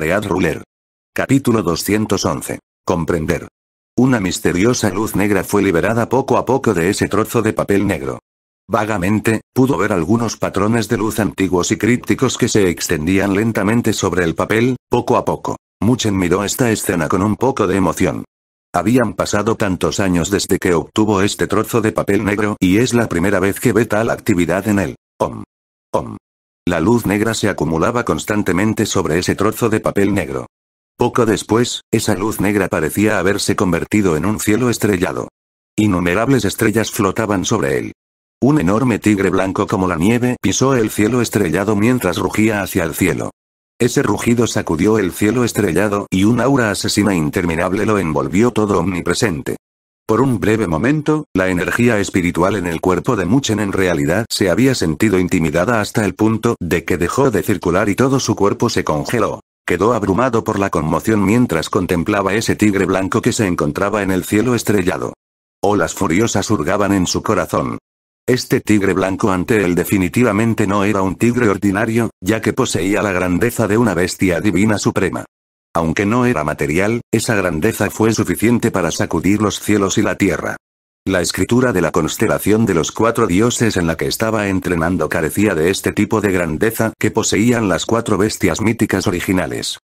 Ruler. Capítulo 211. Comprender. Una misteriosa luz negra fue liberada poco a poco de ese trozo de papel negro. Vagamente, pudo ver algunos patrones de luz antiguos y crípticos que se extendían lentamente sobre el papel, poco a poco. Muchen miró esta escena con un poco de emoción. Habían pasado tantos años desde que obtuvo este trozo de papel negro y es la primera vez que ve tal actividad en él. Om. Om. La luz negra se acumulaba constantemente sobre ese trozo de papel negro. Poco después, esa luz negra parecía haberse convertido en un cielo estrellado. Innumerables estrellas flotaban sobre él. Un enorme tigre blanco como la nieve pisó el cielo estrellado mientras rugía hacia el cielo. Ese rugido sacudió el cielo estrellado y un aura asesina interminable lo envolvió todo omnipresente. Por un breve momento, la energía espiritual en el cuerpo de Muchen en realidad se había sentido intimidada hasta el punto de que dejó de circular y todo su cuerpo se congeló. Quedó abrumado por la conmoción mientras contemplaba ese tigre blanco que se encontraba en el cielo estrellado. Olas furiosas hurgaban en su corazón. Este tigre blanco ante él definitivamente no era un tigre ordinario, ya que poseía la grandeza de una bestia divina suprema. Aunque no era material, esa grandeza fue suficiente para sacudir los cielos y la tierra. La escritura de la constelación de los cuatro dioses en la que estaba entrenando carecía de este tipo de grandeza que poseían las cuatro bestias míticas originales.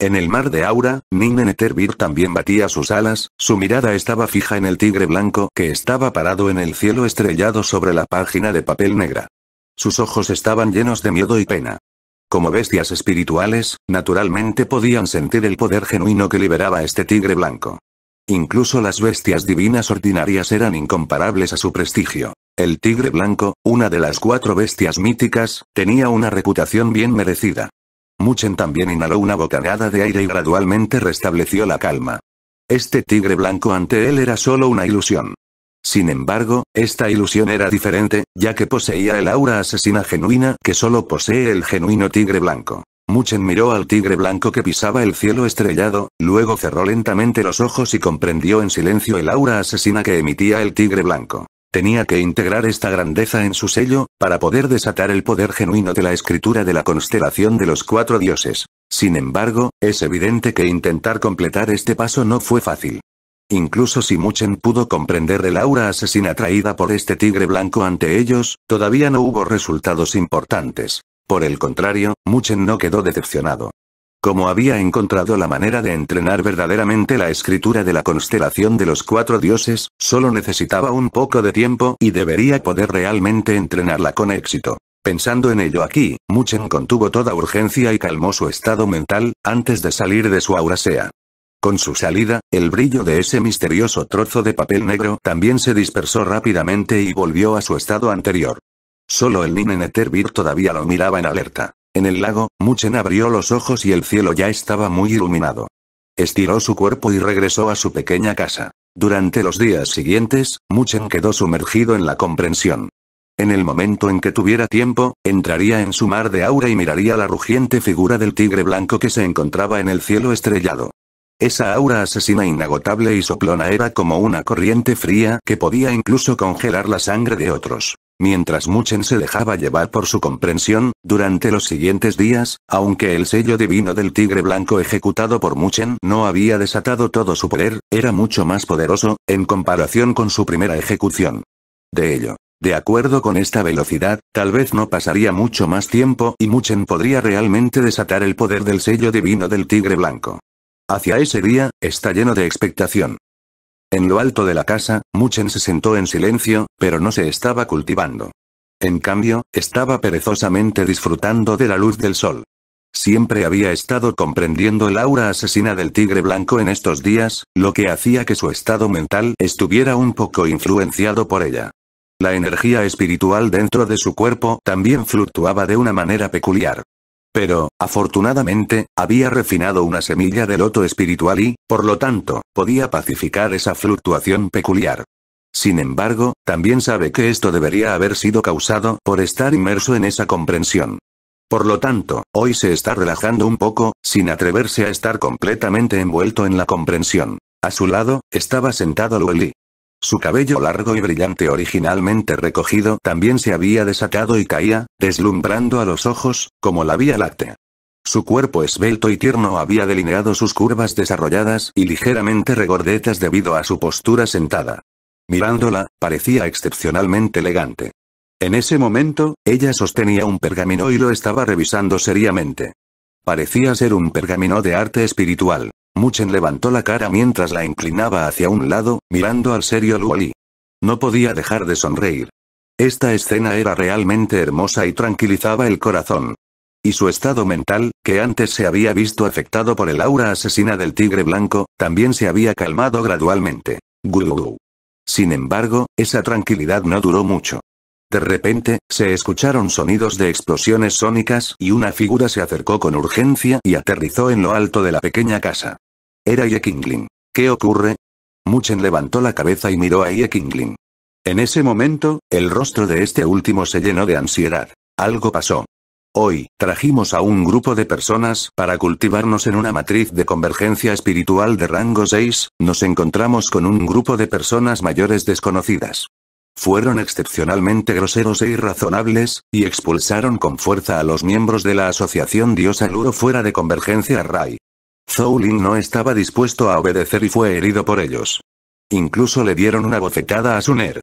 En el mar de Aura, Etervir también batía sus alas, su mirada estaba fija en el tigre blanco que estaba parado en el cielo estrellado sobre la página de papel negra. Sus ojos estaban llenos de miedo y pena. Como bestias espirituales, naturalmente podían sentir el poder genuino que liberaba este tigre blanco. Incluso las bestias divinas ordinarias eran incomparables a su prestigio. El tigre blanco, una de las cuatro bestias míticas, tenía una reputación bien merecida. Muchen también inhaló una bocanada de aire y gradualmente restableció la calma. Este tigre blanco ante él era solo una ilusión. Sin embargo, esta ilusión era diferente, ya que poseía el aura asesina genuina que solo posee el genuino tigre blanco. Muchen miró al tigre blanco que pisaba el cielo estrellado, luego cerró lentamente los ojos y comprendió en silencio el aura asesina que emitía el tigre blanco. Tenía que integrar esta grandeza en su sello, para poder desatar el poder genuino de la escritura de la constelación de los cuatro dioses. Sin embargo, es evidente que intentar completar este paso no fue fácil. Incluso si Muchen pudo comprender el aura asesina traída por este tigre blanco ante ellos, todavía no hubo resultados importantes. Por el contrario, Muchen no quedó decepcionado. Como había encontrado la manera de entrenar verdaderamente la escritura de la constelación de los cuatro dioses, solo necesitaba un poco de tiempo y debería poder realmente entrenarla con éxito. Pensando en ello aquí, Muchen contuvo toda urgencia y calmó su estado mental, antes de salir de su aurasea. Con su salida, el brillo de ese misterioso trozo de papel negro también se dispersó rápidamente y volvió a su estado anterior. Solo el Nineneterbir todavía lo miraba en alerta. En el lago, Muchen abrió los ojos y el cielo ya estaba muy iluminado. Estiró su cuerpo y regresó a su pequeña casa. Durante los días siguientes, Muchen quedó sumergido en la comprensión. En el momento en que tuviera tiempo, entraría en su mar de aura y miraría la rugiente figura del tigre blanco que se encontraba en el cielo estrellado. Esa aura asesina inagotable y soplona era como una corriente fría que podía incluso congelar la sangre de otros. Mientras Muchen se dejaba llevar por su comprensión, durante los siguientes días, aunque el sello divino del tigre blanco ejecutado por Muchen no había desatado todo su poder, era mucho más poderoso, en comparación con su primera ejecución. De ello, de acuerdo con esta velocidad, tal vez no pasaría mucho más tiempo y Muchen podría realmente desatar el poder del sello divino del tigre blanco. Hacia ese día, está lleno de expectación. En lo alto de la casa, Muchen se sentó en silencio, pero no se estaba cultivando. En cambio, estaba perezosamente disfrutando de la luz del sol. Siempre había estado comprendiendo el aura asesina del tigre blanco en estos días, lo que hacía que su estado mental estuviera un poco influenciado por ella. La energía espiritual dentro de su cuerpo también fluctuaba de una manera peculiar. Pero, afortunadamente, había refinado una semilla de loto espiritual y, por lo tanto, podía pacificar esa fluctuación peculiar. Sin embargo, también sabe que esto debería haber sido causado por estar inmerso en esa comprensión. Por lo tanto, hoy se está relajando un poco, sin atreverse a estar completamente envuelto en la comprensión. A su lado, estaba sentado Lueli. Su cabello largo y brillante originalmente recogido también se había desatado y caía, deslumbrando a los ojos, como la vía láctea. Su cuerpo esbelto y tierno había delineado sus curvas desarrolladas y ligeramente regordetas debido a su postura sentada. Mirándola, parecía excepcionalmente elegante. En ese momento, ella sostenía un pergamino y lo estaba revisando seriamente. Parecía ser un pergamino de arte espiritual. Muchen levantó la cara mientras la inclinaba hacia un lado, mirando al serio Luoli. No podía dejar de sonreír. Esta escena era realmente hermosa y tranquilizaba el corazón. Y su estado mental, que antes se había visto afectado por el aura asesina del tigre blanco, también se había calmado gradualmente. Sin embargo, esa tranquilidad no duró mucho. De repente, se escucharon sonidos de explosiones sónicas y una figura se acercó con urgencia y aterrizó en lo alto de la pequeña casa. Era Ye Kingling. ¿Qué ocurre? Muchen levantó la cabeza y miró a Ye Kingling. En ese momento, el rostro de este último se llenó de ansiedad. Algo pasó. Hoy, trajimos a un grupo de personas para cultivarnos en una matriz de convergencia espiritual de rango 6, nos encontramos con un grupo de personas mayores desconocidas. Fueron excepcionalmente groseros e irrazonables, y expulsaron con fuerza a los miembros de la asociación Diosa Luro fuera de convergencia a Rai. Zhou no estaba dispuesto a obedecer y fue herido por ellos. Incluso le dieron una bofetada a Suner.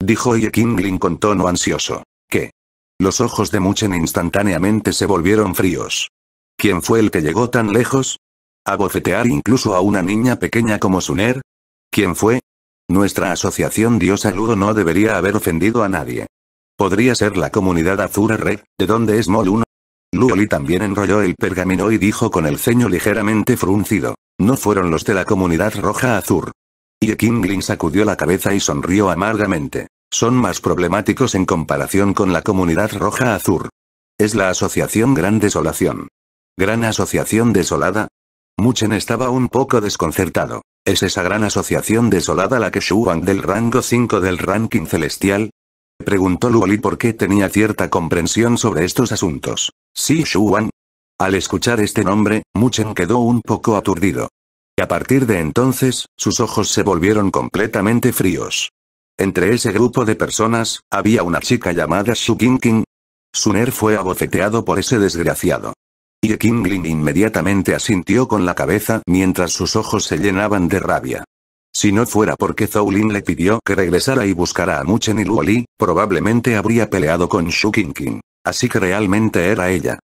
Dijo Ye Lin con tono ansioso. ¿Qué? Los ojos de Muchen instantáneamente se volvieron fríos. ¿Quién fue el que llegó tan lejos? ¿A bofetear incluso a una niña pequeña como Suner? ¿Quién fue? Nuestra asociación Dios Ludo no debería haber ofendido a nadie. Podría ser la comunidad Azura Red, de donde es Mol 1. Luoli también enrolló el pergamino y dijo con el ceño ligeramente fruncido. No fueron los de la comunidad roja azur. Y sacudió la cabeza y sonrió amargamente. Son más problemáticos en comparación con la comunidad roja azur. Es la asociación Gran Desolación. Gran Asociación Desolada. Muchen estaba un poco desconcertado. ¿Es esa gran asociación desolada la que Shuwan del rango 5 del ranking celestial? Preguntó Luoli porque tenía cierta comprensión sobre estos asuntos. Sí, Shuan. Al escuchar este nombre, Muchen quedó un poco aturdido. Y a partir de entonces, sus ojos se volvieron completamente fríos. Entre ese grupo de personas, había una chica llamada Su Suner fue abofeteado por ese desgraciado. Y Kingling inmediatamente asintió con la cabeza mientras sus ojos se llenaban de rabia. Si no fuera porque Lin le pidió que regresara y buscara a Muchen y Luoli, probablemente habría peleado con Shu Qingqing. Así que realmente era ella.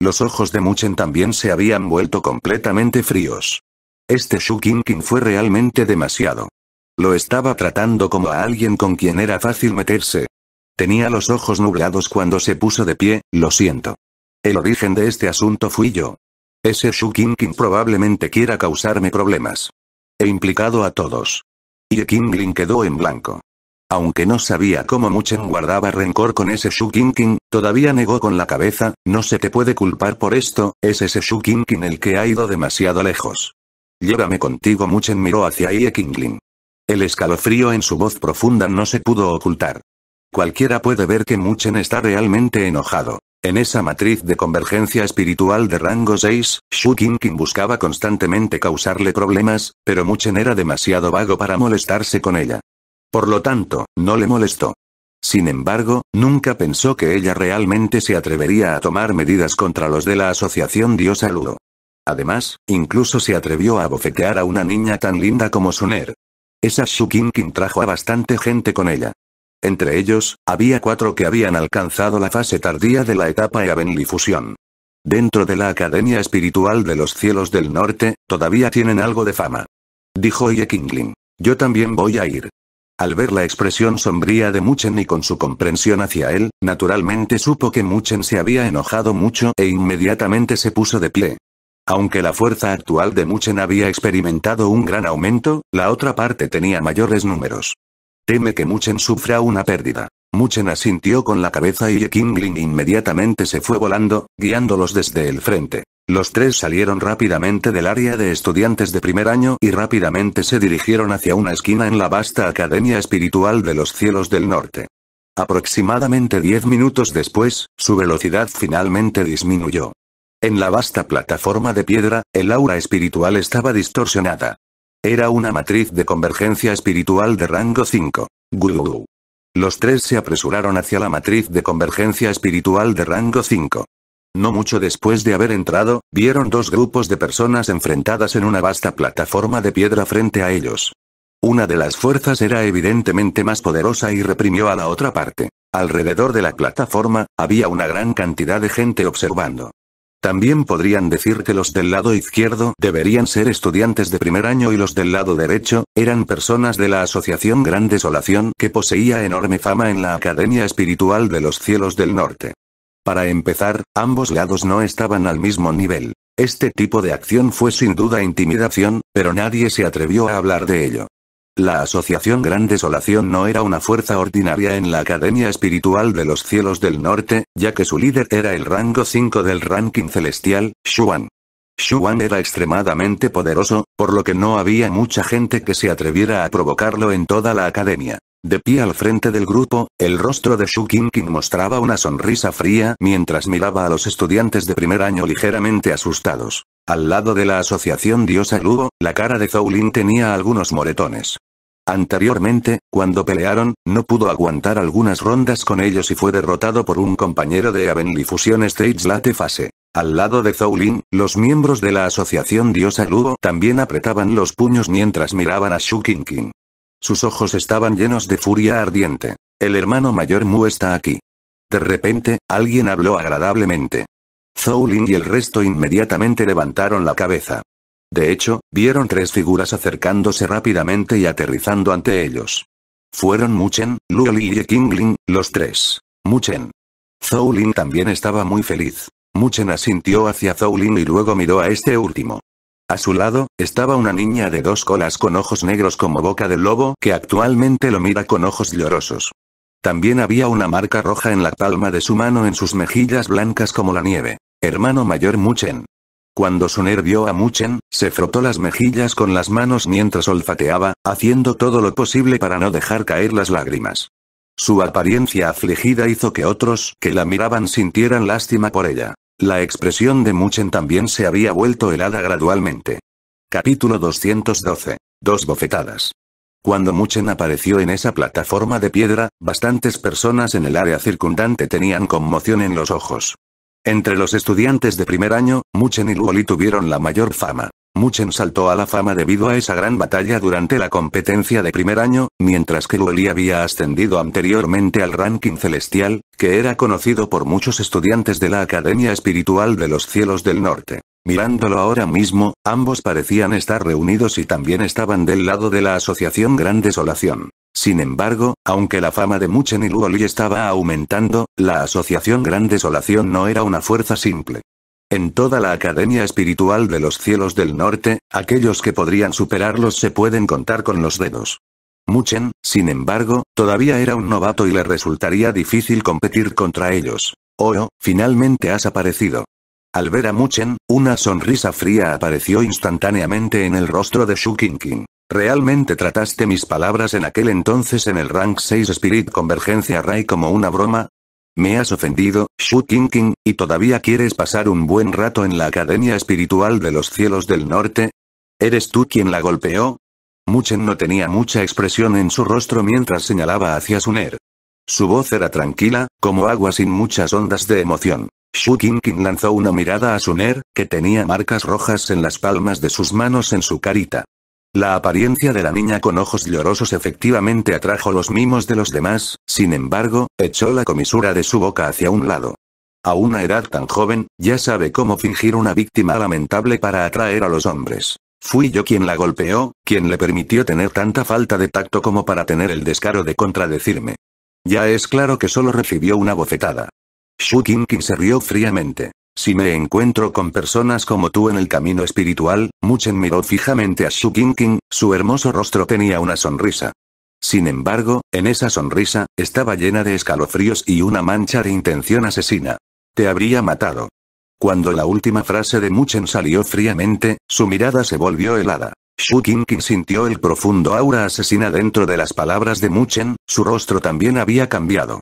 Los ojos de Muchen también se habían vuelto completamente fríos. Este Shu Qingqing fue realmente demasiado. Lo estaba tratando como a alguien con quien era fácil meterse. Tenía los ojos nublados cuando se puso de pie, lo siento. El origen de este asunto fui yo. Ese Qingqing probablemente quiera causarme problemas. He implicado a todos. Y Qingling quedó en blanco. Aunque no sabía cómo Muchen guardaba rencor con ese Qingqing, todavía negó con la cabeza, no se te puede culpar por esto, es ese Qingqing el que ha ido demasiado lejos. Llévame contigo Muchen miró hacia Ye Qingling. El escalofrío en su voz profunda no se pudo ocultar. Cualquiera puede ver que Muchen está realmente enojado. En esa matriz de convergencia espiritual de rango 6, Shu Qingqing buscaba constantemente causarle problemas, pero Muchen era demasiado vago para molestarse con ella. Por lo tanto, no le molestó. Sin embargo, nunca pensó que ella realmente se atrevería a tomar medidas contra los de la asociación dios Además, incluso se atrevió a bofetear a una niña tan linda como Suner. Esa Shu Qingqing trajo a bastante gente con ella. Entre ellos, había cuatro que habían alcanzado la fase tardía de la etapa Eavenlifusión. Dentro de la Academia Espiritual de los Cielos del Norte, todavía tienen algo de fama. Dijo Ye Kingling. Yo también voy a ir. Al ver la expresión sombría de Muchen y con su comprensión hacia él, naturalmente supo que Muchen se había enojado mucho e inmediatamente se puso de pie. Aunque la fuerza actual de Muchen había experimentado un gran aumento, la otra parte tenía mayores números. Teme que Muchen sufra una pérdida. Muchen asintió con la cabeza y Yekingling inmediatamente se fue volando, guiándolos desde el frente. Los tres salieron rápidamente del área de estudiantes de primer año y rápidamente se dirigieron hacia una esquina en la vasta Academia Espiritual de los Cielos del Norte. Aproximadamente diez minutos después, su velocidad finalmente disminuyó. En la vasta plataforma de piedra, el aura espiritual estaba distorsionada. Era una matriz de convergencia espiritual de rango 5. Los tres se apresuraron hacia la matriz de convergencia espiritual de rango 5. No mucho después de haber entrado, vieron dos grupos de personas enfrentadas en una vasta plataforma de piedra frente a ellos. Una de las fuerzas era evidentemente más poderosa y reprimió a la otra parte. Alrededor de la plataforma, había una gran cantidad de gente observando. También podrían decir que los del lado izquierdo deberían ser estudiantes de primer año y los del lado derecho, eran personas de la Asociación Gran Desolación que poseía enorme fama en la Academia Espiritual de los Cielos del Norte. Para empezar, ambos lados no estaban al mismo nivel. Este tipo de acción fue sin duda intimidación, pero nadie se atrevió a hablar de ello. La Asociación Gran Desolación no era una fuerza ordinaria en la Academia Espiritual de los Cielos del Norte, ya que su líder era el rango 5 del ranking celestial, Xuan. Xuan era extremadamente poderoso, por lo que no había mucha gente que se atreviera a provocarlo en toda la academia. De pie al frente del grupo, el rostro de Xu King mostraba una sonrisa fría mientras miraba a los estudiantes de primer año ligeramente asustados. Al lado de la asociación diosa Lugo, la cara de Zoulin tenía algunos moretones. Anteriormente, cuando pelearon, no pudo aguantar algunas rondas con ellos y fue derrotado por un compañero de Avenly Fusion Stage Late Fase. Al lado de Zoulin, los miembros de la asociación Diosa Lugo también apretaban los puños mientras miraban a Shu King. Sus ojos estaban llenos de furia ardiente. El hermano mayor Mu está aquí. De repente, alguien habló agradablemente. Zhou Lin y el resto inmediatamente levantaron la cabeza. De hecho, vieron tres figuras acercándose rápidamente y aterrizando ante ellos. Fueron Muchen, Luoli y Kingling, los tres. Muchen. Zou Lin también estaba muy feliz. Muchen asintió hacia Zhou Lin y luego miró a este último. A su lado, estaba una niña de dos colas con ojos negros como boca de lobo que actualmente lo mira con ojos llorosos. También había una marca roja en la palma de su mano en sus mejillas blancas como la nieve. Hermano mayor Muchen. Cuando Suner vio a Muchen, se frotó las mejillas con las manos mientras olfateaba, haciendo todo lo posible para no dejar caer las lágrimas. Su apariencia afligida hizo que otros que la miraban sintieran lástima por ella. La expresión de Muchen también se había vuelto helada gradualmente. Capítulo 212. Dos bofetadas. Cuando Muchen apareció en esa plataforma de piedra, bastantes personas en el área circundante tenían conmoción en los ojos. Entre los estudiantes de primer año, Muchen y Luoli tuvieron la mayor fama. Muchen saltó a la fama debido a esa gran batalla durante la competencia de primer año, mientras que Luoli había ascendido anteriormente al ranking celestial, que era conocido por muchos estudiantes de la Academia Espiritual de los Cielos del Norte. Mirándolo ahora mismo, ambos parecían estar reunidos y también estaban del lado de la Asociación Gran Desolación. Sin embargo, aunque la fama de Muchen y Luoli estaba aumentando, la asociación Gran Desolación no era una fuerza simple. En toda la Academia Espiritual de los Cielos del Norte, aquellos que podrían superarlos se pueden contar con los dedos. Muchen, sin embargo, todavía era un novato y le resultaría difícil competir contra ellos. oh, finalmente has aparecido. Al ver a Muchen, una sonrisa fría apareció instantáneamente en el rostro de Shu King. Realmente trataste mis palabras en aquel entonces en el Rank 6 Spirit Convergencia Ray como una broma. Me has ofendido, Shu King y todavía quieres pasar un buen rato en la Academia Espiritual de los Cielos del Norte. ¿Eres tú quien la golpeó? Muchen no tenía mucha expresión en su rostro mientras señalaba hacia Suner. Su voz era tranquila, como agua sin muchas ondas de emoción. Shu Qingqing lanzó una mirada a Suner, que tenía marcas rojas en las palmas de sus manos en su carita. La apariencia de la niña con ojos llorosos efectivamente atrajo los mimos de los demás, sin embargo, echó la comisura de su boca hacia un lado. A una edad tan joven, ya sabe cómo fingir una víctima lamentable para atraer a los hombres. Fui yo quien la golpeó, quien le permitió tener tanta falta de tacto como para tener el descaro de contradecirme. Ya es claro que solo recibió una bofetada. Shu se rió fríamente. Si me encuentro con personas como tú en el camino espiritual, Muchen miró fijamente a Shu Qingqing, su hermoso rostro tenía una sonrisa. Sin embargo, en esa sonrisa, estaba llena de escalofríos y una mancha de intención asesina. Te habría matado. Cuando la última frase de Muchen salió fríamente, su mirada se volvió helada. Shu Qingqing sintió el profundo aura asesina dentro de las palabras de Muchen, su rostro también había cambiado.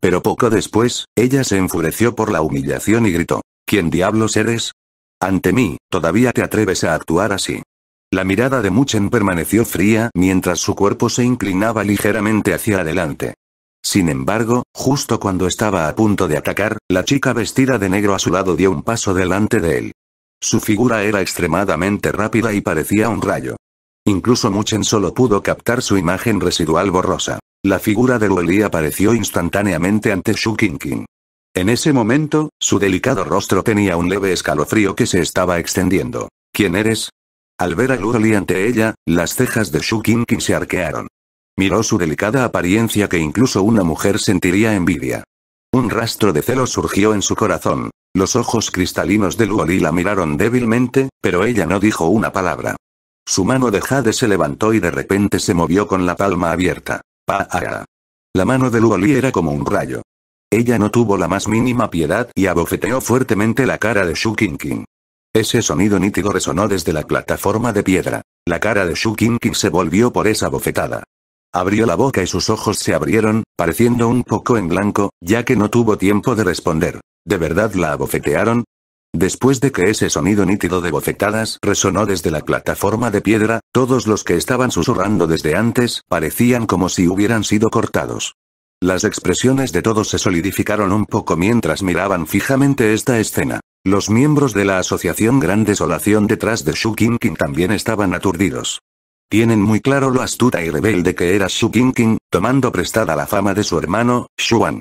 Pero poco después, ella se enfureció por la humillación y gritó. ¿Quién diablos eres? Ante mí, todavía te atreves a actuar así. La mirada de Muchen permaneció fría mientras su cuerpo se inclinaba ligeramente hacia adelante. Sin embargo, justo cuando estaba a punto de atacar, la chica vestida de negro a su lado dio un paso delante de él. Su figura era extremadamente rápida y parecía un rayo. Incluso Muchen solo pudo captar su imagen residual borrosa. La figura de Lueli apareció instantáneamente ante Shu en ese momento, su delicado rostro tenía un leve escalofrío que se estaba extendiendo. ¿Quién eres? Al ver a Luoli ante ella, las cejas de Shu se arquearon. Miró su delicada apariencia que incluso una mujer sentiría envidia. Un rastro de celo surgió en su corazón. Los ojos cristalinos de Luoli la miraron débilmente, pero ella no dijo una palabra. Su mano de Jade se levantó y de repente se movió con la palma abierta. Pa ah, ah. La mano de Luoli era como un rayo. Ella no tuvo la más mínima piedad y abofeteó fuertemente la cara de Shu Qingqing. Ese sonido nítido resonó desde la plataforma de piedra. La cara de Shu se volvió por esa bofetada. Abrió la boca y sus ojos se abrieron, pareciendo un poco en blanco, ya que no tuvo tiempo de responder. ¿De verdad la abofetearon? Después de que ese sonido nítido de bofetadas resonó desde la plataforma de piedra, todos los que estaban susurrando desde antes parecían como si hubieran sido cortados. Las expresiones de todos se solidificaron un poco mientras miraban fijamente esta escena. Los miembros de la asociación Gran Desolación detrás de Shu Qingqing también estaban aturdidos. Tienen muy claro lo astuta y rebelde que era Shu Qingqing, tomando prestada la fama de su hermano, Xuan.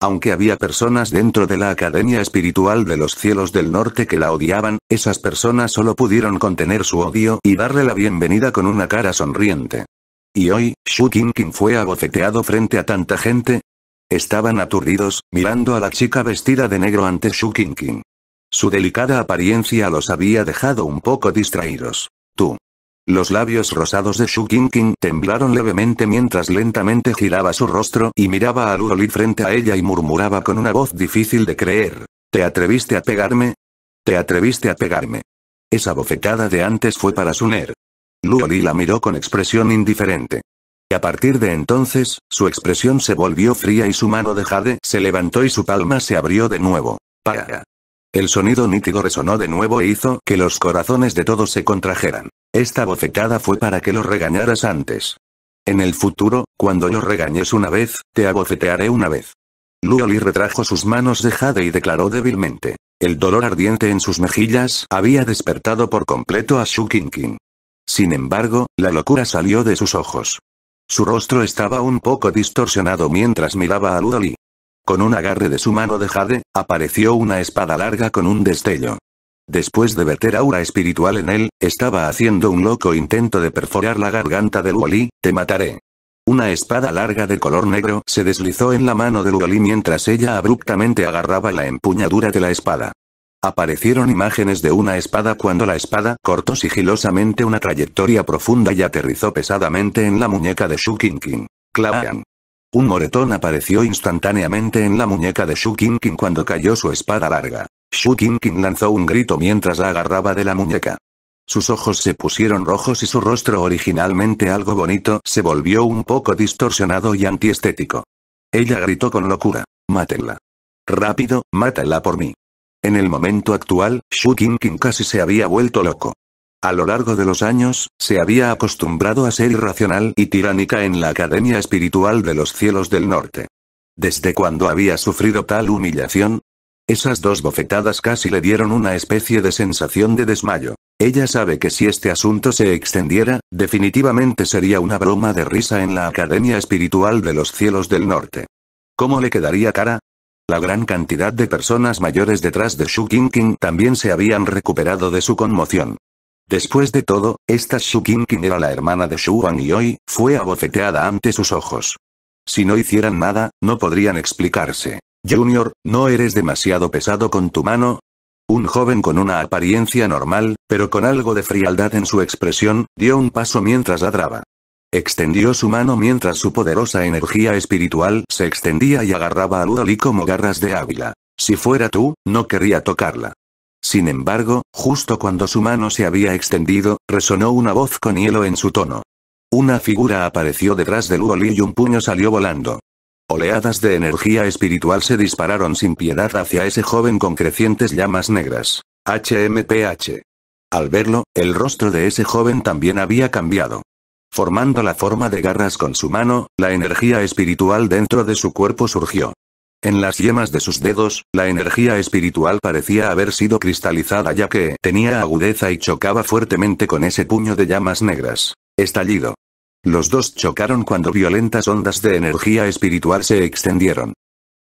Aunque había personas dentro de la Academia Espiritual de los Cielos del Norte que la odiaban, esas personas solo pudieron contener su odio y darle la bienvenida con una cara sonriente. Y hoy, Xu Qingqing fue abofeteado frente a tanta gente. Estaban aturdidos, mirando a la chica vestida de negro ante Xu Qingqing. Su delicada apariencia los había dejado un poco distraídos. Tú. Los labios rosados de Shu Qingqing temblaron levemente mientras lentamente giraba su rostro y miraba a Luroli frente a ella y murmuraba con una voz difícil de creer. ¿Te atreviste a pegarme? ¿Te atreviste a pegarme? Esa bofetada de antes fue para su Suner. Li la miró con expresión indiferente. A partir de entonces, su expresión se volvió fría y su mano de Jade se levantó y su palma se abrió de nuevo. ¡Para! El sonido nítido resonó de nuevo e hizo que los corazones de todos se contrajeran. Esta bofetada fue para que lo regañaras antes. En el futuro, cuando lo regañes una vez, te abofetearé una vez. Luoli retrajo sus manos de Jade y declaró débilmente. El dolor ardiente en sus mejillas había despertado por completo a Qingqing. Sin embargo, la locura salió de sus ojos. Su rostro estaba un poco distorsionado mientras miraba a Ludoli. Con un agarre de su mano de Jade, apareció una espada larga con un destello. Después de verter aura espiritual en él, estaba haciendo un loco intento de perforar la garganta de Luolí, te mataré. Una espada larga de color negro se deslizó en la mano de Ludoli mientras ella abruptamente agarraba la empuñadura de la espada. Aparecieron imágenes de una espada cuando la espada cortó sigilosamente una trayectoria profunda y aterrizó pesadamente en la muñeca de Shu King. Un moretón apareció instantáneamente en la muñeca de Shu King cuando cayó su espada larga. Shu King lanzó un grito mientras la agarraba de la muñeca. Sus ojos se pusieron rojos y su rostro originalmente algo bonito se volvió un poco distorsionado y antiestético. Ella gritó con locura. Mátenla. Rápido, mátela por mí. En el momento actual, Shu Qingqing casi se había vuelto loco. A lo largo de los años, se había acostumbrado a ser irracional y tiránica en la Academia Espiritual de los Cielos del Norte. ¿Desde cuando había sufrido tal humillación? Esas dos bofetadas casi le dieron una especie de sensación de desmayo. Ella sabe que si este asunto se extendiera, definitivamente sería una broma de risa en la Academia Espiritual de los Cielos del Norte. ¿Cómo le quedaría cara? La gran cantidad de personas mayores detrás de Xu Qingqing también se habían recuperado de su conmoción. Después de todo, esta Xu Qingqing era la hermana de Shu Wang y hoy, fue abofeteada ante sus ojos. Si no hicieran nada, no podrían explicarse. Junior, ¿no eres demasiado pesado con tu mano? Un joven con una apariencia normal, pero con algo de frialdad en su expresión, dio un paso mientras ladraba. Extendió su mano mientras su poderosa energía espiritual se extendía y agarraba a Ludali como garras de águila. Si fuera tú, no querría tocarla. Sin embargo, justo cuando su mano se había extendido, resonó una voz con hielo en su tono. Una figura apareció detrás de Luoli y un puño salió volando. Oleadas de energía espiritual se dispararon sin piedad hacia ese joven con crecientes llamas negras. HMPH. Al verlo, el rostro de ese joven también había cambiado formando la forma de garras con su mano, la energía espiritual dentro de su cuerpo surgió. En las yemas de sus dedos, la energía espiritual parecía haber sido cristalizada ya que tenía agudeza y chocaba fuertemente con ese puño de llamas negras. Estallido. Los dos chocaron cuando violentas ondas de energía espiritual se extendieron.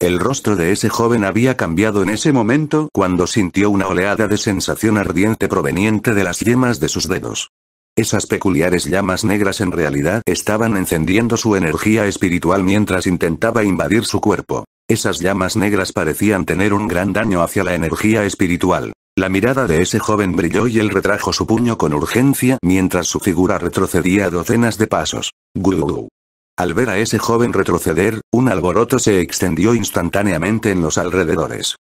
El rostro de ese joven había cambiado en ese momento cuando sintió una oleada de sensación ardiente proveniente de las yemas de sus dedos. Esas peculiares llamas negras en realidad estaban encendiendo su energía espiritual mientras intentaba invadir su cuerpo. Esas llamas negras parecían tener un gran daño hacia la energía espiritual. La mirada de ese joven brilló y él retrajo su puño con urgencia mientras su figura retrocedía a docenas de pasos. Al ver a ese joven retroceder, un alboroto se extendió instantáneamente en los alrededores.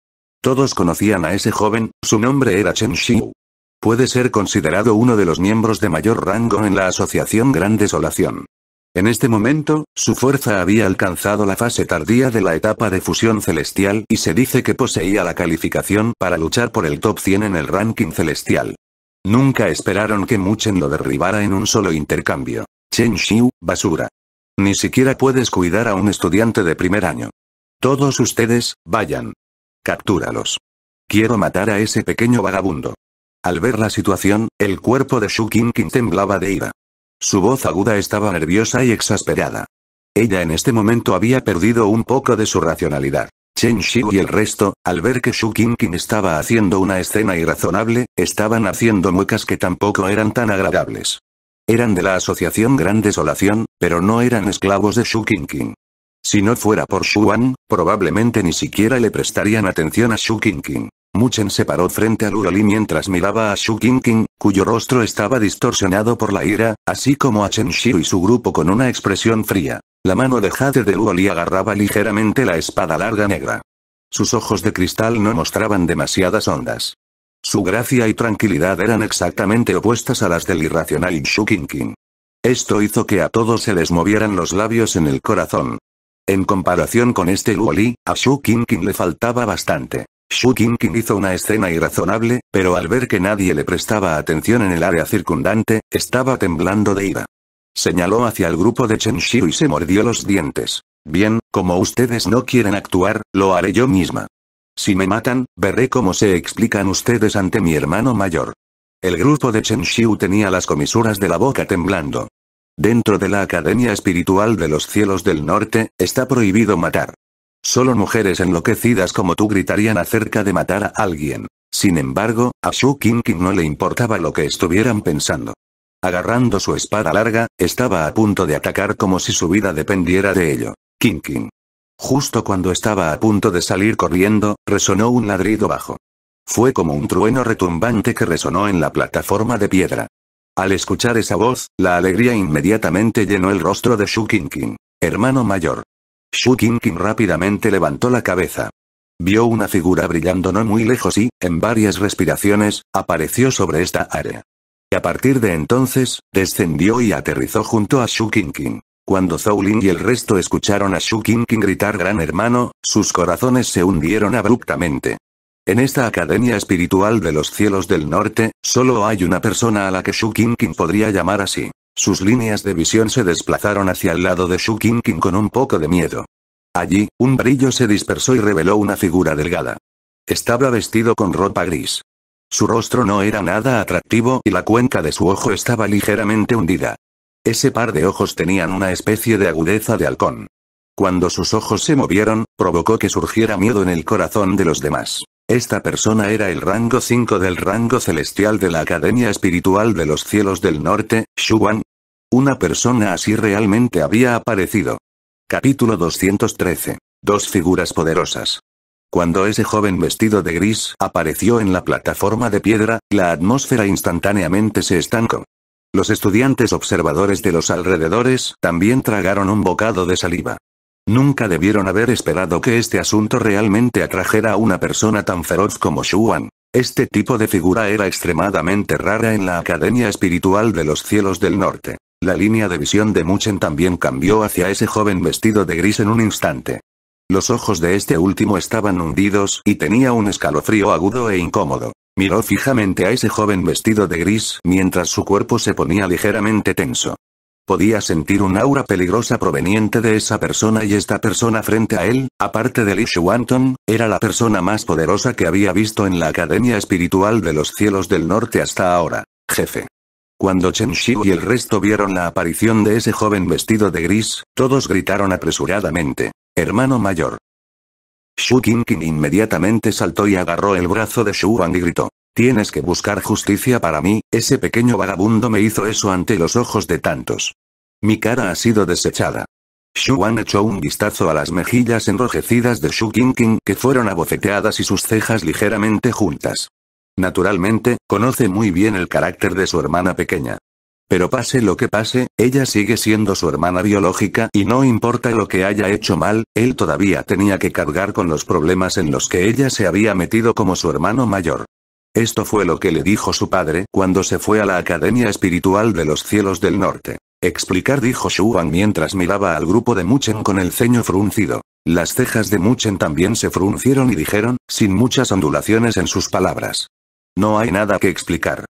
Todos conocían a ese joven, su nombre era Chen Xiu. Puede ser considerado uno de los miembros de mayor rango en la Asociación Gran Desolación. En este momento, su fuerza había alcanzado la fase tardía de la etapa de fusión celestial y se dice que poseía la calificación para luchar por el top 100 en el ranking celestial. Nunca esperaron que Muchen lo derribara en un solo intercambio. Chen Xiu, basura. Ni siquiera puedes cuidar a un estudiante de primer año. Todos ustedes, vayan. Captúralos. Quiero matar a ese pequeño vagabundo. Al ver la situación, el cuerpo de Shu Qingqing temblaba de ira. Su voz aguda estaba nerviosa y exasperada. Ella en este momento había perdido un poco de su racionalidad. Chen Xiu y el resto, al ver que Shu Qingqing estaba haciendo una escena irrazonable, estaban haciendo muecas que tampoco eran tan agradables. Eran de la asociación Gran Desolación, pero no eran esclavos de Shu Qingqing. Si no fuera por Shu Wan, probablemente ni siquiera le prestarían atención a Shu Qingqing. Muchen se paró frente a Luoli mientras miraba a Shu Qingqing, cuyo rostro estaba distorsionado por la ira, así como a Chen Xiu y su grupo con una expresión fría. La mano de Jade de Luoli agarraba ligeramente la espada larga negra. Sus ojos de cristal no mostraban demasiadas ondas. Su gracia y tranquilidad eran exactamente opuestas a las del irracional Shu Qingqing. Esto hizo que a todos se les movieran los labios en el corazón. En comparación con este Luoli, a Shu Qingqing le faltaba bastante. Shu Qingqing hizo una escena irrazonable, pero al ver que nadie le prestaba atención en el área circundante, estaba temblando de ira. Señaló hacia el grupo de Chen Xiu y se mordió los dientes. Bien, como ustedes no quieren actuar, lo haré yo misma. Si me matan, veré cómo se explican ustedes ante mi hermano mayor. El grupo de Chen Xiu tenía las comisuras de la boca temblando. Dentro de la Academia Espiritual de los Cielos del Norte, está prohibido matar. Solo mujeres enloquecidas como tú gritarían acerca de matar a alguien. Sin embargo, a Shu Qingqing no le importaba lo que estuvieran pensando. Agarrando su espada larga, estaba a punto de atacar como si su vida dependiera de ello. Qingqing. Justo cuando estaba a punto de salir corriendo, resonó un ladrido bajo. Fue como un trueno retumbante que resonó en la plataforma de piedra. Al escuchar esa voz, la alegría inmediatamente llenó el rostro de Shu Qingqing. Hermano mayor, Shu Qingqing rápidamente levantó la cabeza. Vio una figura brillando no muy lejos y, en varias respiraciones, apareció sobre esta área. Y a partir de entonces, descendió y aterrizó junto a Shu Qingqing. Cuando Zhou Lin y el resto escucharon a Shu Qingqing gritar Gran Hermano, sus corazones se hundieron abruptamente. En esta academia espiritual de los cielos del norte, solo hay una persona a la que Shu Qingqing podría llamar así. Sus líneas de visión se desplazaron hacia el lado de Shu Qingqing con un poco de miedo. Allí, un brillo se dispersó y reveló una figura delgada. Estaba vestido con ropa gris. Su rostro no era nada atractivo y la cuenca de su ojo estaba ligeramente hundida. Ese par de ojos tenían una especie de agudeza de halcón. Cuando sus ojos se movieron, provocó que surgiera miedo en el corazón de los demás. Esta persona era el rango 5 del rango celestial de la Academia Espiritual de los Cielos del Norte, Wang. Una persona así realmente había aparecido. Capítulo 213. Dos figuras poderosas. Cuando ese joven vestido de gris apareció en la plataforma de piedra, la atmósfera instantáneamente se estancó. Los estudiantes observadores de los alrededores también tragaron un bocado de saliva. Nunca debieron haber esperado que este asunto realmente atrajera a una persona tan feroz como Xuan. Este tipo de figura era extremadamente rara en la Academia Espiritual de los Cielos del Norte. La línea de visión de Muchen también cambió hacia ese joven vestido de gris en un instante. Los ojos de este último estaban hundidos y tenía un escalofrío agudo e incómodo. Miró fijamente a ese joven vestido de gris mientras su cuerpo se ponía ligeramente tenso. Podía sentir un aura peligrosa proveniente de esa persona y esta persona frente a él, aparte de Lee Shuanton, era la persona más poderosa que había visto en la Academia Espiritual de los Cielos del Norte hasta ahora. Jefe. Cuando Chen Shi y el resto vieron la aparición de ese joven vestido de gris, todos gritaron apresuradamente. Hermano mayor. Shu Qingqing inmediatamente saltó y agarró el brazo de Shu Wang y gritó. Tienes que buscar justicia para mí, ese pequeño vagabundo me hizo eso ante los ojos de tantos. Mi cara ha sido desechada. Shu Wan echó un vistazo a las mejillas enrojecidas de Shu Qingqing que fueron abofeteadas y sus cejas ligeramente juntas. Naturalmente, conoce muy bien el carácter de su hermana pequeña. Pero pase lo que pase, ella sigue siendo su hermana biológica y no importa lo que haya hecho mal, él todavía tenía que cargar con los problemas en los que ella se había metido como su hermano mayor. Esto fue lo que le dijo su padre cuando se fue a la Academia Espiritual de los Cielos del Norte. Explicar dijo Shuang mientras miraba al grupo de Muchen con el ceño fruncido. Las cejas de Muchen también se fruncieron y dijeron, sin muchas ondulaciones en sus palabras. No hay nada que explicar.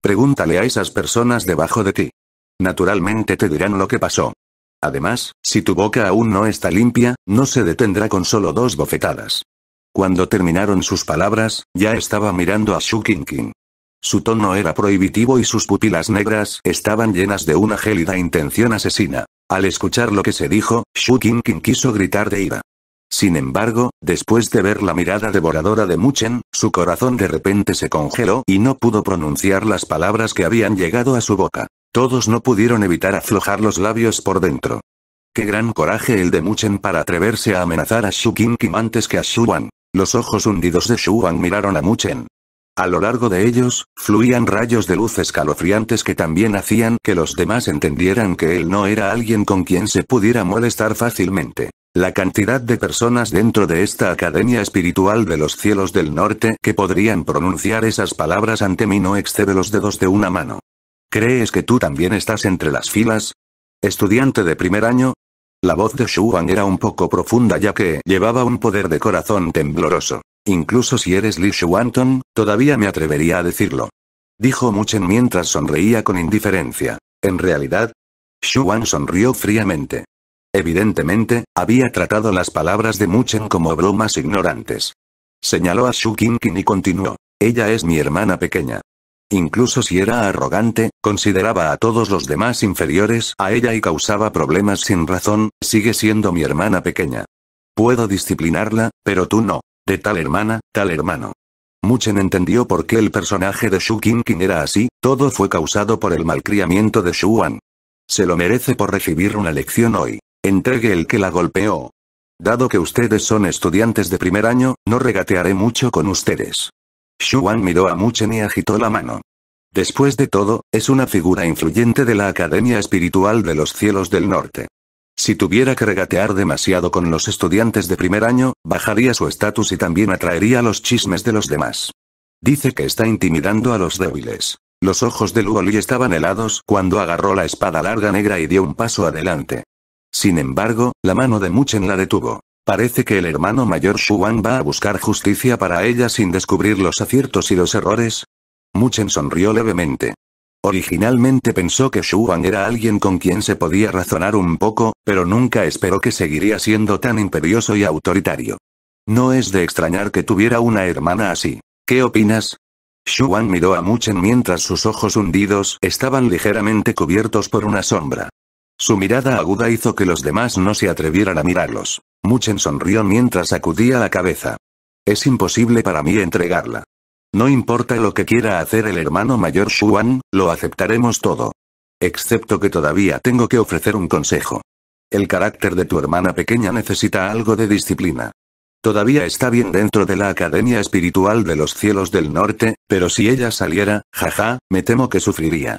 Pregúntale a esas personas debajo de ti. Naturalmente te dirán lo que pasó. Además, si tu boca aún no está limpia, no se detendrá con solo dos bofetadas. Cuando terminaron sus palabras, ya estaba mirando a Shu King. Su tono era prohibitivo y sus pupilas negras estaban llenas de una gélida intención asesina. Al escuchar lo que se dijo, Shu King quiso gritar de ira. Sin embargo, después de ver la mirada devoradora de Muchen, su corazón de repente se congeló y no pudo pronunciar las palabras que habían llegado a su boca. Todos no pudieron evitar aflojar los labios por dentro. Qué gran coraje el de Muchen para atreverse a amenazar a Shu Kim Kim antes que a Shu Wan. Los ojos hundidos de Shu Wan miraron a Muchen. A lo largo de ellos, fluían rayos de luz escalofriantes que también hacían que los demás entendieran que él no era alguien con quien se pudiera molestar fácilmente. La cantidad de personas dentro de esta Academia Espiritual de los Cielos del Norte que podrían pronunciar esas palabras ante mí no excede los dedos de una mano. ¿Crees que tú también estás entre las filas? ¿Estudiante de primer año? La voz de Shuang era un poco profunda ya que llevaba un poder de corazón tembloroso. Incluso si eres Li Shuanton, todavía me atrevería a decirlo. Dijo Muchen mientras sonreía con indiferencia. En realidad, Wang sonrió fríamente. Evidentemente, había tratado las palabras de Muchen como bromas ignorantes. Señaló a Kinkin y continuó. Ella es mi hermana pequeña. Incluso si era arrogante, consideraba a todos los demás inferiores a ella y causaba problemas sin razón, sigue siendo mi hermana pequeña. Puedo disciplinarla, pero tú no. De tal hermana, tal hermano. Muchen entendió por qué el personaje de Shu era así, todo fue causado por el malcriamiento de Shuan. Se lo merece por recibir una lección hoy. Entregue el que la golpeó. Dado que ustedes son estudiantes de primer año, no regatearé mucho con ustedes. Xuan miró a Muchen y agitó la mano. Después de todo, es una figura influyente de la Academia Espiritual de los Cielos del Norte. Si tuviera que regatear demasiado con los estudiantes de primer año, bajaría su estatus y también atraería los chismes de los demás. Dice que está intimidando a los débiles. Los ojos de Luoli estaban helados cuando agarró la espada larga negra y dio un paso adelante. Sin embargo, la mano de Muchen la detuvo. Parece que el hermano mayor Shuan va a buscar justicia para ella sin descubrir los aciertos y los errores. Muchen sonrió levemente. Originalmente pensó que Wang era alguien con quien se podía razonar un poco, pero nunca esperó que seguiría siendo tan imperioso y autoritario. No es de extrañar que tuviera una hermana así. ¿Qué opinas? Wang miró a Muchen mientras sus ojos hundidos estaban ligeramente cubiertos por una sombra. Su mirada aguda hizo que los demás no se atrevieran a mirarlos. Muchen sonrió mientras sacudía la cabeza. Es imposible para mí entregarla. No importa lo que quiera hacer el hermano mayor Xuan, lo aceptaremos todo. Excepto que todavía tengo que ofrecer un consejo. El carácter de tu hermana pequeña necesita algo de disciplina. Todavía está bien dentro de la Academia Espiritual de los Cielos del Norte, pero si ella saliera, jaja, me temo que sufriría.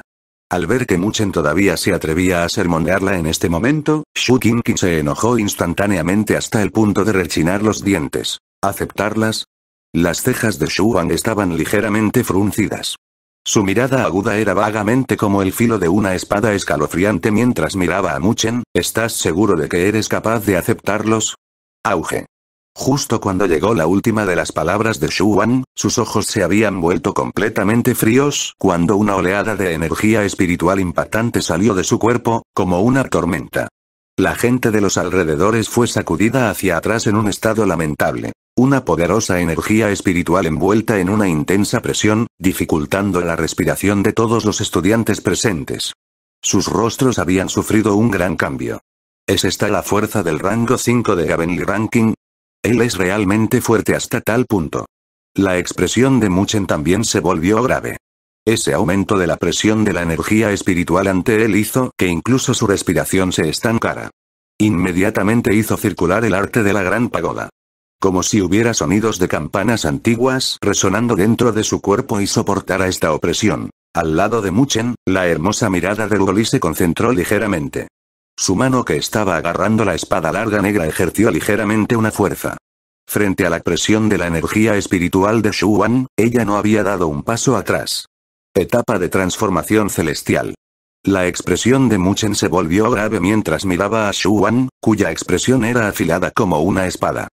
Al ver que Muchen todavía se atrevía a sermonearla en este momento, Shu Qingqing se enojó instantáneamente hasta el punto de rechinar los dientes. ¿Aceptarlas? Las cejas de Shu Wang estaban ligeramente fruncidas. Su mirada aguda era vagamente como el filo de una espada escalofriante mientras miraba a Muchen, ¿estás seguro de que eres capaz de aceptarlos? Auge. Justo cuando llegó la última de las palabras de Shu Wang, sus ojos se habían vuelto completamente fríos cuando una oleada de energía espiritual impactante salió de su cuerpo, como una tormenta. La gente de los alrededores fue sacudida hacia atrás en un estado lamentable. Una poderosa energía espiritual envuelta en una intensa presión, dificultando la respiración de todos los estudiantes presentes. Sus rostros habían sufrido un gran cambio. ¿Es esta la fuerza del rango 5 de Gavenly Ranking? Él es realmente fuerte hasta tal punto. La expresión de Muchen también se volvió grave. Ese aumento de la presión de la energía espiritual ante él hizo que incluso su respiración se estancara. Inmediatamente hizo circular el arte de la gran pagoda. Como si hubiera sonidos de campanas antiguas resonando dentro de su cuerpo y soportara esta opresión. Al lado de Muchen, la hermosa mirada de Lugoli se concentró ligeramente. Su mano que estaba agarrando la espada larga negra ejerció ligeramente una fuerza. Frente a la presión de la energía espiritual de Shu Wan, ella no había dado un paso atrás. Etapa de transformación celestial. La expresión de Muchen se volvió grave mientras miraba a Shu Wan, cuya expresión era afilada como una espada.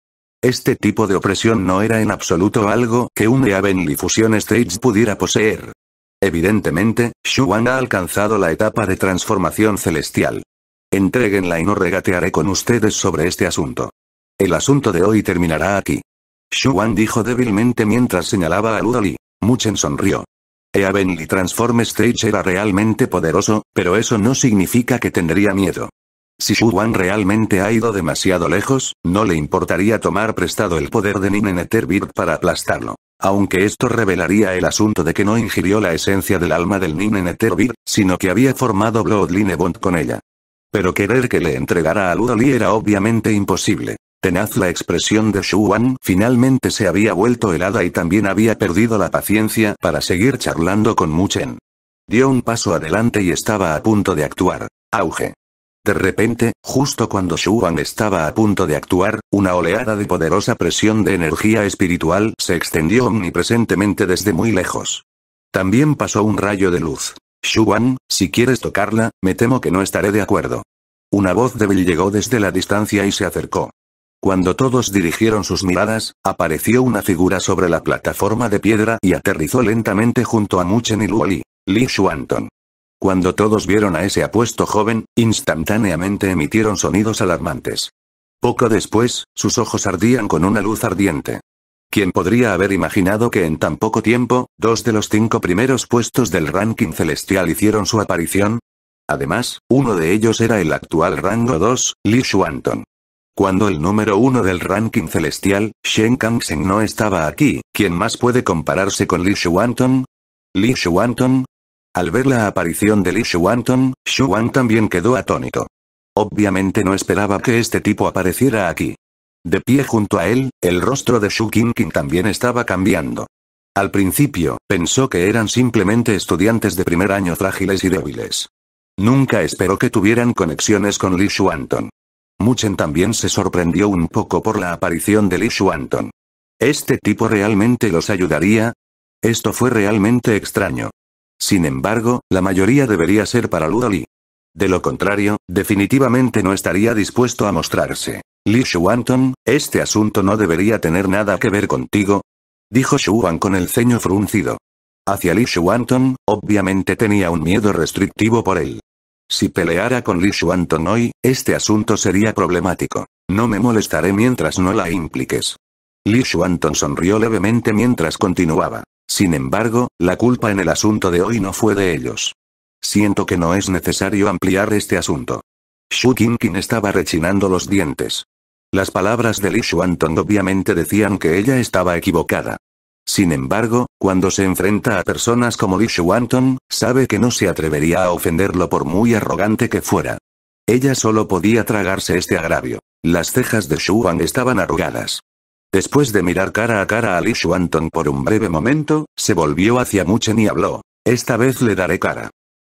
Este tipo de opresión no era en absoluto algo que un en Fusion Stage pudiera poseer. Evidentemente, Shu ha alcanzado la etapa de transformación celestial. Entréguenla y no regatearé con ustedes sobre este asunto. El asunto de hoy terminará aquí. Wan dijo débilmente mientras señalaba a Ludoli. Muchen sonrió. Eavenly Transform Stage era realmente poderoso, pero eso no significa que tendría miedo. Si Wan realmente ha ido demasiado lejos, no le importaría tomar prestado el poder de Nineneterbird para aplastarlo. Aunque esto revelaría el asunto de que no ingirió la esencia del alma del Nineneterbird, sino que había formado Bloodline Bond con ella. Pero querer que le entregara a Ludoli era obviamente imposible. Tenaz la expresión de Wan finalmente se había vuelto helada y también había perdido la paciencia para seguir charlando con Muchen. Dio un paso adelante y estaba a punto de actuar. Auge. De repente, justo cuando Wan estaba a punto de actuar, una oleada de poderosa presión de energía espiritual se extendió omnipresentemente desde muy lejos. También pasó un rayo de luz. Xuan, si quieres tocarla, me temo que no estaré de acuerdo. Una voz débil llegó desde la distancia y se acercó. Cuando todos dirigieron sus miradas, apareció una figura sobre la plataforma de piedra y aterrizó lentamente junto a Muchen y Luoli, Li Shuanton. Cuando todos vieron a ese apuesto joven, instantáneamente emitieron sonidos alarmantes. Poco después, sus ojos ardían con una luz ardiente. ¿Quién podría haber imaginado que en tan poco tiempo, dos de los cinco primeros puestos del ranking celestial hicieron su aparición? Además, uno de ellos era el actual rango 2, Li Shuanton. Cuando el número uno del ranking celestial, Shen Kangsheng no estaba aquí, ¿quién más puede compararse con Li Shuanton? ¿Li Shuanton? Al ver la aparición de Li Shuanton, Shuan también quedó atónito. Obviamente no esperaba que este tipo apareciera aquí. De pie junto a él, el rostro de Shu Qingqing también estaba cambiando. Al principio, pensó que eran simplemente estudiantes de primer año frágiles y débiles. Nunca esperó que tuvieran conexiones con Li Shuanton. Muchen también se sorprendió un poco por la aparición de Li Shuantong. ¿Este tipo realmente los ayudaría? Esto fue realmente extraño. Sin embargo, la mayoría debería ser para Li. De lo contrario, definitivamente no estaría dispuesto a mostrarse. Li Shuanton, este asunto no debería tener nada que ver contigo. Dijo Shuan con el ceño fruncido. Hacia Li Shuanton, obviamente tenía un miedo restrictivo por él. Si peleara con Li Shuanton hoy, este asunto sería problemático. No me molestaré mientras no la impliques. Li Shuanton sonrió levemente mientras continuaba. Sin embargo, la culpa en el asunto de hoy no fue de ellos. Siento que no es necesario ampliar este asunto. Shu Qingqing estaba rechinando los dientes. Las palabras de Li Xuantong obviamente decían que ella estaba equivocada. Sin embargo, cuando se enfrenta a personas como Li Xuantong, sabe que no se atrevería a ofenderlo por muy arrogante que fuera. Ella solo podía tragarse este agravio. Las cejas de Shuan estaban arrugadas. Después de mirar cara a cara a Li Xuantong por un breve momento, se volvió hacia Muchen y habló. Esta vez le daré cara.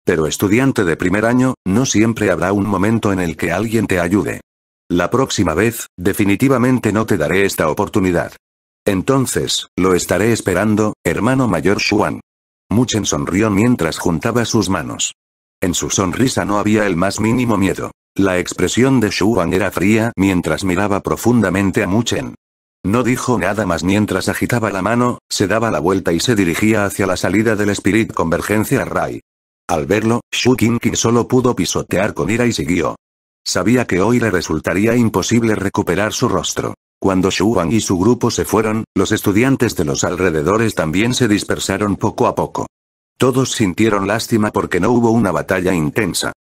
Pero estudiante de primer año, no siempre habrá un momento en el que alguien te ayude. La próxima vez, definitivamente no te daré esta oportunidad. Entonces, lo estaré esperando, hermano mayor Xuan. Muchen sonrió mientras juntaba sus manos. En su sonrisa no había el más mínimo miedo. La expresión de Xuan era fría mientras miraba profundamente a Muchen. No dijo nada más mientras agitaba la mano, se daba la vuelta y se dirigía hacia la salida del Spirit Convergencia Rai. Al verlo, Shu Qingqing solo pudo pisotear con ira y siguió. Sabía que hoy le resultaría imposible recuperar su rostro. Cuando Wang y su grupo se fueron, los estudiantes de los alrededores también se dispersaron poco a poco. Todos sintieron lástima porque no hubo una batalla intensa.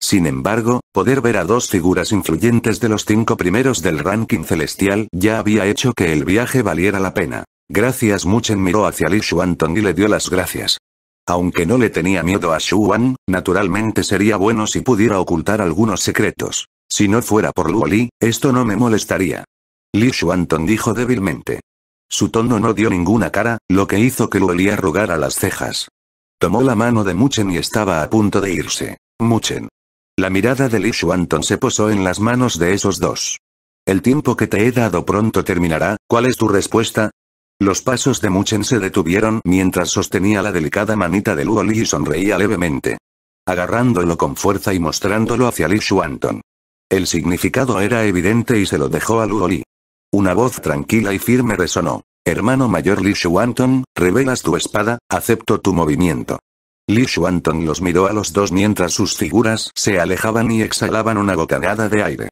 Sin embargo, poder ver a dos figuras influyentes de los cinco primeros del ranking celestial ya había hecho que el viaje valiera la pena. Gracias Muchen miró hacia Li Xuantong y le dio las gracias. Aunque no le tenía miedo a Wan, naturalmente sería bueno si pudiera ocultar algunos secretos. Si no fuera por Luoli, esto no me molestaría. Li Shuantong dijo débilmente. Su tono no dio ninguna cara, lo que hizo que Luoli arrugara las cejas. Tomó la mano de Muchen y estaba a punto de irse. Muchen. La mirada de Li Shuantong se posó en las manos de esos dos. El tiempo que te he dado pronto terminará, ¿cuál es tu respuesta? Los pasos de Muchen se detuvieron mientras sostenía la delicada manita de Luoli y sonreía levemente. Agarrándolo con fuerza y mostrándolo hacia Li Shuanton. El significado era evidente y se lo dejó a Luoli. Una voz tranquila y firme resonó. Hermano mayor Li Shuanton, revelas tu espada, acepto tu movimiento. Li Shuanton los miró a los dos mientras sus figuras se alejaban y exhalaban una bocanada de aire.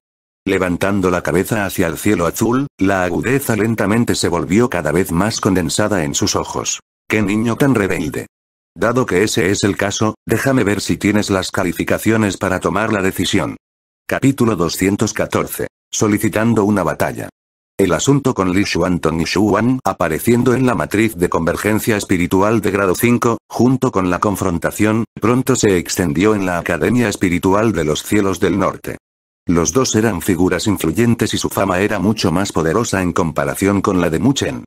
Levantando la cabeza hacia el cielo azul, la agudeza lentamente se volvió cada vez más condensada en sus ojos. ¡Qué niño tan rebelde! Dado que ese es el caso, déjame ver si tienes las calificaciones para tomar la decisión. Capítulo 214. Solicitando una batalla. El asunto con Li Tong y Shuan apareciendo en la matriz de convergencia espiritual de grado 5, junto con la confrontación, pronto se extendió en la Academia Espiritual de los Cielos del Norte. Los dos eran figuras influyentes y su fama era mucho más poderosa en comparación con la de Muchen.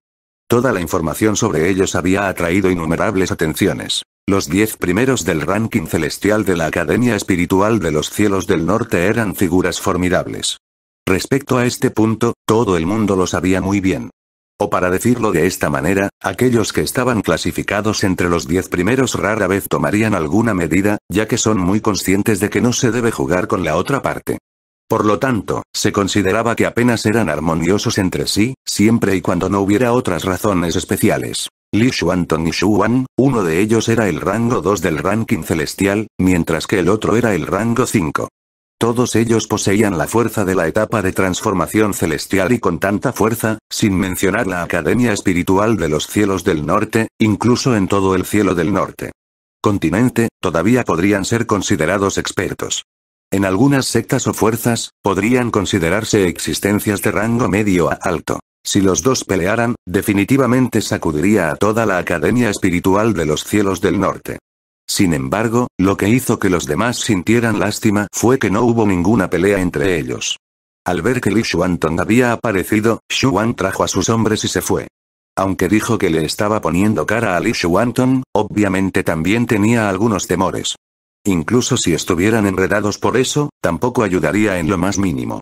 Toda la información sobre ellos había atraído innumerables atenciones. Los diez primeros del ranking celestial de la Academia Espiritual de los Cielos del Norte eran figuras formidables. Respecto a este punto, todo el mundo lo sabía muy bien. O para decirlo de esta manera, aquellos que estaban clasificados entre los diez primeros rara vez tomarían alguna medida, ya que son muy conscientes de que no se debe jugar con la otra parte. Por lo tanto, se consideraba que apenas eran armoniosos entre sí, siempre y cuando no hubiera otras razones especiales. Li Shuanton y Xuan, uno de ellos era el rango 2 del ranking celestial, mientras que el otro era el rango 5. Todos ellos poseían la fuerza de la etapa de transformación celestial y con tanta fuerza, sin mencionar la Academia Espiritual de los Cielos del Norte, incluso en todo el cielo del norte continente, todavía podrían ser considerados expertos. En algunas sectas o fuerzas, podrían considerarse existencias de rango medio a alto. Si los dos pelearan, definitivamente sacudiría a toda la academia espiritual de los cielos del norte. Sin embargo, lo que hizo que los demás sintieran lástima fue que no hubo ninguna pelea entre ellos. Al ver que Li Xuantong había aparecido, Xuan trajo a sus hombres y se fue. Aunque dijo que le estaba poniendo cara a Li Xuantong, obviamente también tenía algunos temores. Incluso si estuvieran enredados por eso, tampoco ayudaría en lo más mínimo.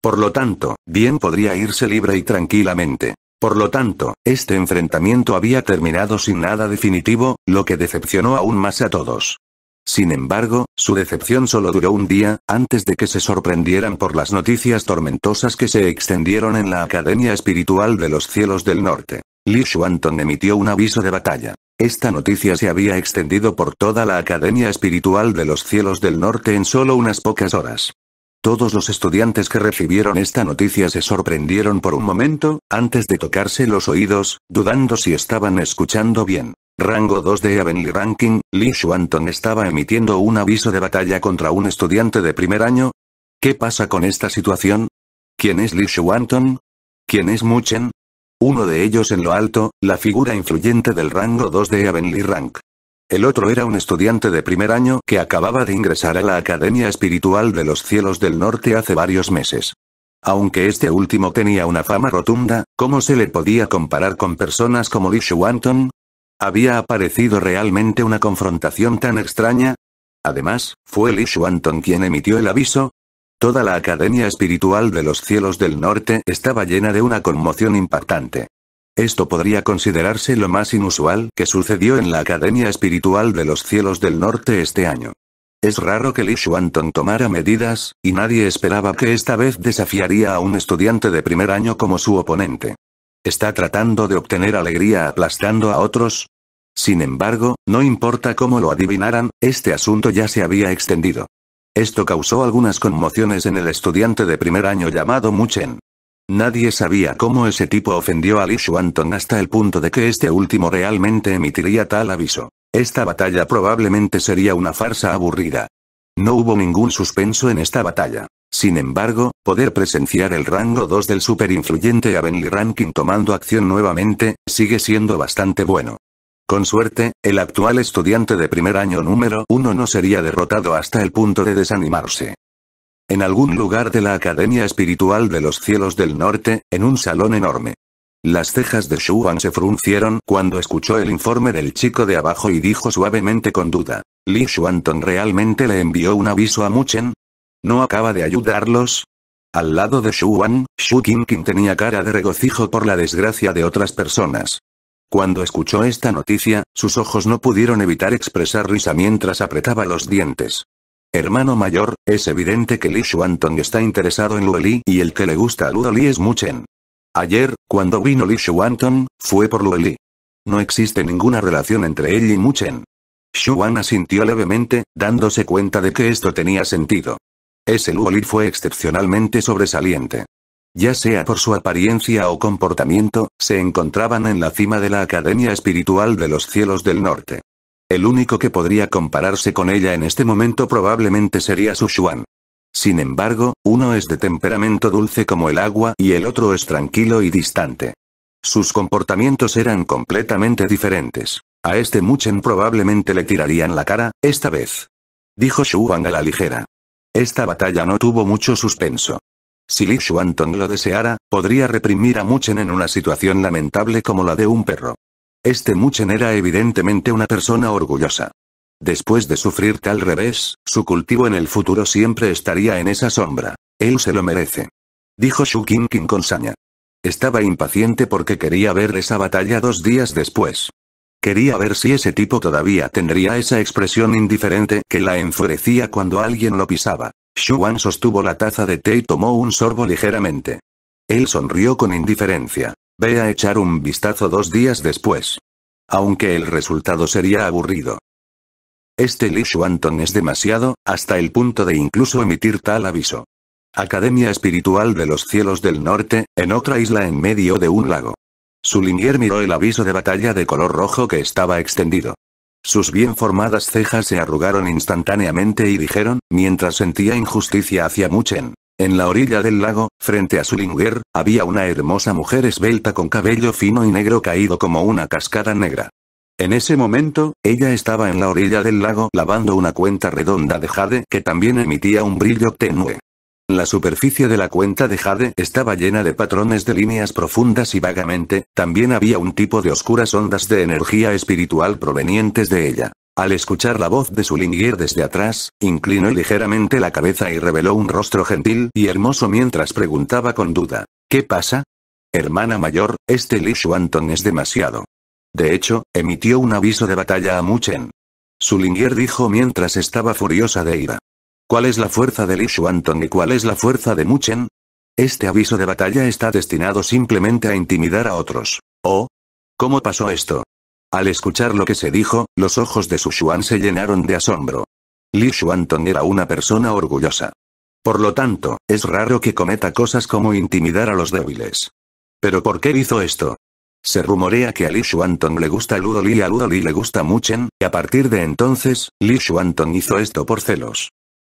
Por lo tanto, bien podría irse libre y tranquilamente. Por lo tanto, este enfrentamiento había terminado sin nada definitivo, lo que decepcionó aún más a todos. Sin embargo, su decepción solo duró un día, antes de que se sorprendieran por las noticias tormentosas que se extendieron en la Academia Espiritual de los Cielos del Norte. Li Shuanton emitió un aviso de batalla. Esta noticia se había extendido por toda la Academia Espiritual de los Cielos del Norte en solo unas pocas horas. Todos los estudiantes que recibieron esta noticia se sorprendieron por un momento, antes de tocarse los oídos, dudando si estaban escuchando bien. Rango 2 de Heavenly Ranking, Lee Shuanton estaba emitiendo un aviso de batalla contra un estudiante de primer año. ¿Qué pasa con esta situación? ¿Quién es Lee Shuanton? ¿Quién es Muchen? Uno de ellos en lo alto, la figura influyente del rango 2 de Avenly Rank. El otro era un estudiante de primer año que acababa de ingresar a la Academia Espiritual de los Cielos del Norte hace varios meses. Aunque este último tenía una fama rotunda, ¿cómo se le podía comparar con personas como Lee Shuantong? ¿Había aparecido realmente una confrontación tan extraña? Además, fue Lee Shuantong quien emitió el aviso, Toda la Academia Espiritual de los Cielos del Norte estaba llena de una conmoción impactante. Esto podría considerarse lo más inusual que sucedió en la Academia Espiritual de los Cielos del Norte este año. Es raro que Lee Swanton tomara medidas, y nadie esperaba que esta vez desafiaría a un estudiante de primer año como su oponente. ¿Está tratando de obtener alegría aplastando a otros? Sin embargo, no importa cómo lo adivinaran, este asunto ya se había extendido. Esto causó algunas conmociones en el estudiante de primer año llamado Muchen. Nadie sabía cómo ese tipo ofendió a Li Shuanton hasta el punto de que este último realmente emitiría tal aviso. Esta batalla probablemente sería una farsa aburrida. No hubo ningún suspenso en esta batalla. Sin embargo, poder presenciar el rango 2 del superinfluyente Avenly Ranking tomando acción nuevamente, sigue siendo bastante bueno. Con suerte, el actual estudiante de primer año número uno no sería derrotado hasta el punto de desanimarse. En algún lugar de la Academia Espiritual de los Cielos del Norte, en un salón enorme. Las cejas de Shuan se fruncieron cuando escuchó el informe del chico de abajo y dijo suavemente con duda. ¿Li Shuanton realmente le envió un aviso a Muchen? ¿No acaba de ayudarlos? Al lado de Shuan, Shu Qingqing tenía cara de regocijo por la desgracia de otras personas. Cuando escuchó esta noticia, sus ojos no pudieron evitar expresar risa mientras apretaba los dientes. Hermano mayor, es evidente que Li Shuantong está interesado en Lueli y el que le gusta a Luoli es Muchen. Ayer, cuando vino Li Shuantong, fue por Lueli. No existe ninguna relación entre él y Muchen. Xuan asintió levemente, dándose cuenta de que esto tenía sentido. Ese Luoli fue excepcionalmente sobresaliente ya sea por su apariencia o comportamiento, se encontraban en la cima de la Academia Espiritual de los Cielos del Norte. El único que podría compararse con ella en este momento probablemente sería su Xuan. Sin embargo, uno es de temperamento dulce como el agua y el otro es tranquilo y distante. Sus comportamientos eran completamente diferentes. A este Muchen probablemente le tirarían la cara, esta vez. Dijo Xuan a la ligera. Esta batalla no tuvo mucho suspenso. Si Li Xuantong lo deseara, podría reprimir a Muchen en una situación lamentable como la de un perro. Este Muchen era evidentemente una persona orgullosa. Después de sufrir tal revés, su cultivo en el futuro siempre estaría en esa sombra. Él se lo merece. Dijo Xu Qingqing con saña. Estaba impaciente porque quería ver esa batalla dos días después. Quería ver si ese tipo todavía tendría esa expresión indiferente que la enfurecía cuando alguien lo pisaba. Xuan sostuvo la taza de té y tomó un sorbo ligeramente. Él sonrió con indiferencia. Ve a echar un vistazo dos días después. Aunque el resultado sería aburrido. Este Li Xuantong es demasiado, hasta el punto de incluso emitir tal aviso. Academia Espiritual de los Cielos del Norte, en otra isla en medio de un lago. Su linier miró el aviso de batalla de color rojo que estaba extendido. Sus bien formadas cejas se arrugaron instantáneamente y dijeron, mientras sentía injusticia hacia Muchen. En la orilla del lago, frente a sulinger había una hermosa mujer esbelta con cabello fino y negro caído como una cascada negra. En ese momento, ella estaba en la orilla del lago lavando una cuenta redonda de jade que también emitía un brillo tenue. La superficie de la cuenta de jade estaba llena de patrones de líneas profundas y vagamente, también había un tipo de oscuras ondas de energía espiritual provenientes de ella. Al escuchar la voz de Sulingier desde atrás, inclinó ligeramente la cabeza y reveló un rostro gentil y hermoso mientras preguntaba con duda. ¿Qué pasa? Hermana mayor, este Li Shuanton es demasiado. De hecho, emitió un aviso de batalla a Muchen. Sulingier dijo mientras estaba furiosa de ira. ¿Cuál es la fuerza de Li Shuantong y cuál es la fuerza de Muchen? Este aviso de batalla está destinado simplemente a intimidar a otros. ¿Oh? ¿Cómo pasó esto? Al escuchar lo que se dijo, los ojos de Su Xuan se llenaron de asombro. Li Shuantong era una persona orgullosa. Por lo tanto, es raro que cometa cosas como intimidar a los débiles. ¿Pero por qué hizo esto? Se rumorea que a Li Shuantong le gusta Ludo Li y a Ludo Li le gusta Muchen, y a partir de entonces, Li Shuantong hizo esto por celos.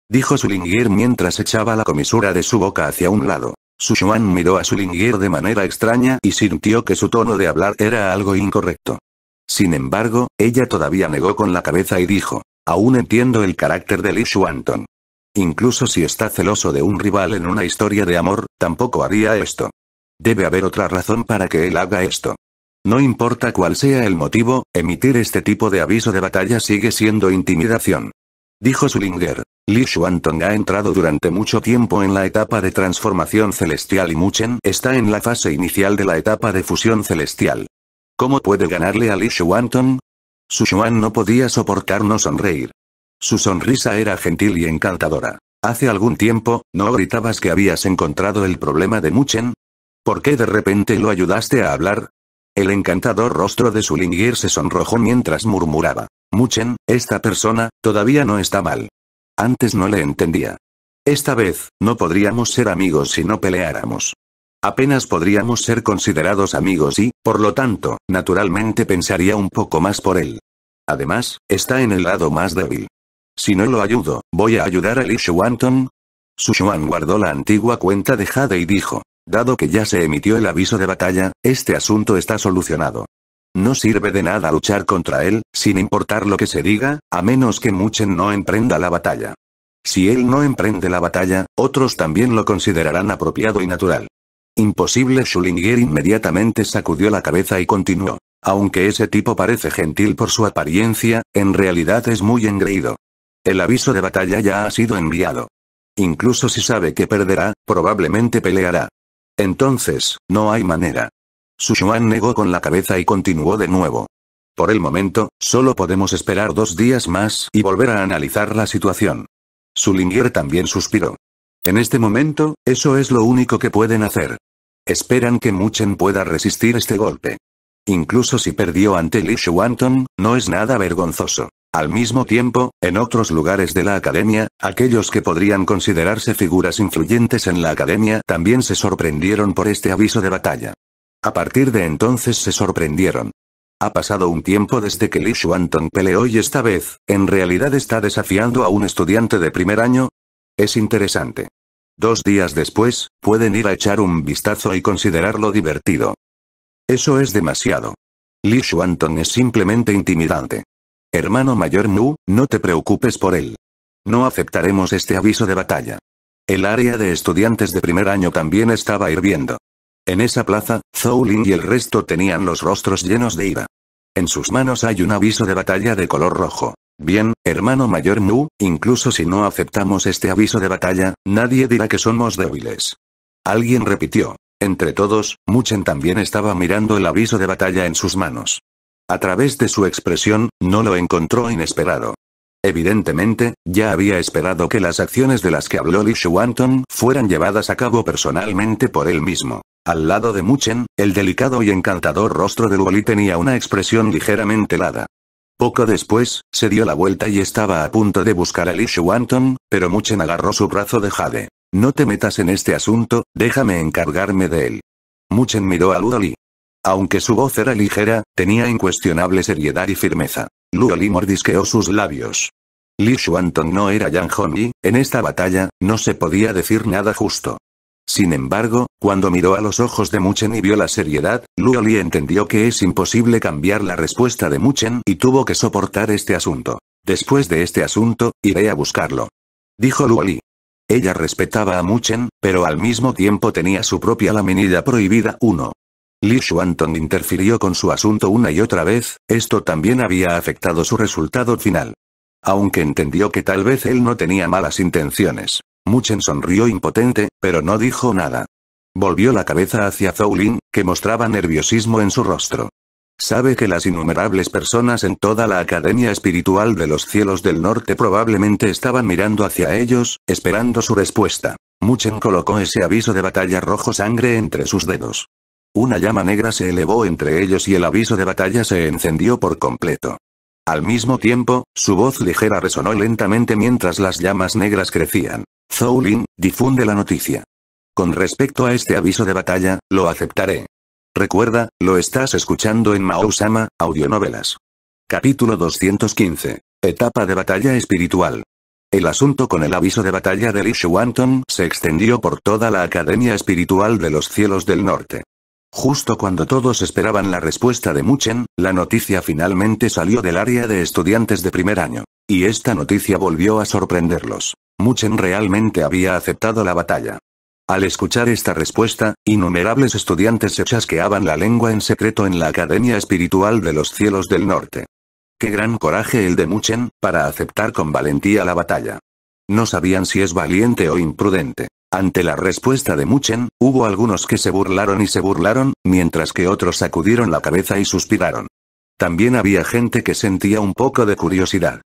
Dijo Sulingir mientras echaba la comisura de su boca hacia un lado. Sushuan miró a Sulingir de manera extraña y sintió que su tono de hablar era algo incorrecto. Sin embargo, ella todavía negó con la cabeza y dijo, aún entiendo el carácter de Li Shuanton. Incluso si está celoso de un rival en una historia de amor, tampoco haría esto. Debe haber otra razón para que él haga esto. No importa cuál sea el motivo, emitir este tipo de aviso de batalla sigue siendo intimidación. Dijo Sulinger. Li Shuanton ha entrado durante mucho tiempo en la etapa de transformación celestial y Muchen está en la fase inicial de la etapa de fusión celestial. ¿Cómo puede ganarle a Li Shuanton? Su no podía soportar no sonreír. Su sonrisa era gentil y encantadora. Hace algún tiempo, ¿no gritabas que habías encontrado el problema de Muchen? ¿Por qué de repente lo ayudaste a hablar? El encantador rostro de Sulingir se sonrojó mientras murmuraba. Muchen, esta persona, todavía no está mal. Antes no le entendía. Esta vez, no podríamos ser amigos si no peleáramos. Apenas podríamos ser considerados amigos y, por lo tanto, naturalmente pensaría un poco más por él. Además, está en el lado más débil. Si no lo ayudo, voy a ayudar a Li Shuanton. Sushuan guardó la antigua cuenta de Jade y dijo, Dado que ya se emitió el aviso de batalla, este asunto está solucionado. No sirve de nada luchar contra él, sin importar lo que se diga, a menos que Muchen no emprenda la batalla. Si él no emprende la batalla, otros también lo considerarán apropiado y natural. Imposible Schullinger inmediatamente sacudió la cabeza y continuó. Aunque ese tipo parece gentil por su apariencia, en realidad es muy engreído. El aviso de batalla ya ha sido enviado. Incluso si sabe que perderá, probablemente peleará. Entonces, no hay manera. Xuan negó con la cabeza y continuó de nuevo. Por el momento, solo podemos esperar dos días más y volver a analizar la situación. Su Lingyue también suspiró. En este momento, eso es lo único que pueden hacer. Esperan que Muchen pueda resistir este golpe. Incluso si perdió ante Li Shuanton, no es nada vergonzoso. Al mismo tiempo, en otros lugares de la academia, aquellos que podrían considerarse figuras influyentes en la academia también se sorprendieron por este aviso de batalla. A partir de entonces se sorprendieron. Ha pasado un tiempo desde que Lee Shuantong peleó y esta vez, en realidad está desafiando a un estudiante de primer año. Es interesante. Dos días después, pueden ir a echar un vistazo y considerarlo divertido. Eso es demasiado. Lee Shuantong es simplemente intimidante. Hermano mayor Nu, no te preocupes por él. No aceptaremos este aviso de batalla. El área de estudiantes de primer año también estaba hirviendo. En esa plaza, Zhou Lin y el resto tenían los rostros llenos de ira. En sus manos hay un aviso de batalla de color rojo. Bien, hermano mayor nu, incluso si no aceptamos este aviso de batalla, nadie dirá que somos débiles. Alguien repitió. Entre todos, Muchen también estaba mirando el aviso de batalla en sus manos. A través de su expresión, no lo encontró inesperado. Evidentemente, ya había esperado que las acciones de las que habló Li Anton fueran llevadas a cabo personalmente por él mismo. Al lado de Muchen, el delicado y encantador rostro de Luoli tenía una expresión ligeramente helada. Poco después, se dio la vuelta y estaba a punto de buscar a Li Anton, pero Muchen agarró su brazo de Jade. No te metas en este asunto, déjame encargarme de él. Muchen miró a Luoli. Aunque su voz era ligera, tenía incuestionable seriedad y firmeza. Luoli mordisqueó sus labios. Li Xuantong no era Yang Hong en esta batalla, no se podía decir nada justo. Sin embargo, cuando miró a los ojos de Muchen y vio la seriedad, Luoli entendió que es imposible cambiar la respuesta de Muchen y tuvo que soportar este asunto. Después de este asunto, iré a buscarlo. Dijo Luoli. Ella respetaba a Muchen, pero al mismo tiempo tenía su propia laminilla prohibida 1. Li Shuanton interfirió con su asunto una y otra vez, esto también había afectado su resultado final. Aunque entendió que tal vez él no tenía malas intenciones. Muchen sonrió impotente, pero no dijo nada. Volvió la cabeza hacia Zhou Lin, que mostraba nerviosismo en su rostro. Sabe que las innumerables personas en toda la Academia Espiritual de los Cielos del Norte probablemente estaban mirando hacia ellos, esperando su respuesta. Muchen colocó ese aviso de batalla rojo sangre entre sus dedos. Una llama negra se elevó entre ellos y el aviso de batalla se encendió por completo. Al mismo tiempo, su voz ligera resonó lentamente mientras las llamas negras crecían. Zhou Lin, difunde la noticia. Con respecto a este aviso de batalla, lo aceptaré. Recuerda, lo estás escuchando en Mao Sama, Audionovelas. Capítulo 215. Etapa de batalla espiritual. El asunto con el aviso de batalla de Li se extendió por toda la Academia Espiritual de los Cielos del Norte. Justo cuando todos esperaban la respuesta de Muchen, la noticia finalmente salió del área de estudiantes de primer año. Y esta noticia volvió a sorprenderlos. Muchen realmente había aceptado la batalla. Al escuchar esta respuesta, innumerables estudiantes se chasqueaban la lengua en secreto en la Academia Espiritual de los Cielos del Norte. Qué gran coraje el de Muchen, para aceptar con valentía la batalla. No sabían si es valiente o imprudente. Ante la respuesta de Muchen, hubo algunos que se burlaron y se burlaron, mientras que otros sacudieron la cabeza y suspiraron. También había gente que sentía un poco de curiosidad.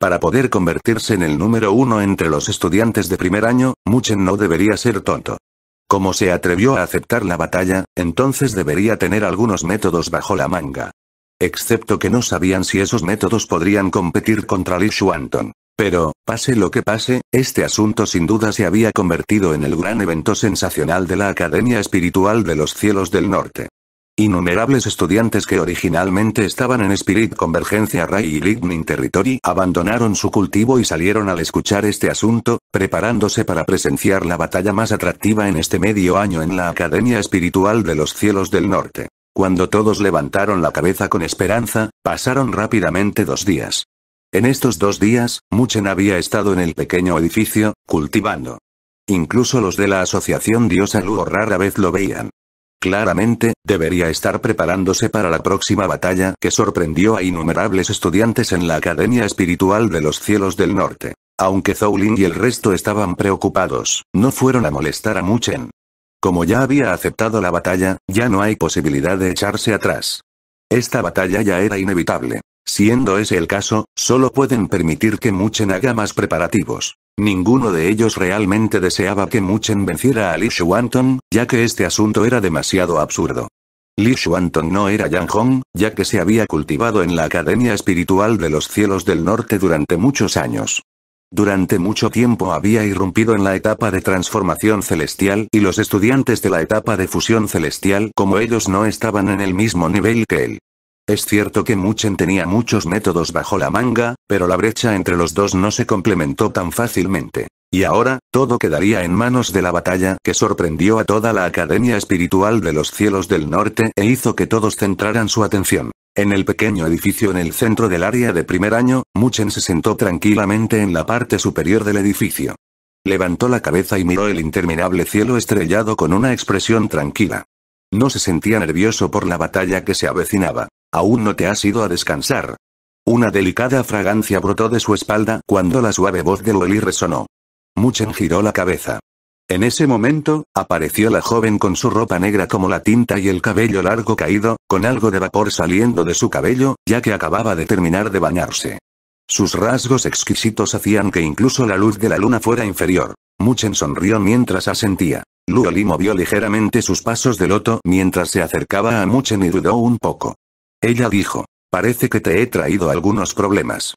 Para poder convertirse en el número uno entre los estudiantes de primer año, Muchen no debería ser tonto. Como se atrevió a aceptar la batalla, entonces debería tener algunos métodos bajo la manga. Excepto que no sabían si esos métodos podrían competir contra Li Xuantong. Pero, pase lo que pase, este asunto sin duda se había convertido en el gran evento sensacional de la Academia Espiritual de los Cielos del Norte. Innumerables estudiantes que originalmente estaban en Spirit Convergencia Ray y Lightning Territory abandonaron su cultivo y salieron al escuchar este asunto, preparándose para presenciar la batalla más atractiva en este medio año en la Academia Espiritual de los Cielos del Norte. Cuando todos levantaron la cabeza con esperanza, pasaron rápidamente dos días. En estos dos días, Muchen había estado en el pequeño edificio, cultivando. Incluso los de la asociación Diosa Lugo rara vez lo veían. Claramente, debería estar preparándose para la próxima batalla que sorprendió a innumerables estudiantes en la Academia Espiritual de los Cielos del Norte. Aunque Zouling y el resto estaban preocupados, no fueron a molestar a Muchen. Como ya había aceptado la batalla, ya no hay posibilidad de echarse atrás. Esta batalla ya era inevitable. Siendo ese el caso, solo pueden permitir que Muchen haga más preparativos. Ninguno de ellos realmente deseaba que Muchen venciera a Li Shuantong, ya que este asunto era demasiado absurdo. Li Shuantong no era Yang Hong, ya que se había cultivado en la Academia Espiritual de los Cielos del Norte durante muchos años. Durante mucho tiempo había irrumpido en la etapa de transformación celestial y los estudiantes de la etapa de fusión celestial como ellos no estaban en el mismo nivel que él. Es cierto que Muchen tenía muchos métodos bajo la manga, pero la brecha entre los dos no se complementó tan fácilmente. Y ahora, todo quedaría en manos de la batalla que sorprendió a toda la Academia Espiritual de los Cielos del Norte e hizo que todos centraran su atención. En el pequeño edificio en el centro del área de primer año, Muchen se sentó tranquilamente en la parte superior del edificio. Levantó la cabeza y miró el interminable cielo estrellado con una expresión tranquila. No se sentía nervioso por la batalla que se avecinaba. Aún no te has ido a descansar. Una delicada fragancia brotó de su espalda cuando la suave voz de Loli resonó. Muchen giró la cabeza. En ese momento, apareció la joven con su ropa negra como la tinta y el cabello largo caído, con algo de vapor saliendo de su cabello, ya que acababa de terminar de bañarse. Sus rasgos exquisitos hacían que incluso la luz de la luna fuera inferior. Muchen sonrió mientras asentía. Luoli movió ligeramente sus pasos de loto mientras se acercaba a Muchen y dudó un poco. Ella dijo. Parece que te he traído algunos problemas.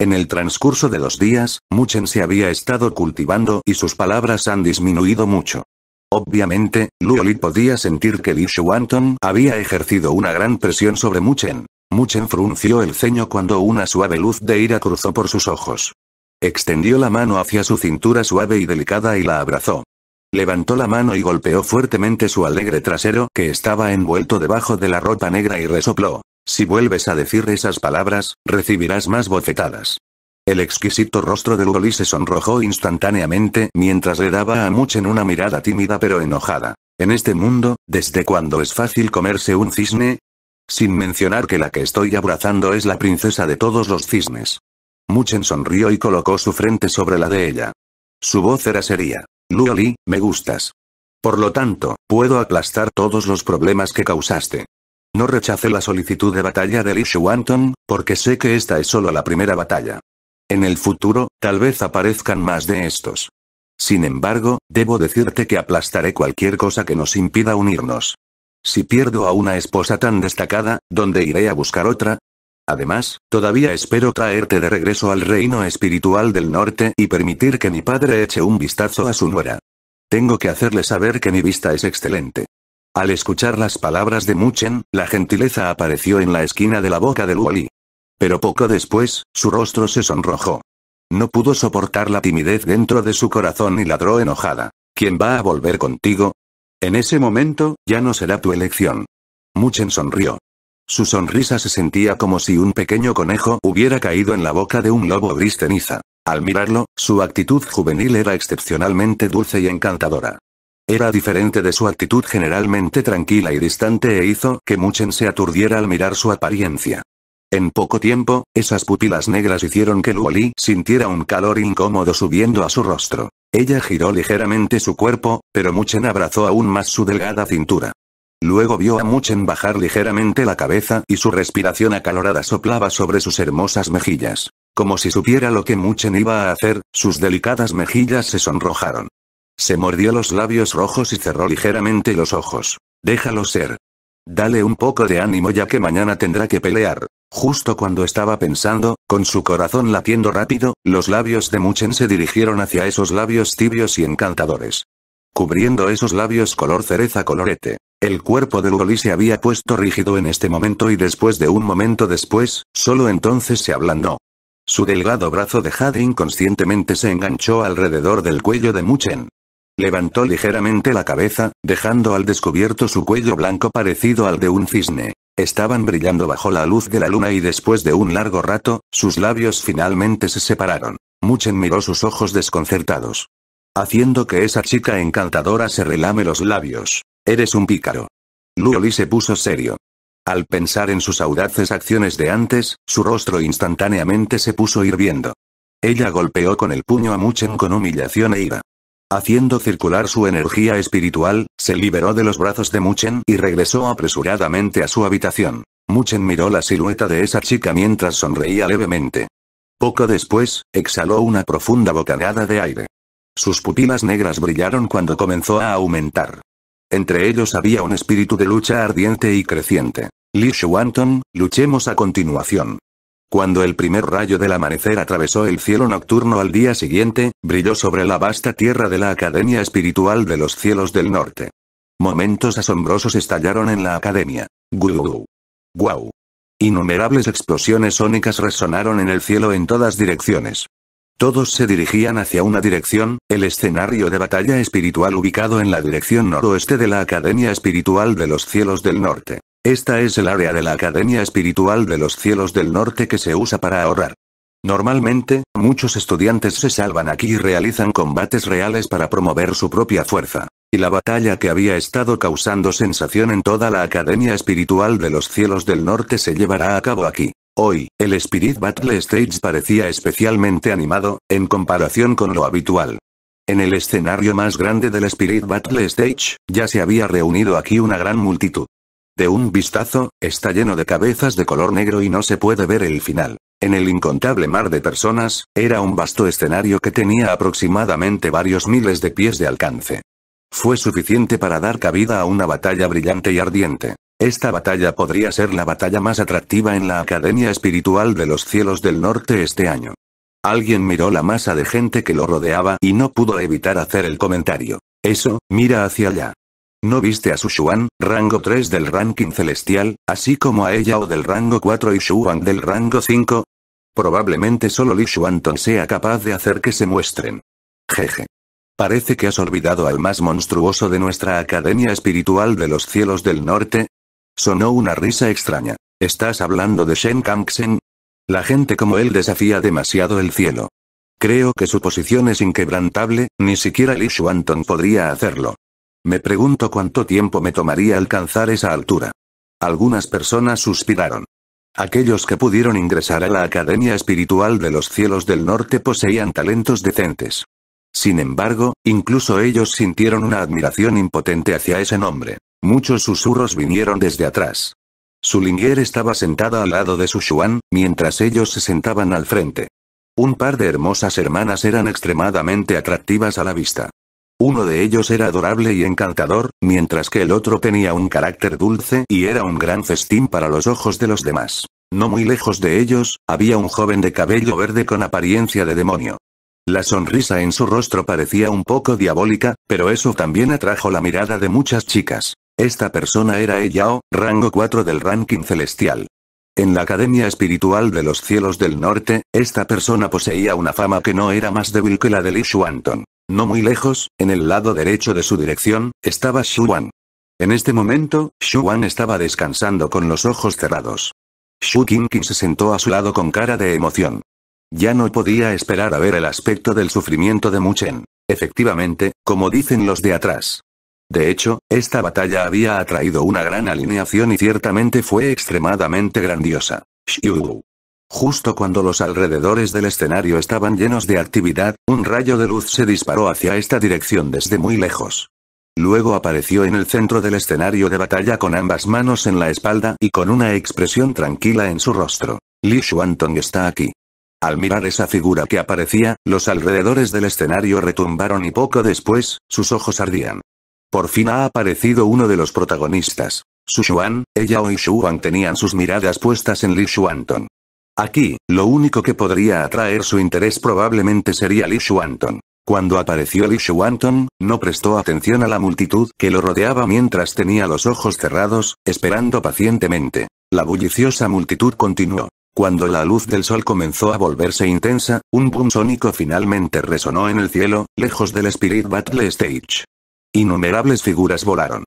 En el transcurso de los días, Muchen se había estado cultivando y sus palabras han disminuido mucho. Obviamente, Luoli podía sentir que Li había ejercido una gran presión sobre Muchen. Muchen frunció el ceño cuando una suave luz de ira cruzó por sus ojos. Extendió la mano hacia su cintura suave y delicada y la abrazó. Levantó la mano y golpeó fuertemente su alegre trasero que estaba envuelto debajo de la ropa negra y resopló. Si vuelves a decir esas palabras, recibirás más bofetadas. El exquisito rostro de Luoli se sonrojó instantáneamente mientras le daba a Muchen una mirada tímida pero enojada. En este mundo, ¿desde cuándo es fácil comerse un cisne? Sin mencionar que la que estoy abrazando es la princesa de todos los cisnes. Muchen sonrió y colocó su frente sobre la de ella. Su voz era seria. Luoli, me gustas. Por lo tanto, puedo aplastar todos los problemas que causaste. No rechace la solicitud de batalla de Lishwanton, porque sé que esta es solo la primera batalla. En el futuro, tal vez aparezcan más de estos. Sin embargo, debo decirte que aplastaré cualquier cosa que nos impida unirnos. Si pierdo a una esposa tan destacada, ¿dónde iré a buscar otra? Además, todavía espero traerte de regreso al reino espiritual del norte y permitir que mi padre eche un vistazo a su nuera. Tengo que hacerle saber que mi vista es excelente. Al escuchar las palabras de Muchen, la gentileza apareció en la esquina de la boca de Luoli. Pero poco después, su rostro se sonrojó. No pudo soportar la timidez dentro de su corazón y ladró enojada. ¿Quién va a volver contigo? En ese momento, ya no será tu elección. Muchen sonrió. Su sonrisa se sentía como si un pequeño conejo hubiera caído en la boca de un lobo gris ceniza. Al mirarlo, su actitud juvenil era excepcionalmente dulce y encantadora. Era diferente de su actitud generalmente tranquila y distante e hizo que Muchen se aturdiera al mirar su apariencia. En poco tiempo, esas pupilas negras hicieron que Luoli sintiera un calor incómodo subiendo a su rostro. Ella giró ligeramente su cuerpo, pero Muchen abrazó aún más su delgada cintura. Luego vio a Muchen bajar ligeramente la cabeza y su respiración acalorada soplaba sobre sus hermosas mejillas. Como si supiera lo que Muchen iba a hacer, sus delicadas mejillas se sonrojaron. Se mordió los labios rojos y cerró ligeramente los ojos. Déjalo ser. Dale un poco de ánimo ya que mañana tendrá que pelear. Justo cuando estaba pensando, con su corazón latiendo rápido, los labios de Muchen se dirigieron hacia esos labios tibios y encantadores. Cubriendo esos labios color cereza colorete. El cuerpo de Lugoli se había puesto rígido en este momento y después de un momento después, solo entonces se ablandó. Su delgado brazo de inconscientemente se enganchó alrededor del cuello de Muchen. Levantó ligeramente la cabeza, dejando al descubierto su cuello blanco parecido al de un cisne. Estaban brillando bajo la luz de la luna y después de un largo rato, sus labios finalmente se separaron. Muchen miró sus ojos desconcertados. Haciendo que esa chica encantadora se relame los labios. Eres un pícaro. Luoli se puso serio. Al pensar en sus audaces acciones de antes, su rostro instantáneamente se puso hirviendo. Ella golpeó con el puño a Muchen con humillación e ira. Haciendo circular su energía espiritual, se liberó de los brazos de Muchen y regresó apresuradamente a su habitación. Muchen miró la silueta de esa chica mientras sonreía levemente. Poco después, exhaló una profunda bocanada de aire. Sus pupilas negras brillaron cuando comenzó a aumentar. Entre ellos había un espíritu de lucha ardiente y creciente. Li Shuanton, luchemos a continuación. Cuando el primer rayo del amanecer atravesó el cielo nocturno al día siguiente, brilló sobre la vasta tierra de la Academia Espiritual de los Cielos del Norte. Momentos asombrosos estallaron en la Academia. ¡Guau! ¡Guau! Innumerables explosiones sónicas resonaron en el cielo en todas direcciones. Todos se dirigían hacia una dirección, el escenario de batalla espiritual ubicado en la dirección noroeste de la Academia Espiritual de los Cielos del Norte. Esta es el área de la Academia Espiritual de los Cielos del Norte que se usa para ahorrar. Normalmente, muchos estudiantes se salvan aquí y realizan combates reales para promover su propia fuerza. Y la batalla que había estado causando sensación en toda la Academia Espiritual de los Cielos del Norte se llevará a cabo aquí. Hoy, el Spirit Battle Stage parecía especialmente animado, en comparación con lo habitual. En el escenario más grande del Spirit Battle Stage, ya se había reunido aquí una gran multitud. De un vistazo, está lleno de cabezas de color negro y no se puede ver el final. En el incontable mar de personas, era un vasto escenario que tenía aproximadamente varios miles de pies de alcance. Fue suficiente para dar cabida a una batalla brillante y ardiente. Esta batalla podría ser la batalla más atractiva en la Academia Espiritual de los Cielos del Norte este año. Alguien miró la masa de gente que lo rodeaba y no pudo evitar hacer el comentario. Eso, mira hacia allá. No viste a Sushuan, rango 3 del ranking celestial, así como a ella o del rango 4 y Shuan del rango 5. Probablemente solo Li Shuanton sea capaz de hacer que se muestren. Jeje. Parece que has olvidado al más monstruoso de nuestra Academia Espiritual de los Cielos del Norte. Sonó una risa extraña. ¿Estás hablando de Shen Kangxen? La gente como él desafía demasiado el cielo. Creo que su posición es inquebrantable, ni siquiera Li Shuanton podría hacerlo. Me pregunto cuánto tiempo me tomaría alcanzar esa altura. Algunas personas suspiraron. Aquellos que pudieron ingresar a la Academia Espiritual de los Cielos del Norte poseían talentos decentes. Sin embargo, incluso ellos sintieron una admiración impotente hacia ese nombre. Muchos susurros vinieron desde atrás. Sulinger estaba sentada al lado de Sushuan, mientras ellos se sentaban al frente. Un par de hermosas hermanas eran extremadamente atractivas a la vista. Uno de ellos era adorable y encantador, mientras que el otro tenía un carácter dulce y era un gran festín para los ojos de los demás. No muy lejos de ellos, había un joven de cabello verde con apariencia de demonio. La sonrisa en su rostro parecía un poco diabólica, pero eso también atrajo la mirada de muchas chicas. Esta persona era Eyao, rango 4 del ranking celestial. En la Academia Espiritual de los Cielos del Norte, esta persona poseía una fama que no era más débil que la de Lee no muy lejos, en el lado derecho de su dirección, estaba Wan. En este momento, Wan estaba descansando con los ojos cerrados. Shu Qingqing se sentó a su lado con cara de emoción. Ya no podía esperar a ver el aspecto del sufrimiento de Muchen. Efectivamente, como dicen los de atrás. De hecho, esta batalla había atraído una gran alineación y ciertamente fue extremadamente grandiosa. Justo cuando los alrededores del escenario estaban llenos de actividad, un rayo de luz se disparó hacia esta dirección desde muy lejos. Luego apareció en el centro del escenario de batalla con ambas manos en la espalda y con una expresión tranquila en su rostro. Li Shuantong está aquí. Al mirar esa figura que aparecía, los alrededores del escenario retumbaron y poco después, sus ojos ardían. Por fin ha aparecido uno de los protagonistas. Su Xuan, ella o y tenían sus miradas puestas en Li Shuantong. Aquí, lo único que podría atraer su interés probablemente sería Lee Swanton. Cuando apareció Lee Swanton, no prestó atención a la multitud que lo rodeaba mientras tenía los ojos cerrados, esperando pacientemente. La bulliciosa multitud continuó. Cuando la luz del sol comenzó a volverse intensa, un boom sónico finalmente resonó en el cielo, lejos del Spirit Battle Stage. Innumerables figuras volaron.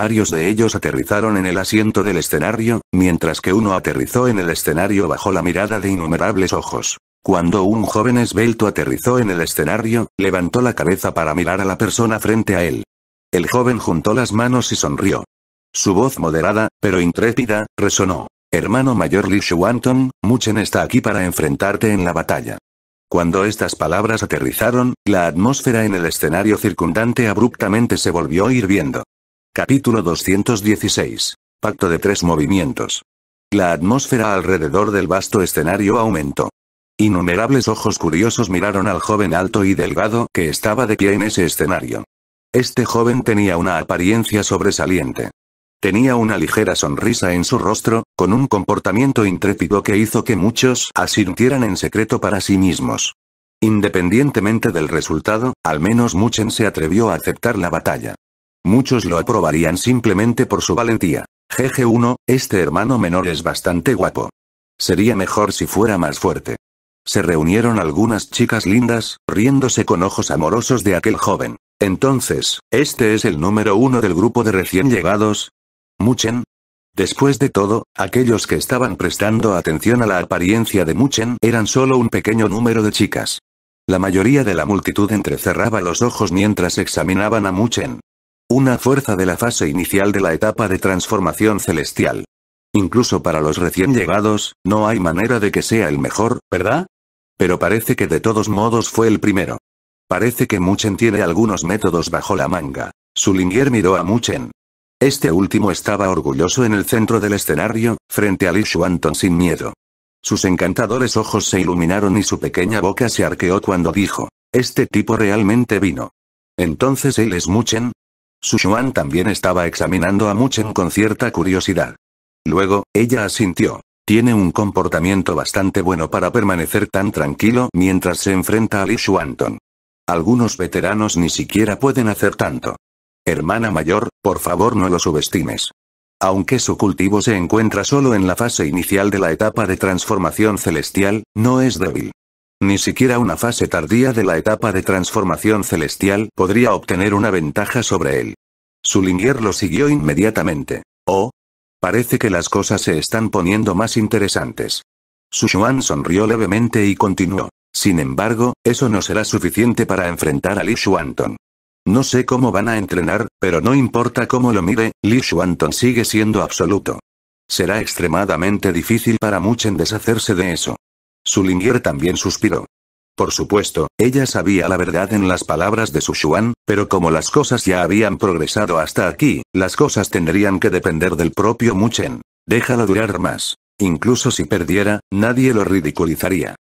Varios de ellos aterrizaron en el asiento del escenario, mientras que uno aterrizó en el escenario bajo la mirada de innumerables ojos. Cuando un joven esbelto aterrizó en el escenario, levantó la cabeza para mirar a la persona frente a él. El joven juntó las manos y sonrió. Su voz moderada, pero intrépida, resonó. Hermano mayor Lee Shuanton, Muchen está aquí para enfrentarte en la batalla. Cuando estas palabras aterrizaron, la atmósfera en el escenario circundante abruptamente se volvió hirviendo. Capítulo 216. Pacto de tres movimientos. La atmósfera alrededor del vasto escenario aumentó. Innumerables ojos curiosos miraron al joven alto y delgado que estaba de pie en ese escenario. Este joven tenía una apariencia sobresaliente. Tenía una ligera sonrisa en su rostro, con un comportamiento intrépido que hizo que muchos asintieran en secreto para sí mismos. Independientemente del resultado, al menos Muchen se atrevió a aceptar la batalla. Muchos lo aprobarían simplemente por su valentía. gg 1, este hermano menor es bastante guapo. Sería mejor si fuera más fuerte. Se reunieron algunas chicas lindas, riéndose con ojos amorosos de aquel joven. Entonces, ¿este es el número uno del grupo de recién llegados? ¿Muchen? Después de todo, aquellos que estaban prestando atención a la apariencia de Muchen eran solo un pequeño número de chicas. La mayoría de la multitud entrecerraba los ojos mientras examinaban a Muchen. Una fuerza de la fase inicial de la etapa de transformación celestial. Incluso para los recién llegados, no hay manera de que sea el mejor, ¿verdad? Pero parece que de todos modos fue el primero. Parece que Muchen tiene algunos métodos bajo la manga. Sulingier miró a Muchen. Este último estaba orgulloso en el centro del escenario, frente a Li Shuanton sin miedo. Sus encantadores ojos se iluminaron y su pequeña boca se arqueó cuando dijo, este tipo realmente vino. Entonces él es Muchen, Xuan también estaba examinando a Muchen con cierta curiosidad. Luego, ella asintió. Tiene un comportamiento bastante bueno para permanecer tan tranquilo mientras se enfrenta a Li Shuanton. Algunos veteranos ni siquiera pueden hacer tanto. Hermana mayor, por favor no lo subestimes. Aunque su cultivo se encuentra solo en la fase inicial de la etapa de transformación celestial, no es débil. Ni siquiera una fase tardía de la etapa de transformación celestial podría obtener una ventaja sobre él. sulinger lo siguió inmediatamente. Oh. Parece que las cosas se están poniendo más interesantes. Xuan sonrió levemente y continuó. Sin embargo, eso no será suficiente para enfrentar a Li Shuanton. No sé cómo van a entrenar, pero no importa cómo lo mire, Li Shuanton sigue siendo absoluto. Será extremadamente difícil para Muchen deshacerse de eso. Sulinier también suspiró. Por supuesto, ella sabía la verdad en las palabras de xuan pero como las cosas ya habían progresado hasta aquí, las cosas tendrían que depender del propio Muchen. Déjalo durar más. Incluso si perdiera, nadie lo ridiculizaría.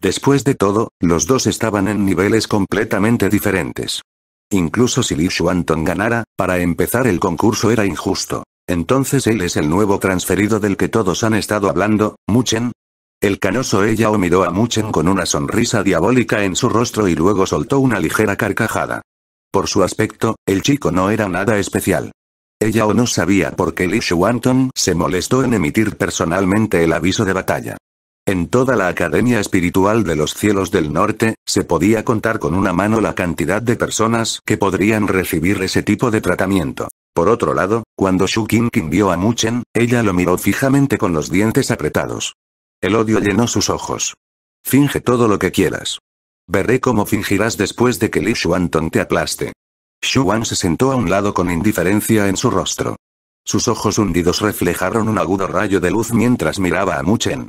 Después de todo, los dos estaban en niveles completamente diferentes. Incluso si Li Xuanton ganara, para empezar el concurso era injusto. Entonces él es el nuevo transferido del que todos han estado hablando, Muchen, el canoso Eyao miró a Muchen con una sonrisa diabólica en su rostro y luego soltó una ligera carcajada. Por su aspecto, el chico no era nada especial. Eyao no sabía por qué Li Shuantong se molestó en emitir personalmente el aviso de batalla. En toda la Academia Espiritual de los Cielos del Norte, se podía contar con una mano la cantidad de personas que podrían recibir ese tipo de tratamiento. Por otro lado, cuando Shu Qingqing vio a Muchen, ella lo miró fijamente con los dientes apretados. El odio llenó sus ojos. Finge todo lo que quieras. Veré cómo fingirás después de que Li Shuanton te aplaste. Shuan se sentó a un lado con indiferencia en su rostro. Sus ojos hundidos reflejaron un agudo rayo de luz mientras miraba a Muchen.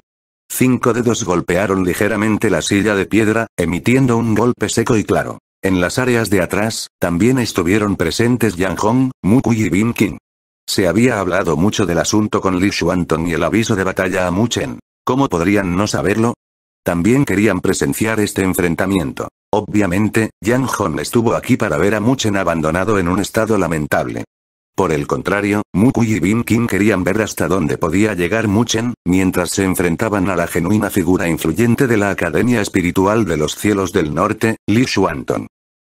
Cinco dedos golpearon ligeramente la silla de piedra, emitiendo un golpe seco y claro. En las áreas de atrás, también estuvieron presentes Yang Hong, Kui y Bin King. Se había hablado mucho del asunto con Li Shuanton y el aviso de batalla a Muchen. ¿Cómo podrían no saberlo? También querían presenciar este enfrentamiento. Obviamente, Yang Hong estuvo aquí para ver a Muchen abandonado en un estado lamentable. Por el contrario, Mukui y Bin Kim querían ver hasta dónde podía llegar Muchen, mientras se enfrentaban a la genuina figura influyente de la Academia Espiritual de los Cielos del Norte, Li Shuantong.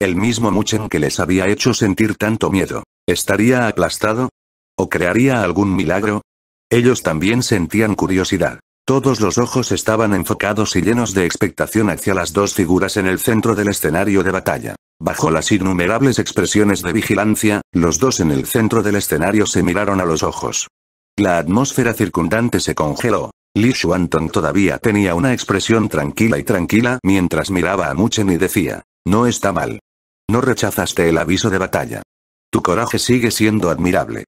El mismo Muchen que les había hecho sentir tanto miedo. ¿Estaría aplastado? ¿O crearía algún milagro? Ellos también sentían curiosidad. Todos los ojos estaban enfocados y llenos de expectación hacia las dos figuras en el centro del escenario de batalla. Bajo las innumerables expresiones de vigilancia, los dos en el centro del escenario se miraron a los ojos. La atmósfera circundante se congeló. Lee Shuantong todavía tenía una expresión tranquila y tranquila mientras miraba a Muchen y decía, no está mal. No rechazaste el aviso de batalla. Tu coraje sigue siendo admirable.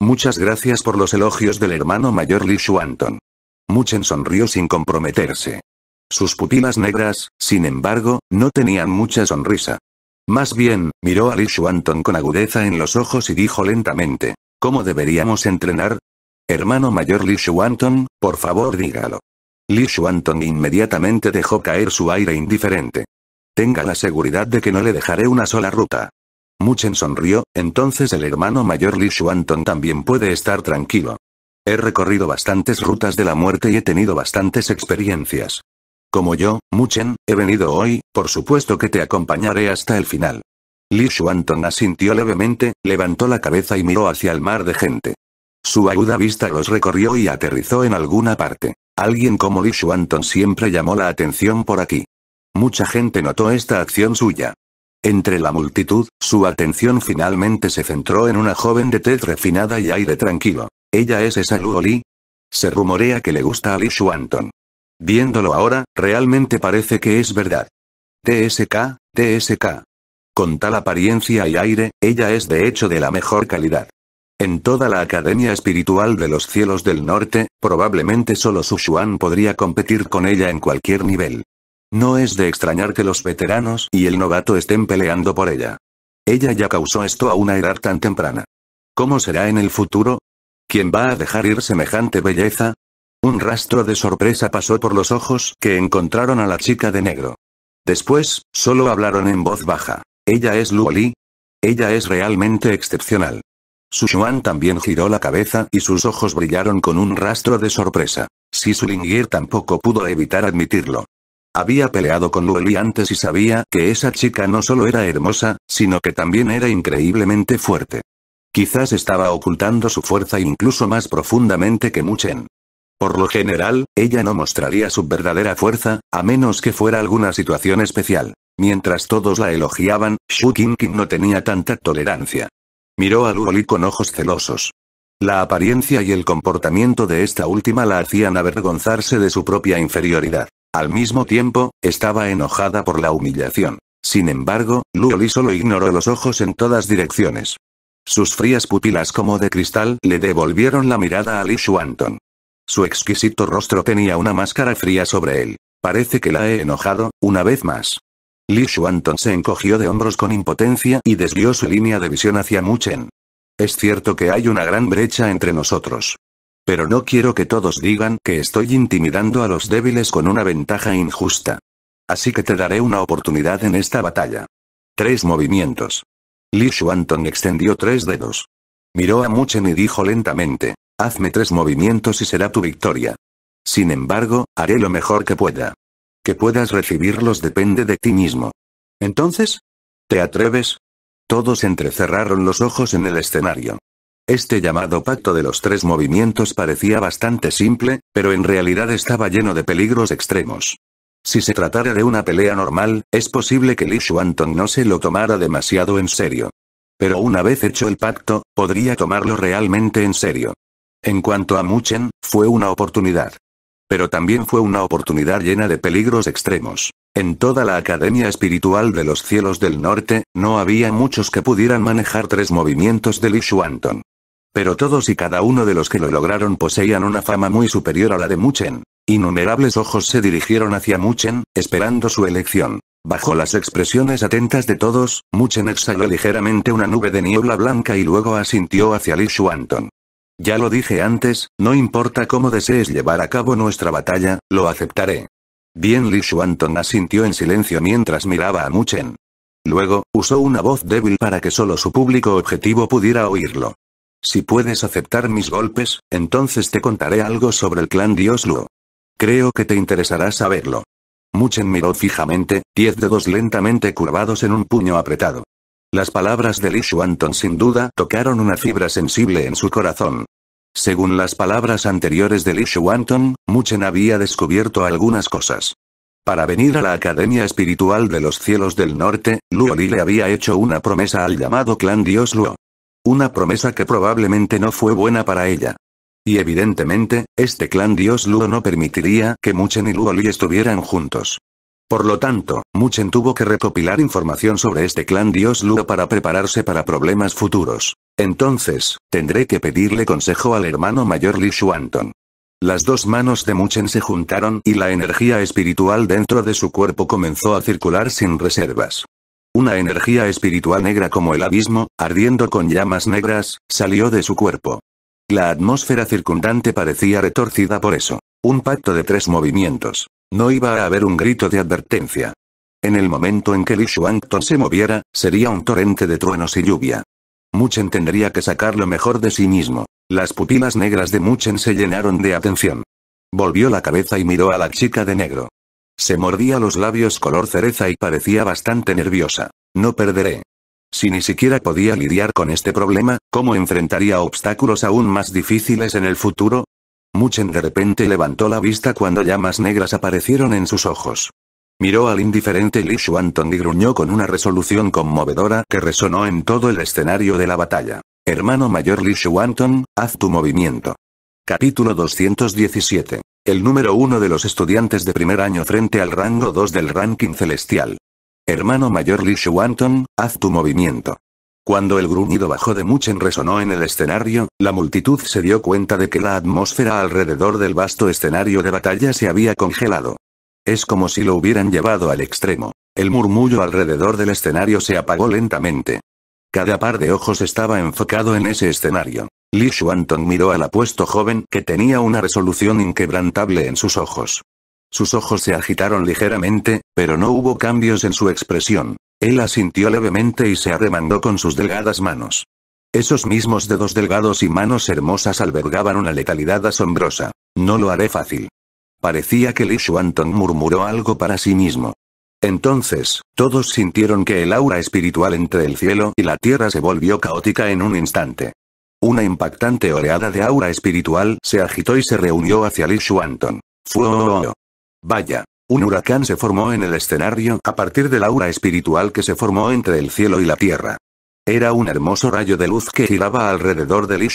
Muchas gracias por los elogios del hermano mayor Lee Shuantong. Muchen sonrió sin comprometerse. Sus pupilas negras, sin embargo, no tenían mucha sonrisa. Más bien, miró a Li Shuantong con agudeza en los ojos y dijo lentamente. ¿Cómo deberíamos entrenar? Hermano mayor Li Shuantong, por favor dígalo. Li Shuantong inmediatamente dejó caer su aire indiferente. Tenga la seguridad de que no le dejaré una sola ruta. Muchen sonrió, entonces el hermano mayor Li Shuantong también puede estar tranquilo. He recorrido bastantes rutas de la muerte y he tenido bastantes experiencias. Como yo, Muchen, he venido hoy, por supuesto que te acompañaré hasta el final. Li Shuantong asintió levemente, levantó la cabeza y miró hacia el mar de gente. Su aguda vista los recorrió y aterrizó en alguna parte. Alguien como Li Shuantong siempre llamó la atención por aquí. Mucha gente notó esta acción suya. Entre la multitud, su atención finalmente se centró en una joven de tez refinada y aire tranquilo. Ella es esa Luoli? Se rumorea que le gusta a Li Shuanton. Viéndolo ahora, realmente parece que es verdad. TSK, TSK. Con tal apariencia y aire, ella es de hecho de la mejor calidad. En toda la Academia Espiritual de los Cielos del Norte, probablemente solo Su Xuan podría competir con ella en cualquier nivel. No es de extrañar que los veteranos y el novato estén peleando por ella. Ella ya causó esto a una edad tan temprana. ¿Cómo será en el futuro? ¿Quién va a dejar ir semejante belleza? Un rastro de sorpresa pasó por los ojos que encontraron a la chica de negro. Después, solo hablaron en voz baja. Ella es Luoli. Ella es realmente excepcional. Sushuan también giró la cabeza y sus ojos brillaron con un rastro de sorpresa. Si Sisulingir tampoco pudo evitar admitirlo. Había peleado con Luoli antes y sabía que esa chica no solo era hermosa, sino que también era increíblemente fuerte. Quizás estaba ocultando su fuerza incluso más profundamente que Muchen. Por lo general, ella no mostraría su verdadera fuerza, a menos que fuera alguna situación especial. Mientras todos la elogiaban, Shu Qingqing no tenía tanta tolerancia. Miró a Luoli con ojos celosos. La apariencia y el comportamiento de esta última la hacían avergonzarse de su propia inferioridad. Al mismo tiempo, estaba enojada por la humillación. Sin embargo, Luoli solo ignoró los ojos en todas direcciones. Sus frías pupilas como de cristal le devolvieron la mirada a Li Swanton. Su exquisito rostro tenía una máscara fría sobre él. Parece que la he enojado, una vez más. Li Swanton se encogió de hombros con impotencia y desvió su línea de visión hacia Muchen. Es cierto que hay una gran brecha entre nosotros. Pero no quiero que todos digan que estoy intimidando a los débiles con una ventaja injusta. Así que te daré una oportunidad en esta batalla. Tres movimientos. Li Shuanton extendió tres dedos. Miró a Muchen y dijo lentamente. Hazme tres movimientos y será tu victoria. Sin embargo, haré lo mejor que pueda. Que puedas recibirlos depende de ti mismo. Entonces? ¿Te atreves? Todos entrecerraron los ojos en el escenario. Este llamado pacto de los tres movimientos parecía bastante simple, pero en realidad estaba lleno de peligros extremos. Si se tratara de una pelea normal, es posible que Li Xuantong no se lo tomara demasiado en serio. Pero una vez hecho el pacto, podría tomarlo realmente en serio. En cuanto a Muchen, fue una oportunidad. Pero también fue una oportunidad llena de peligros extremos. En toda la Academia Espiritual de los Cielos del Norte, no había muchos que pudieran manejar tres movimientos de Li Xuantong. Pero todos y cada uno de los que lo lograron poseían una fama muy superior a la de Muchen. Innumerables ojos se dirigieron hacia Muchen, esperando su elección. Bajo las expresiones atentas de todos, Muchen exhaló ligeramente una nube de niebla blanca y luego asintió hacia Li Shuanton. Ya lo dije antes, no importa cómo desees llevar a cabo nuestra batalla, lo aceptaré. Bien Li Shuanton asintió en silencio mientras miraba a Muchen. Luego, usó una voz débil para que solo su público objetivo pudiera oírlo. Si puedes aceptar mis golpes, entonces te contaré algo sobre el clan Dios Luo. Creo que te interesará saberlo. Muchen miró fijamente, diez dedos lentamente curvados en un puño apretado. Las palabras de Li Shuantong sin duda tocaron una fibra sensible en su corazón. Según las palabras anteriores de Li Shuantong, Muchen había descubierto algunas cosas. Para venir a la Academia Espiritual de los Cielos del Norte, Luo Li le había hecho una promesa al llamado clan Dios Luo. Una promesa que probablemente no fue buena para ella. Y evidentemente, este clan dios Luo no permitiría que Muchen y Luo Li estuvieran juntos. Por lo tanto, Muchen tuvo que recopilar información sobre este clan dios Luo para prepararse para problemas futuros. Entonces, tendré que pedirle consejo al hermano mayor Li Shuanton. Las dos manos de Muchen se juntaron y la energía espiritual dentro de su cuerpo comenzó a circular sin reservas. Una energía espiritual negra como el abismo, ardiendo con llamas negras, salió de su cuerpo. La atmósfera circundante parecía retorcida por eso. Un pacto de tres movimientos. No iba a haber un grito de advertencia. En el momento en que Li Shuangton se moviera, sería un torrente de truenos y lluvia. Muchen tendría que sacar lo mejor de sí mismo. Las pupilas negras de Muchen se llenaron de atención. Volvió la cabeza y miró a la chica de negro. Se mordía los labios color cereza y parecía bastante nerviosa. No perderé. Si ni siquiera podía lidiar con este problema, ¿cómo enfrentaría obstáculos aún más difíciles en el futuro? Muchen de repente levantó la vista cuando llamas negras aparecieron en sus ojos. Miró al indiferente Li Xuantong y gruñó con una resolución conmovedora que resonó en todo el escenario de la batalla. Hermano mayor Li Shuanton, haz tu movimiento. Capítulo 217 el número uno de los estudiantes de primer año frente al rango 2 del ranking celestial. Hermano mayor Lee Shuanton, haz tu movimiento. Cuando el gruñido bajo de Muchen resonó en el escenario, la multitud se dio cuenta de que la atmósfera alrededor del vasto escenario de batalla se había congelado. Es como si lo hubieran llevado al extremo. El murmullo alrededor del escenario se apagó lentamente. Cada par de ojos estaba enfocado en ese escenario. Lee Shuanton miró al apuesto joven que tenía una resolución inquebrantable en sus ojos. Sus ojos se agitaron ligeramente, pero no hubo cambios en su expresión. Él asintió levemente y se arremangó con sus delgadas manos. Esos mismos dedos delgados y manos hermosas albergaban una letalidad asombrosa. No lo haré fácil. Parecía que Lee Shuanton murmuró algo para sí mismo. Entonces, todos sintieron que el aura espiritual entre el cielo y la tierra se volvió caótica en un instante. Una impactante oleada de aura espiritual se agitó y se reunió hacia Lee Shuanton. Vaya. Un huracán se formó en el escenario a partir del aura espiritual que se formó entre el cielo y la tierra. Era un hermoso rayo de luz que giraba alrededor de Lee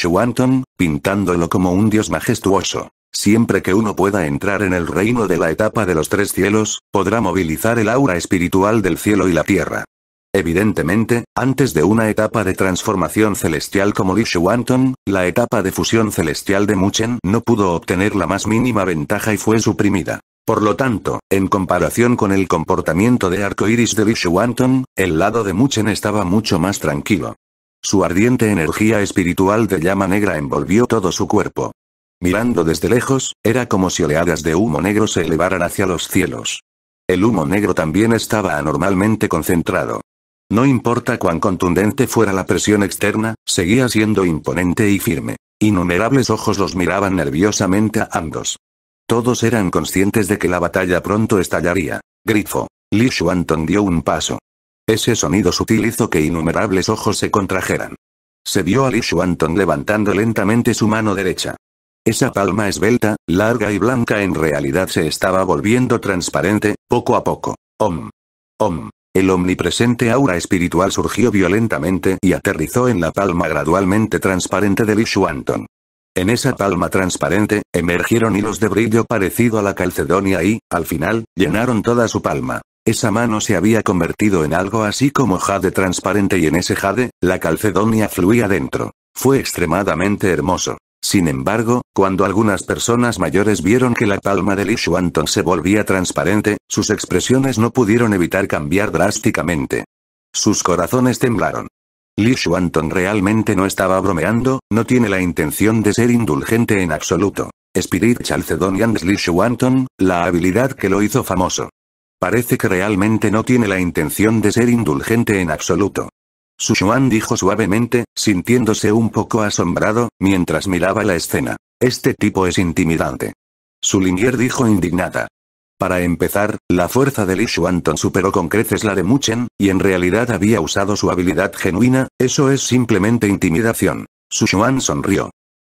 pintándolo como un dios majestuoso. Siempre que uno pueda entrar en el reino de la etapa de los tres cielos, podrá movilizar el aura espiritual del cielo y la tierra. Evidentemente, antes de una etapa de transformación celestial como Li la etapa de fusión celestial de Muchen no pudo obtener la más mínima ventaja y fue suprimida. Por lo tanto, en comparación con el comportamiento de arcoiris de Wanton, el lado de Muchen estaba mucho más tranquilo. Su ardiente energía espiritual de llama negra envolvió todo su cuerpo. Mirando desde lejos, era como si oleadas de humo negro se elevaran hacia los cielos. El humo negro también estaba anormalmente concentrado. No importa cuán contundente fuera la presión externa, seguía siendo imponente y firme. Innumerables ojos los miraban nerviosamente a ambos. Todos eran conscientes de que la batalla pronto estallaría. Grifo. Li Shuanton dio un paso. Ese sonido sutil hizo que innumerables ojos se contrajeran. Se vio a Li Shuanton levantando lentamente su mano derecha. Esa palma esbelta, larga y blanca en realidad se estaba volviendo transparente, poco a poco. Om. Om. El omnipresente aura espiritual surgió violentamente y aterrizó en la palma gradualmente transparente de Vishuanton. En esa palma transparente, emergieron hilos de brillo parecido a la calcedonia y, al final, llenaron toda su palma. Esa mano se había convertido en algo así como jade transparente y en ese jade, la calcedonia fluía dentro. Fue extremadamente hermoso. Sin embargo, cuando algunas personas mayores vieron que la palma de Lee Shuanton se volvía transparente, sus expresiones no pudieron evitar cambiar drásticamente. Sus corazones temblaron. Lee Shuanton realmente no estaba bromeando, no tiene la intención de ser indulgente en absoluto. Spirit Chalcedonians Lee Shuanton, la habilidad que lo hizo famoso. Parece que realmente no tiene la intención de ser indulgente en absoluto. Xuan dijo suavemente, sintiéndose un poco asombrado, mientras miraba la escena. Este tipo es intimidante. Sulinier dijo indignada. Para empezar, la fuerza de Li Xuanton superó con creces la de Muchen, y en realidad había usado su habilidad genuina, eso es simplemente intimidación. Sushuan sonrió.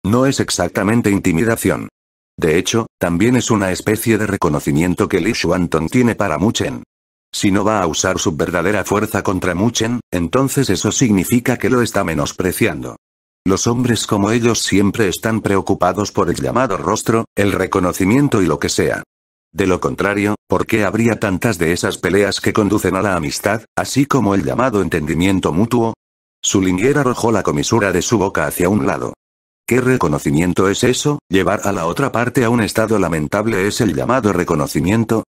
No es exactamente intimidación. De hecho, también es una especie de reconocimiento que Li Xuanton tiene para Muchen. Si no va a usar su verdadera fuerza contra Muchen, entonces eso significa que lo está menospreciando. Los hombres como ellos siempre están preocupados por el llamado rostro, el reconocimiento y lo que sea. De lo contrario, ¿por qué habría tantas de esas peleas que conducen a la amistad, así como el llamado entendimiento mutuo? Su arrojó la comisura de su boca hacia un lado. ¿Qué reconocimiento es eso? Llevar a la otra parte a un estado lamentable es el llamado reconocimiento,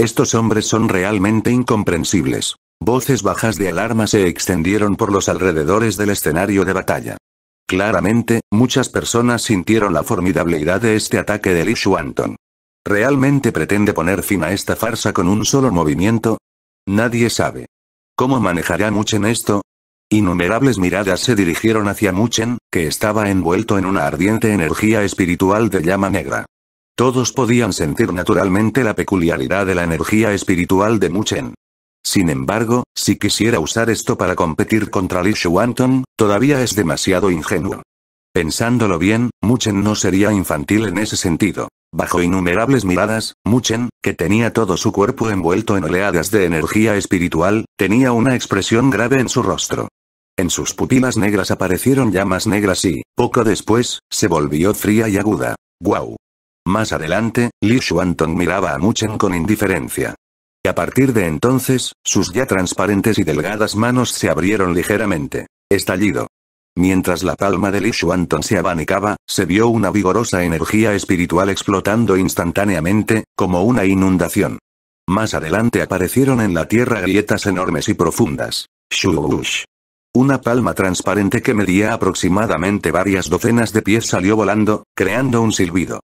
estos hombres son realmente incomprensibles. Voces bajas de alarma se extendieron por los alrededores del escenario de batalla. Claramente, muchas personas sintieron la formidabilidad de este ataque de Lee ¿Realmente pretende poner fin a esta farsa con un solo movimiento? Nadie sabe. ¿Cómo manejará Muchen esto? Innumerables miradas se dirigieron hacia Muchen, que estaba envuelto en una ardiente energía espiritual de llama negra. Todos podían sentir naturalmente la peculiaridad de la energía espiritual de Muchen. Sin embargo, si quisiera usar esto para competir contra Li Shuanton, todavía es demasiado ingenuo. Pensándolo bien, Muchen no sería infantil en ese sentido. Bajo innumerables miradas, Muchen, que tenía todo su cuerpo envuelto en oleadas de energía espiritual, tenía una expresión grave en su rostro. En sus pupilas negras aparecieron llamas negras y, poco después, se volvió fría y aguda. ¡Guau! Más adelante, Li Shuantong miraba a Muchen con indiferencia. Y a partir de entonces, sus ya transparentes y delgadas manos se abrieron ligeramente. Estallido. Mientras la palma de Li Shuantong se abanicaba, se vio una vigorosa energía espiritual explotando instantáneamente, como una inundación. Más adelante aparecieron en la tierra grietas enormes y profundas. Shush. Una palma transparente que medía aproximadamente varias docenas de pies salió volando, creando un silbido.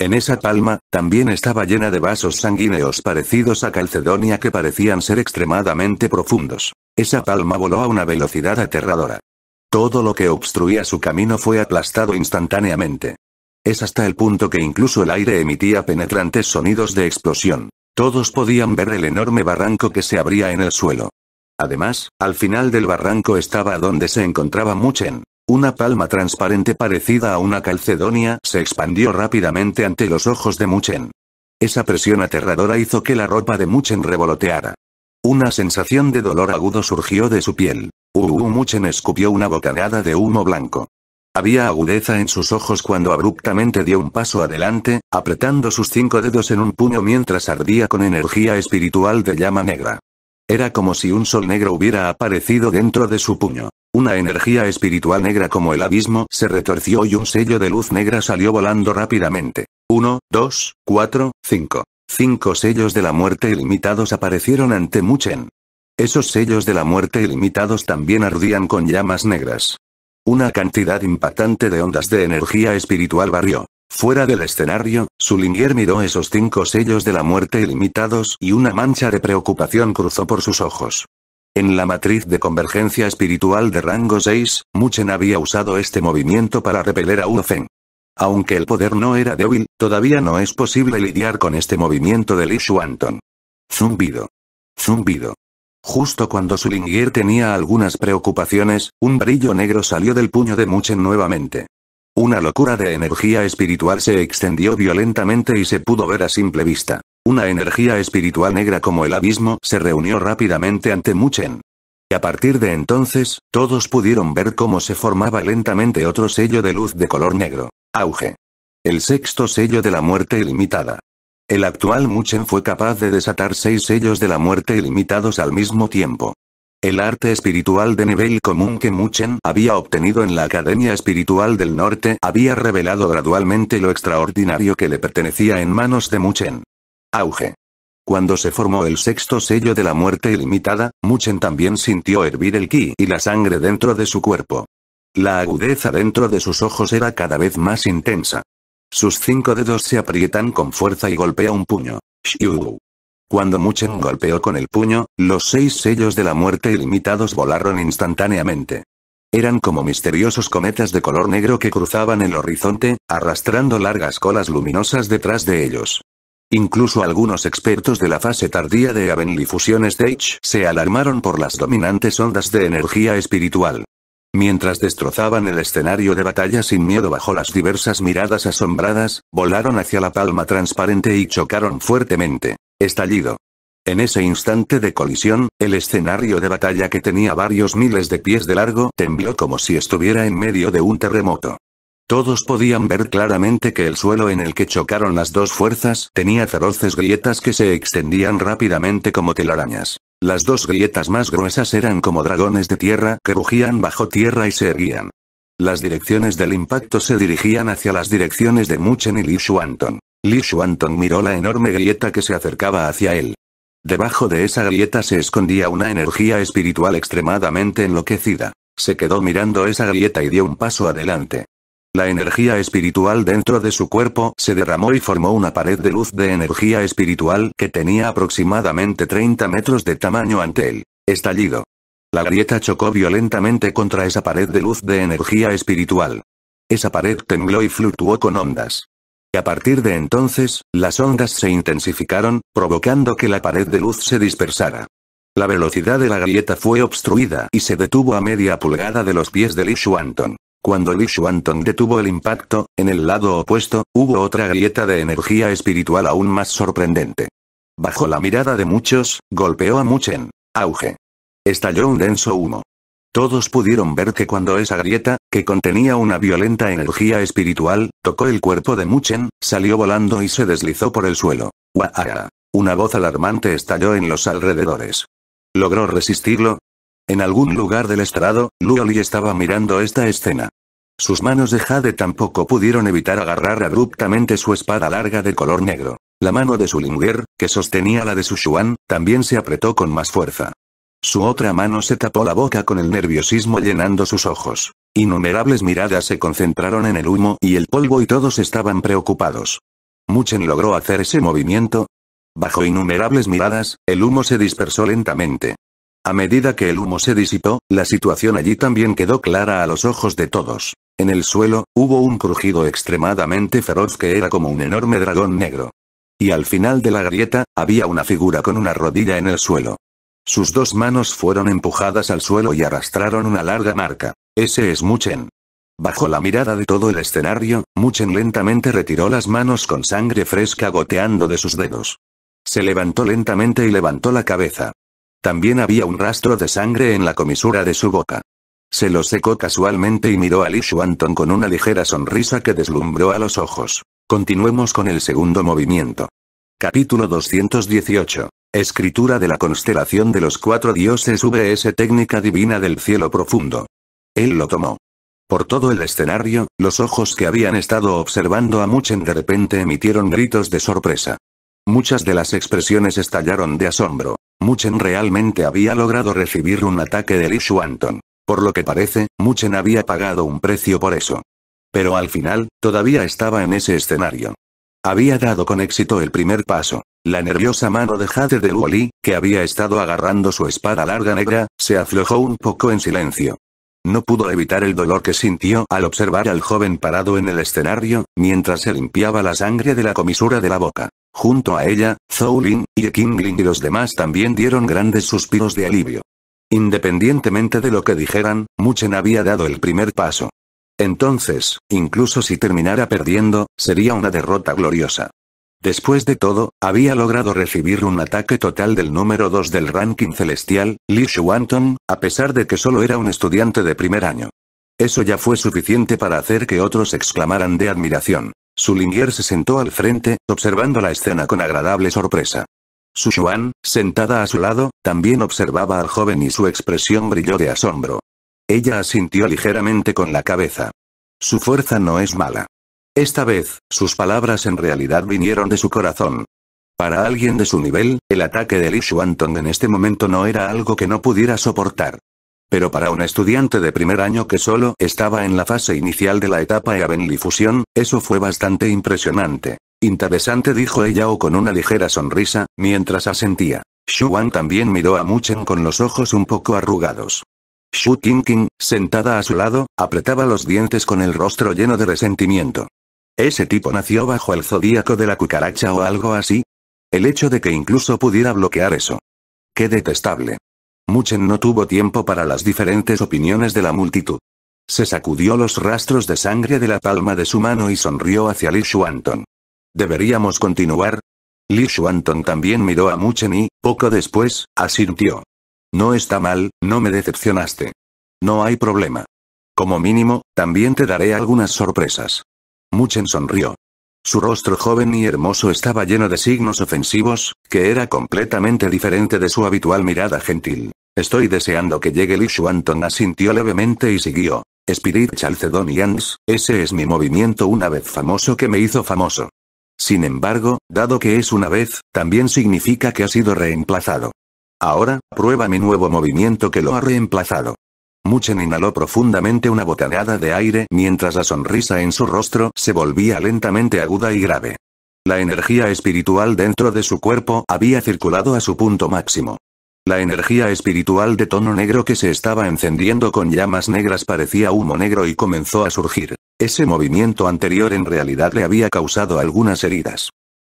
En esa palma, también estaba llena de vasos sanguíneos parecidos a calcedonia que parecían ser extremadamente profundos. Esa palma voló a una velocidad aterradora. Todo lo que obstruía su camino fue aplastado instantáneamente. Es hasta el punto que incluso el aire emitía penetrantes sonidos de explosión. Todos podían ver el enorme barranco que se abría en el suelo. Además, al final del barranco estaba donde se encontraba Muchen. Una palma transparente parecida a una calcedonia se expandió rápidamente ante los ojos de Muchen. Esa presión aterradora hizo que la ropa de Muchen revoloteara. Una sensación de dolor agudo surgió de su piel. Uhu Muchen escupió una bocanada de humo blanco. Había agudeza en sus ojos cuando abruptamente dio un paso adelante, apretando sus cinco dedos en un puño mientras ardía con energía espiritual de llama negra. Era como si un sol negro hubiera aparecido dentro de su puño. Una energía espiritual negra como el abismo se retorció y un sello de luz negra salió volando rápidamente. Uno, dos, cuatro, cinco. Cinco sellos de la muerte ilimitados aparecieron ante Muchen. Esos sellos de la muerte ilimitados también ardían con llamas negras. Una cantidad impactante de ondas de energía espiritual barrió. Fuera del escenario, Sulinier miró esos cinco sellos de la muerte ilimitados y una mancha de preocupación cruzó por sus ojos. En la matriz de convergencia espiritual de rango 6, Muchen había usado este movimiento para repeler a Uofen. Aunque el poder no era débil, todavía no es posible lidiar con este movimiento de Lee Shuanton. Zumbido. Zumbido. Justo cuando Sulingier tenía algunas preocupaciones, un brillo negro salió del puño de Muchen nuevamente. Una locura de energía espiritual se extendió violentamente y se pudo ver a simple vista. Una energía espiritual negra como el abismo se reunió rápidamente ante Muchen. Y a partir de entonces, todos pudieron ver cómo se formaba lentamente otro sello de luz de color negro. Auge. El sexto sello de la muerte ilimitada. El actual Muchen fue capaz de desatar seis sellos de la muerte ilimitados al mismo tiempo. El arte espiritual de nivel común que Muchen había obtenido en la Academia Espiritual del Norte había revelado gradualmente lo extraordinario que le pertenecía en manos de Muchen. Auge. Cuando se formó el sexto sello de la muerte ilimitada, Muchen también sintió hervir el ki y la sangre dentro de su cuerpo. La agudeza dentro de sus ojos era cada vez más intensa. Sus cinco dedos se aprietan con fuerza y golpea un puño. Shiu. Cuando Muchen golpeó con el puño, los seis sellos de la muerte ilimitados volaron instantáneamente. Eran como misteriosos cometas de color negro que cruzaban el horizonte, arrastrando largas colas luminosas detrás de ellos. Incluso algunos expertos de la fase tardía de Avenly Fusion Stage se alarmaron por las dominantes ondas de energía espiritual. Mientras destrozaban el escenario de batalla sin miedo bajo las diversas miradas asombradas, volaron hacia la palma transparente y chocaron fuertemente. Estallido. En ese instante de colisión, el escenario de batalla que tenía varios miles de pies de largo tembló como si estuviera en medio de un terremoto. Todos podían ver claramente que el suelo en el que chocaron las dos fuerzas tenía feroces grietas que se extendían rápidamente como telarañas. Las dos grietas más gruesas eran como dragones de tierra que rugían bajo tierra y se erguían. Las direcciones del impacto se dirigían hacia las direcciones de Muchen y Li Shuanton. Li Shuanton miró la enorme grieta que se acercaba hacia él. Debajo de esa grieta se escondía una energía espiritual extremadamente enloquecida. Se quedó mirando esa grieta y dio un paso adelante. La energía espiritual dentro de su cuerpo se derramó y formó una pared de luz de energía espiritual que tenía aproximadamente 30 metros de tamaño ante él. estallido. La grieta chocó violentamente contra esa pared de luz de energía espiritual. Esa pared tembló y fluctuó con ondas. Y a partir de entonces, las ondas se intensificaron, provocando que la pared de luz se dispersara. La velocidad de la grieta fue obstruida y se detuvo a media pulgada de los pies de Lee cuando Li Shuanton detuvo el impacto, en el lado opuesto, hubo otra grieta de energía espiritual aún más sorprendente. Bajo la mirada de muchos, golpeó a Muchen. Auge. Estalló un denso humo. Todos pudieron ver que cuando esa grieta, que contenía una violenta energía espiritual, tocó el cuerpo de Muchen, salió volando y se deslizó por el suelo. Una voz alarmante estalló en los alrededores. Logró resistirlo, en algún lugar del estrado, Luoli estaba mirando esta escena. Sus manos de Jade tampoco pudieron evitar agarrar abruptamente su espada larga de color negro. La mano de su Linger, que sostenía la de su Xuan, también se apretó con más fuerza. Su otra mano se tapó la boca con el nerviosismo llenando sus ojos. Innumerables miradas se concentraron en el humo y el polvo y todos estaban preocupados. Muchen logró hacer ese movimiento. Bajo innumerables miradas, el humo se dispersó lentamente. A medida que el humo se disipó, la situación allí también quedó clara a los ojos de todos. En el suelo, hubo un crujido extremadamente feroz que era como un enorme dragón negro. Y al final de la grieta, había una figura con una rodilla en el suelo. Sus dos manos fueron empujadas al suelo y arrastraron una larga marca. Ese es Muchen. Bajo la mirada de todo el escenario, Muchen lentamente retiró las manos con sangre fresca goteando de sus dedos. Se levantó lentamente y levantó la cabeza. También había un rastro de sangre en la comisura de su boca. Se lo secó casualmente y miró a Lee con una ligera sonrisa que deslumbró a los ojos. Continuemos con el segundo movimiento. Capítulo 218. Escritura de la constelación de los cuatro dioses VS Técnica Divina del Cielo Profundo. Él lo tomó. Por todo el escenario, los ojos que habían estado observando a Muchen de repente emitieron gritos de sorpresa. Muchas de las expresiones estallaron de asombro. Muchen realmente había logrado recibir un ataque de Lee Swanton. Por lo que parece, Muchen había pagado un precio por eso. Pero al final, todavía estaba en ese escenario. Había dado con éxito el primer paso. La nerviosa mano de Jade de Li, que había estado agarrando su espada larga negra, se aflojó un poco en silencio. No pudo evitar el dolor que sintió al observar al joven parado en el escenario, mientras se limpiaba la sangre de la comisura de la boca. Junto a ella, Zhou Lin, Ye Lin y los demás también dieron grandes suspiros de alivio. Independientemente de lo que dijeran, Muchen había dado el primer paso. Entonces, incluso si terminara perdiendo, sería una derrota gloriosa. Después de todo, había logrado recibir un ataque total del número 2 del ranking celestial, Li Shuantong, a pesar de que solo era un estudiante de primer año. Eso ya fue suficiente para hacer que otros exclamaran de admiración. Sulinger se sentó al frente, observando la escena con agradable sorpresa. Su Xuan, sentada a su lado, también observaba al joven y su expresión brilló de asombro. Ella asintió ligeramente con la cabeza. Su fuerza no es mala. Esta vez, sus palabras en realidad vinieron de su corazón. Para alguien de su nivel, el ataque de Li Xuantong en este momento no era algo que no pudiera soportar. Pero para un estudiante de primer año que solo estaba en la fase inicial de la etapa fusión, eso fue bastante impresionante. Interesante dijo ella o con una ligera sonrisa, mientras asentía. Wan también miró a Muchen con los ojos un poco arrugados. Xu Qingqing, sentada a su lado, apretaba los dientes con el rostro lleno de resentimiento. ¿Ese tipo nació bajo el zodíaco de la cucaracha o algo así? El hecho de que incluso pudiera bloquear eso. ¡Qué detestable! Muchen no tuvo tiempo para las diferentes opiniones de la multitud. Se sacudió los rastros de sangre de la palma de su mano y sonrió hacia Li Xuanton. ¿Deberíamos continuar? Li Xuanton también miró a Muchen y, poco después, asintió. No está mal, no me decepcionaste. No hay problema. Como mínimo, también te daré algunas sorpresas. Muchen sonrió. Su rostro joven y hermoso estaba lleno de signos ofensivos, que era completamente diferente de su habitual mirada gentil. Estoy deseando que llegue Li Shuanton asintió levemente y siguió. Spirit Chalcedonians, ese es mi movimiento una vez famoso que me hizo famoso. Sin embargo, dado que es una vez, también significa que ha sido reemplazado. Ahora, prueba mi nuevo movimiento que lo ha reemplazado. Muchen inhaló profundamente una botanada de aire mientras la sonrisa en su rostro se volvía lentamente aguda y grave. La energía espiritual dentro de su cuerpo había circulado a su punto máximo. La energía espiritual de tono negro que se estaba encendiendo con llamas negras parecía humo negro y comenzó a surgir. Ese movimiento anterior en realidad le había causado algunas heridas.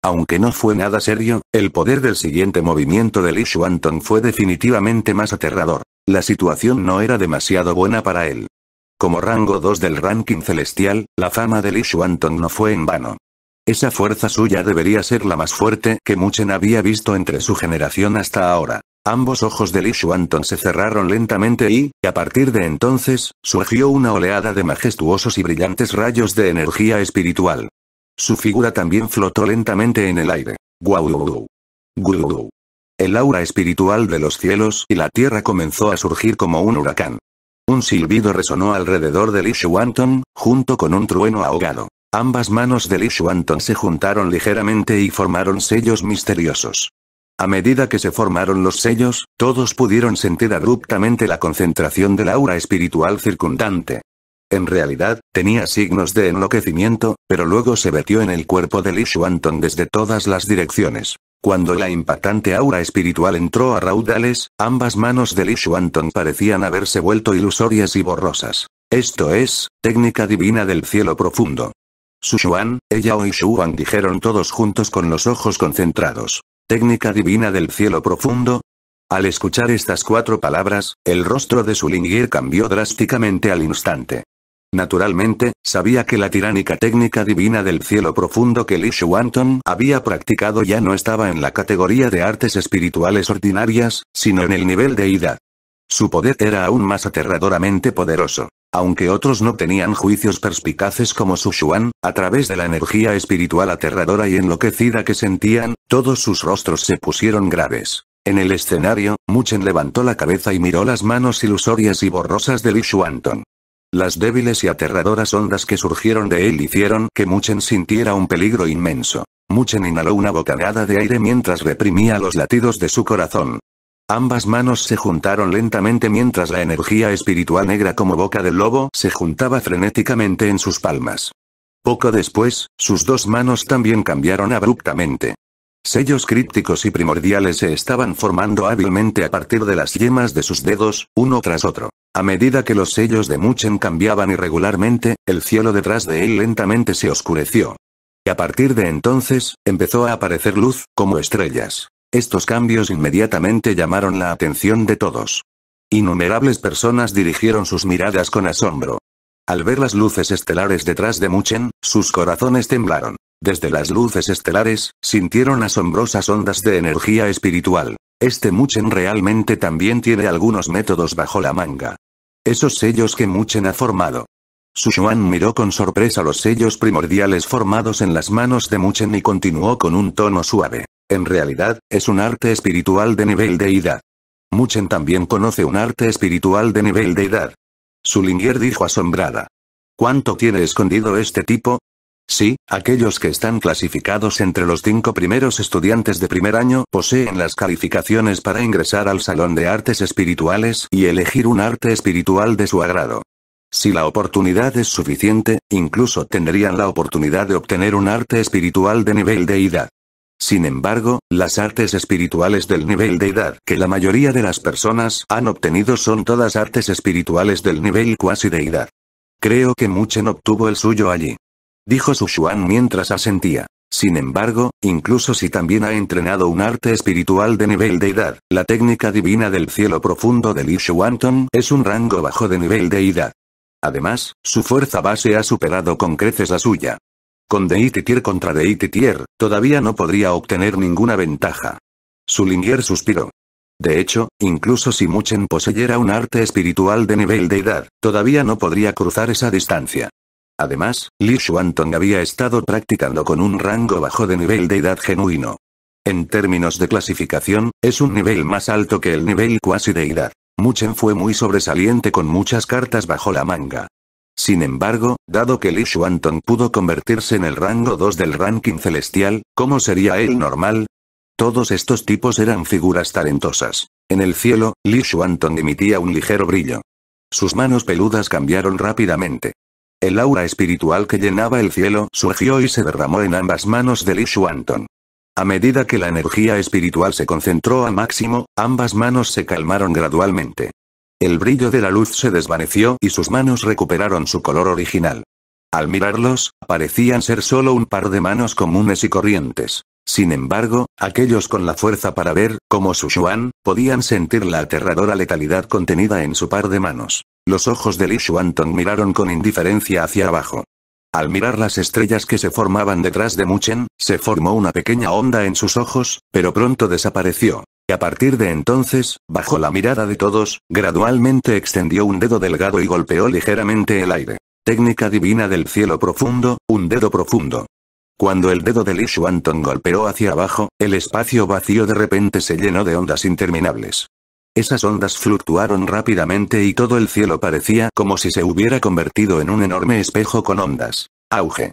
Aunque no fue nada serio, el poder del siguiente movimiento de Li Shuantong fue definitivamente más aterrador. La situación no era demasiado buena para él. Como rango 2 del ranking celestial, la fama de Li Shuantong no fue en vano. Esa fuerza suya debería ser la más fuerte que Muchen había visto entre su generación hasta ahora. Ambos ojos de Lee Anton se cerraron lentamente y, a partir de entonces, surgió una oleada de majestuosos y brillantes rayos de energía espiritual. Su figura también flotó lentamente en el aire. Guau. Guau. El aura espiritual de los cielos y la tierra comenzó a surgir como un huracán. Un silbido resonó alrededor de Lee Anton, junto con un trueno ahogado. Ambas manos de Li Anton se juntaron ligeramente y formaron sellos misteriosos. A medida que se formaron los sellos, todos pudieron sentir abruptamente la concentración del aura espiritual circundante. En realidad, tenía signos de enloquecimiento, pero luego se vertió en el cuerpo de Li Xuantong desde todas las direcciones. Cuando la impactante aura espiritual entró a raudales, ambas manos de Li Xuantong parecían haberse vuelto ilusorias y borrosas. Esto es, técnica divina del cielo profundo. Shuan, ella o Shuan dijeron todos juntos con los ojos concentrados. Técnica divina del cielo profundo. Al escuchar estas cuatro palabras, el rostro de Sulingir cambió drásticamente al instante. Naturalmente, sabía que la tiránica técnica divina del cielo profundo que Li Shuantong había practicado ya no estaba en la categoría de artes espirituales ordinarias, sino en el nivel de ida. Su poder era aún más aterradoramente poderoso aunque otros no tenían juicios perspicaces como Sushuan, a través de la energía espiritual aterradora y enloquecida que sentían, todos sus rostros se pusieron graves. En el escenario, Muchen levantó la cabeza y miró las manos ilusorias y borrosas de Li Las débiles y aterradoras ondas que surgieron de él hicieron que Muchen sintiera un peligro inmenso. Muchen inhaló una bocanada de aire mientras reprimía los latidos de su corazón. Ambas manos se juntaron lentamente mientras la energía espiritual negra como boca del lobo se juntaba frenéticamente en sus palmas. Poco después, sus dos manos también cambiaron abruptamente. Sellos crípticos y primordiales se estaban formando hábilmente a partir de las yemas de sus dedos, uno tras otro. A medida que los sellos de Muchen cambiaban irregularmente, el cielo detrás de él lentamente se oscureció. Y a partir de entonces, empezó a aparecer luz, como estrellas. Estos cambios inmediatamente llamaron la atención de todos. Innumerables personas dirigieron sus miradas con asombro. Al ver las luces estelares detrás de Muchen, sus corazones temblaron. Desde las luces estelares, sintieron asombrosas ondas de energía espiritual. Este Muchen realmente también tiene algunos métodos bajo la manga. Esos sellos que Muchen ha formado. Sushuan miró con sorpresa los sellos primordiales formados en las manos de Muchen y continuó con un tono suave. En realidad, es un arte espiritual de nivel de edad Muchen también conoce un arte espiritual de nivel de edad Sulinger dijo asombrada. ¿Cuánto tiene escondido este tipo? Sí, aquellos que están clasificados entre los cinco primeros estudiantes de primer año poseen las calificaciones para ingresar al Salón de Artes Espirituales y elegir un arte espiritual de su agrado. Si la oportunidad es suficiente, incluso tendrían la oportunidad de obtener un arte espiritual de nivel de edad sin embargo, las artes espirituales del nivel de edad que la mayoría de las personas han obtenido son todas artes espirituales del nivel cuasi deidad. Creo que Muchen obtuvo el suyo allí. Dijo Sushuan mientras asentía. Sin embargo, incluso si también ha entrenado un arte espiritual de nivel deidad, la técnica divina del cielo profundo de Li Shuanton es un rango bajo de nivel de edad. Además, su fuerza base ha superado con creces la suya con Deity contra Deity Tier, todavía no podría obtener ninguna ventaja. Sulingier suspiró. De hecho, incluso si Muchen poseyera un arte espiritual de nivel de edad, todavía no podría cruzar esa distancia. Además, Li Shuantong había estado practicando con un rango bajo de nivel de edad genuino. En términos de clasificación, es un nivel más alto que el nivel cuasi deidad. Muchen fue muy sobresaliente con muchas cartas bajo la manga. Sin embargo, dado que Li Swanton pudo convertirse en el rango 2 del ranking celestial, ¿cómo sería él normal? Todos estos tipos eran figuras talentosas. En el cielo, Li Swanton emitía un ligero brillo. Sus manos peludas cambiaron rápidamente. El aura espiritual que llenaba el cielo surgió y se derramó en ambas manos de Li Swanton. A medida que la energía espiritual se concentró a máximo, ambas manos se calmaron gradualmente. El brillo de la luz se desvaneció y sus manos recuperaron su color original. Al mirarlos, parecían ser solo un par de manos comunes y corrientes. Sin embargo, aquellos con la fuerza para ver, como Xuan, podían sentir la aterradora letalidad contenida en su par de manos. Los ojos de Li Shuanton miraron con indiferencia hacia abajo. Al mirar las estrellas que se formaban detrás de Muchen, se formó una pequeña onda en sus ojos, pero pronto desapareció. Y a partir de entonces, bajo la mirada de todos, gradualmente extendió un dedo delgado y golpeó ligeramente el aire. Técnica divina del cielo profundo, un dedo profundo. Cuando el dedo de Lee Swanton golpeó hacia abajo, el espacio vacío de repente se llenó de ondas interminables. Esas ondas fluctuaron rápidamente y todo el cielo parecía como si se hubiera convertido en un enorme espejo con ondas. Auge.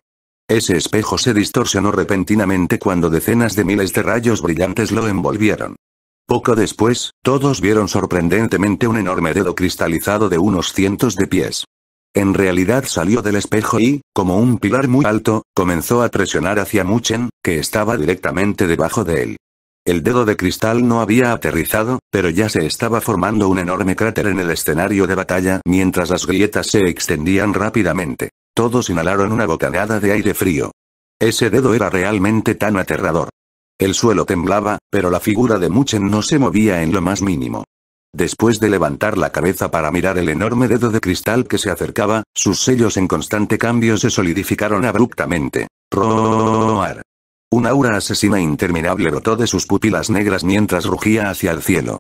Ese espejo se distorsionó repentinamente cuando decenas de miles de rayos brillantes lo envolvieron. Poco después, todos vieron sorprendentemente un enorme dedo cristalizado de unos cientos de pies. En realidad salió del espejo y, como un pilar muy alto, comenzó a presionar hacia Muchen, que estaba directamente debajo de él. El dedo de cristal no había aterrizado, pero ya se estaba formando un enorme cráter en el escenario de batalla mientras las grietas se extendían rápidamente. Todos inhalaron una bocanada de aire frío. Ese dedo era realmente tan aterrador. El suelo temblaba, pero la figura de Muchen no se movía en lo más mínimo. Después de levantar la cabeza para mirar el enorme dedo de cristal que se acercaba, sus sellos en constante cambio se solidificaron abruptamente. Roar. Un aura asesina interminable brotó de sus pupilas negras mientras rugía hacia el cielo.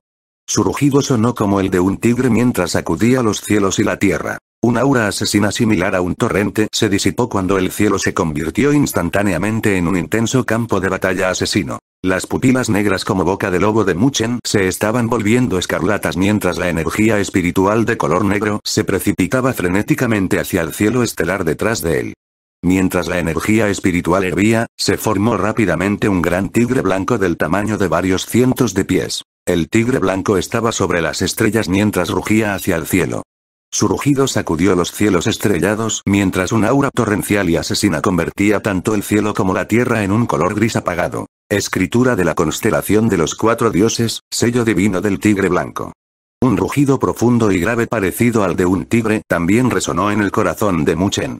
Su rugido sonó como el de un tigre mientras sacudía los cielos y la tierra. Un aura asesina similar a un torrente se disipó cuando el cielo se convirtió instantáneamente en un intenso campo de batalla asesino. Las pupilas negras como boca de lobo de Muchen se estaban volviendo escarlatas mientras la energía espiritual de color negro se precipitaba frenéticamente hacia el cielo estelar detrás de él. Mientras la energía espiritual hervía, se formó rápidamente un gran tigre blanco del tamaño de varios cientos de pies. El tigre blanco estaba sobre las estrellas mientras rugía hacia el cielo. Su rugido sacudió los cielos estrellados mientras un aura torrencial y asesina convertía tanto el cielo como la tierra en un color gris apagado. Escritura de la constelación de los cuatro dioses, sello divino del tigre blanco. Un rugido profundo y grave parecido al de un tigre también resonó en el corazón de Muchen.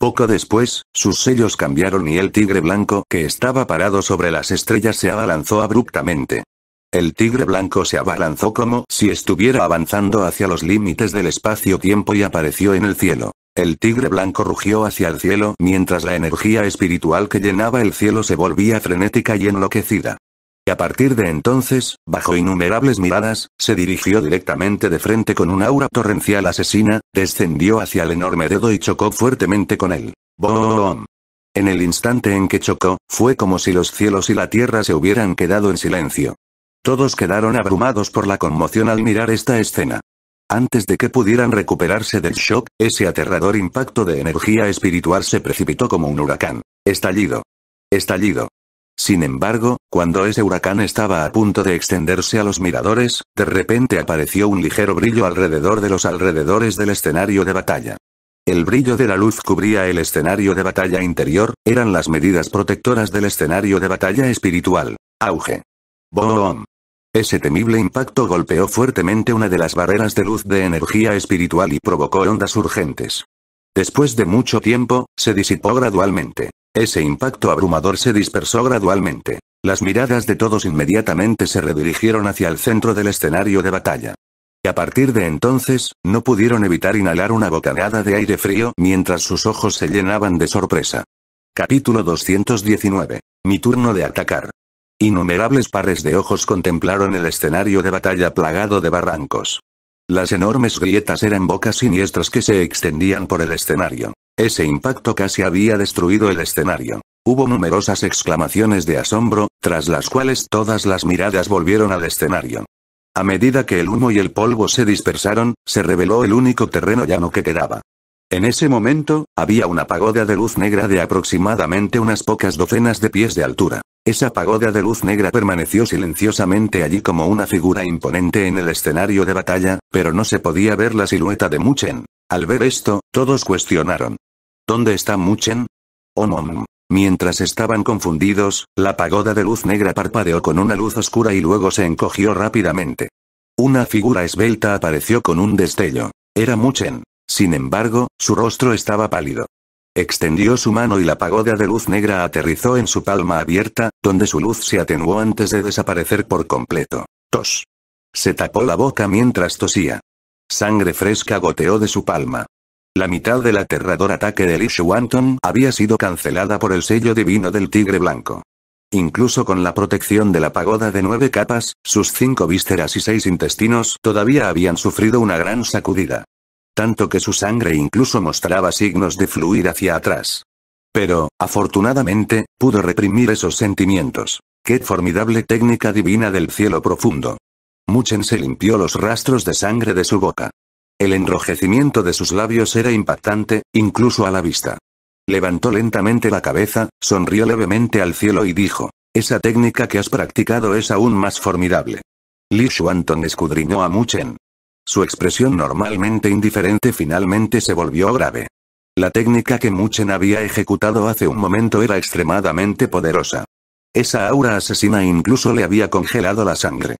Poco después, sus sellos cambiaron y el tigre blanco que estaba parado sobre las estrellas se abalanzó abruptamente. El tigre blanco se abalanzó como si estuviera avanzando hacia los límites del espacio-tiempo y apareció en el cielo. El tigre blanco rugió hacia el cielo mientras la energía espiritual que llenaba el cielo se volvía frenética y enloquecida. Y a partir de entonces, bajo innumerables miradas, se dirigió directamente de frente con un aura torrencial asesina, descendió hacia el enorme dedo y chocó fuertemente con él. ¡Boom! En el instante en que chocó, fue como si los cielos y la tierra se hubieran quedado en silencio. Todos quedaron abrumados por la conmoción al mirar esta escena. Antes de que pudieran recuperarse del shock, ese aterrador impacto de energía espiritual se precipitó como un huracán. Estallido. Estallido. Sin embargo, cuando ese huracán estaba a punto de extenderse a los miradores, de repente apareció un ligero brillo alrededor de los alrededores del escenario de batalla. El brillo de la luz cubría el escenario de batalla interior, eran las medidas protectoras del escenario de batalla espiritual. Auge. Boom. Ese temible impacto golpeó fuertemente una de las barreras de luz de energía espiritual y provocó ondas urgentes. Después de mucho tiempo, se disipó gradualmente. Ese impacto abrumador se dispersó gradualmente. Las miradas de todos inmediatamente se redirigieron hacia el centro del escenario de batalla. Y a partir de entonces, no pudieron evitar inhalar una bocanada de aire frío mientras sus ojos se llenaban de sorpresa. Capítulo 219. Mi turno de atacar. Innumerables pares de ojos contemplaron el escenario de batalla plagado de barrancos. Las enormes grietas eran bocas siniestras que se extendían por el escenario. Ese impacto casi había destruido el escenario. Hubo numerosas exclamaciones de asombro, tras las cuales todas las miradas volvieron al escenario. A medida que el humo y el polvo se dispersaron, se reveló el único terreno llano que quedaba. En ese momento, había una pagoda de luz negra de aproximadamente unas pocas docenas de pies de altura. Esa pagoda de luz negra permaneció silenciosamente allí como una figura imponente en el escenario de batalla, pero no se podía ver la silueta de Muchen. Al ver esto, todos cuestionaron. ¿Dónde está Muchen? Oh, no. Mientras estaban confundidos, la pagoda de luz negra parpadeó con una luz oscura y luego se encogió rápidamente. Una figura esbelta apareció con un destello. Era Muchen. Sin embargo, su rostro estaba pálido. Extendió su mano y la pagoda de luz negra aterrizó en su palma abierta, donde su luz se atenuó antes de desaparecer por completo. Tos. Se tapó la boca mientras tosía. Sangre fresca goteó de su palma. La mitad del aterrador ataque de Lish Anton había sido cancelada por el sello divino del tigre blanco. Incluso con la protección de la pagoda de nueve capas, sus cinco vísceras y seis intestinos todavía habían sufrido una gran sacudida tanto que su sangre incluso mostraba signos de fluir hacia atrás. Pero, afortunadamente, pudo reprimir esos sentimientos. ¡Qué formidable técnica divina del cielo profundo! Muchen se limpió los rastros de sangre de su boca. El enrojecimiento de sus labios era impactante, incluso a la vista. Levantó lentamente la cabeza, sonrió levemente al cielo y dijo, esa técnica que has practicado es aún más formidable. Li Shuanton escudriñó a Muchen, su expresión normalmente indiferente finalmente se volvió grave. La técnica que Muchen había ejecutado hace un momento era extremadamente poderosa. Esa aura asesina incluso le había congelado la sangre.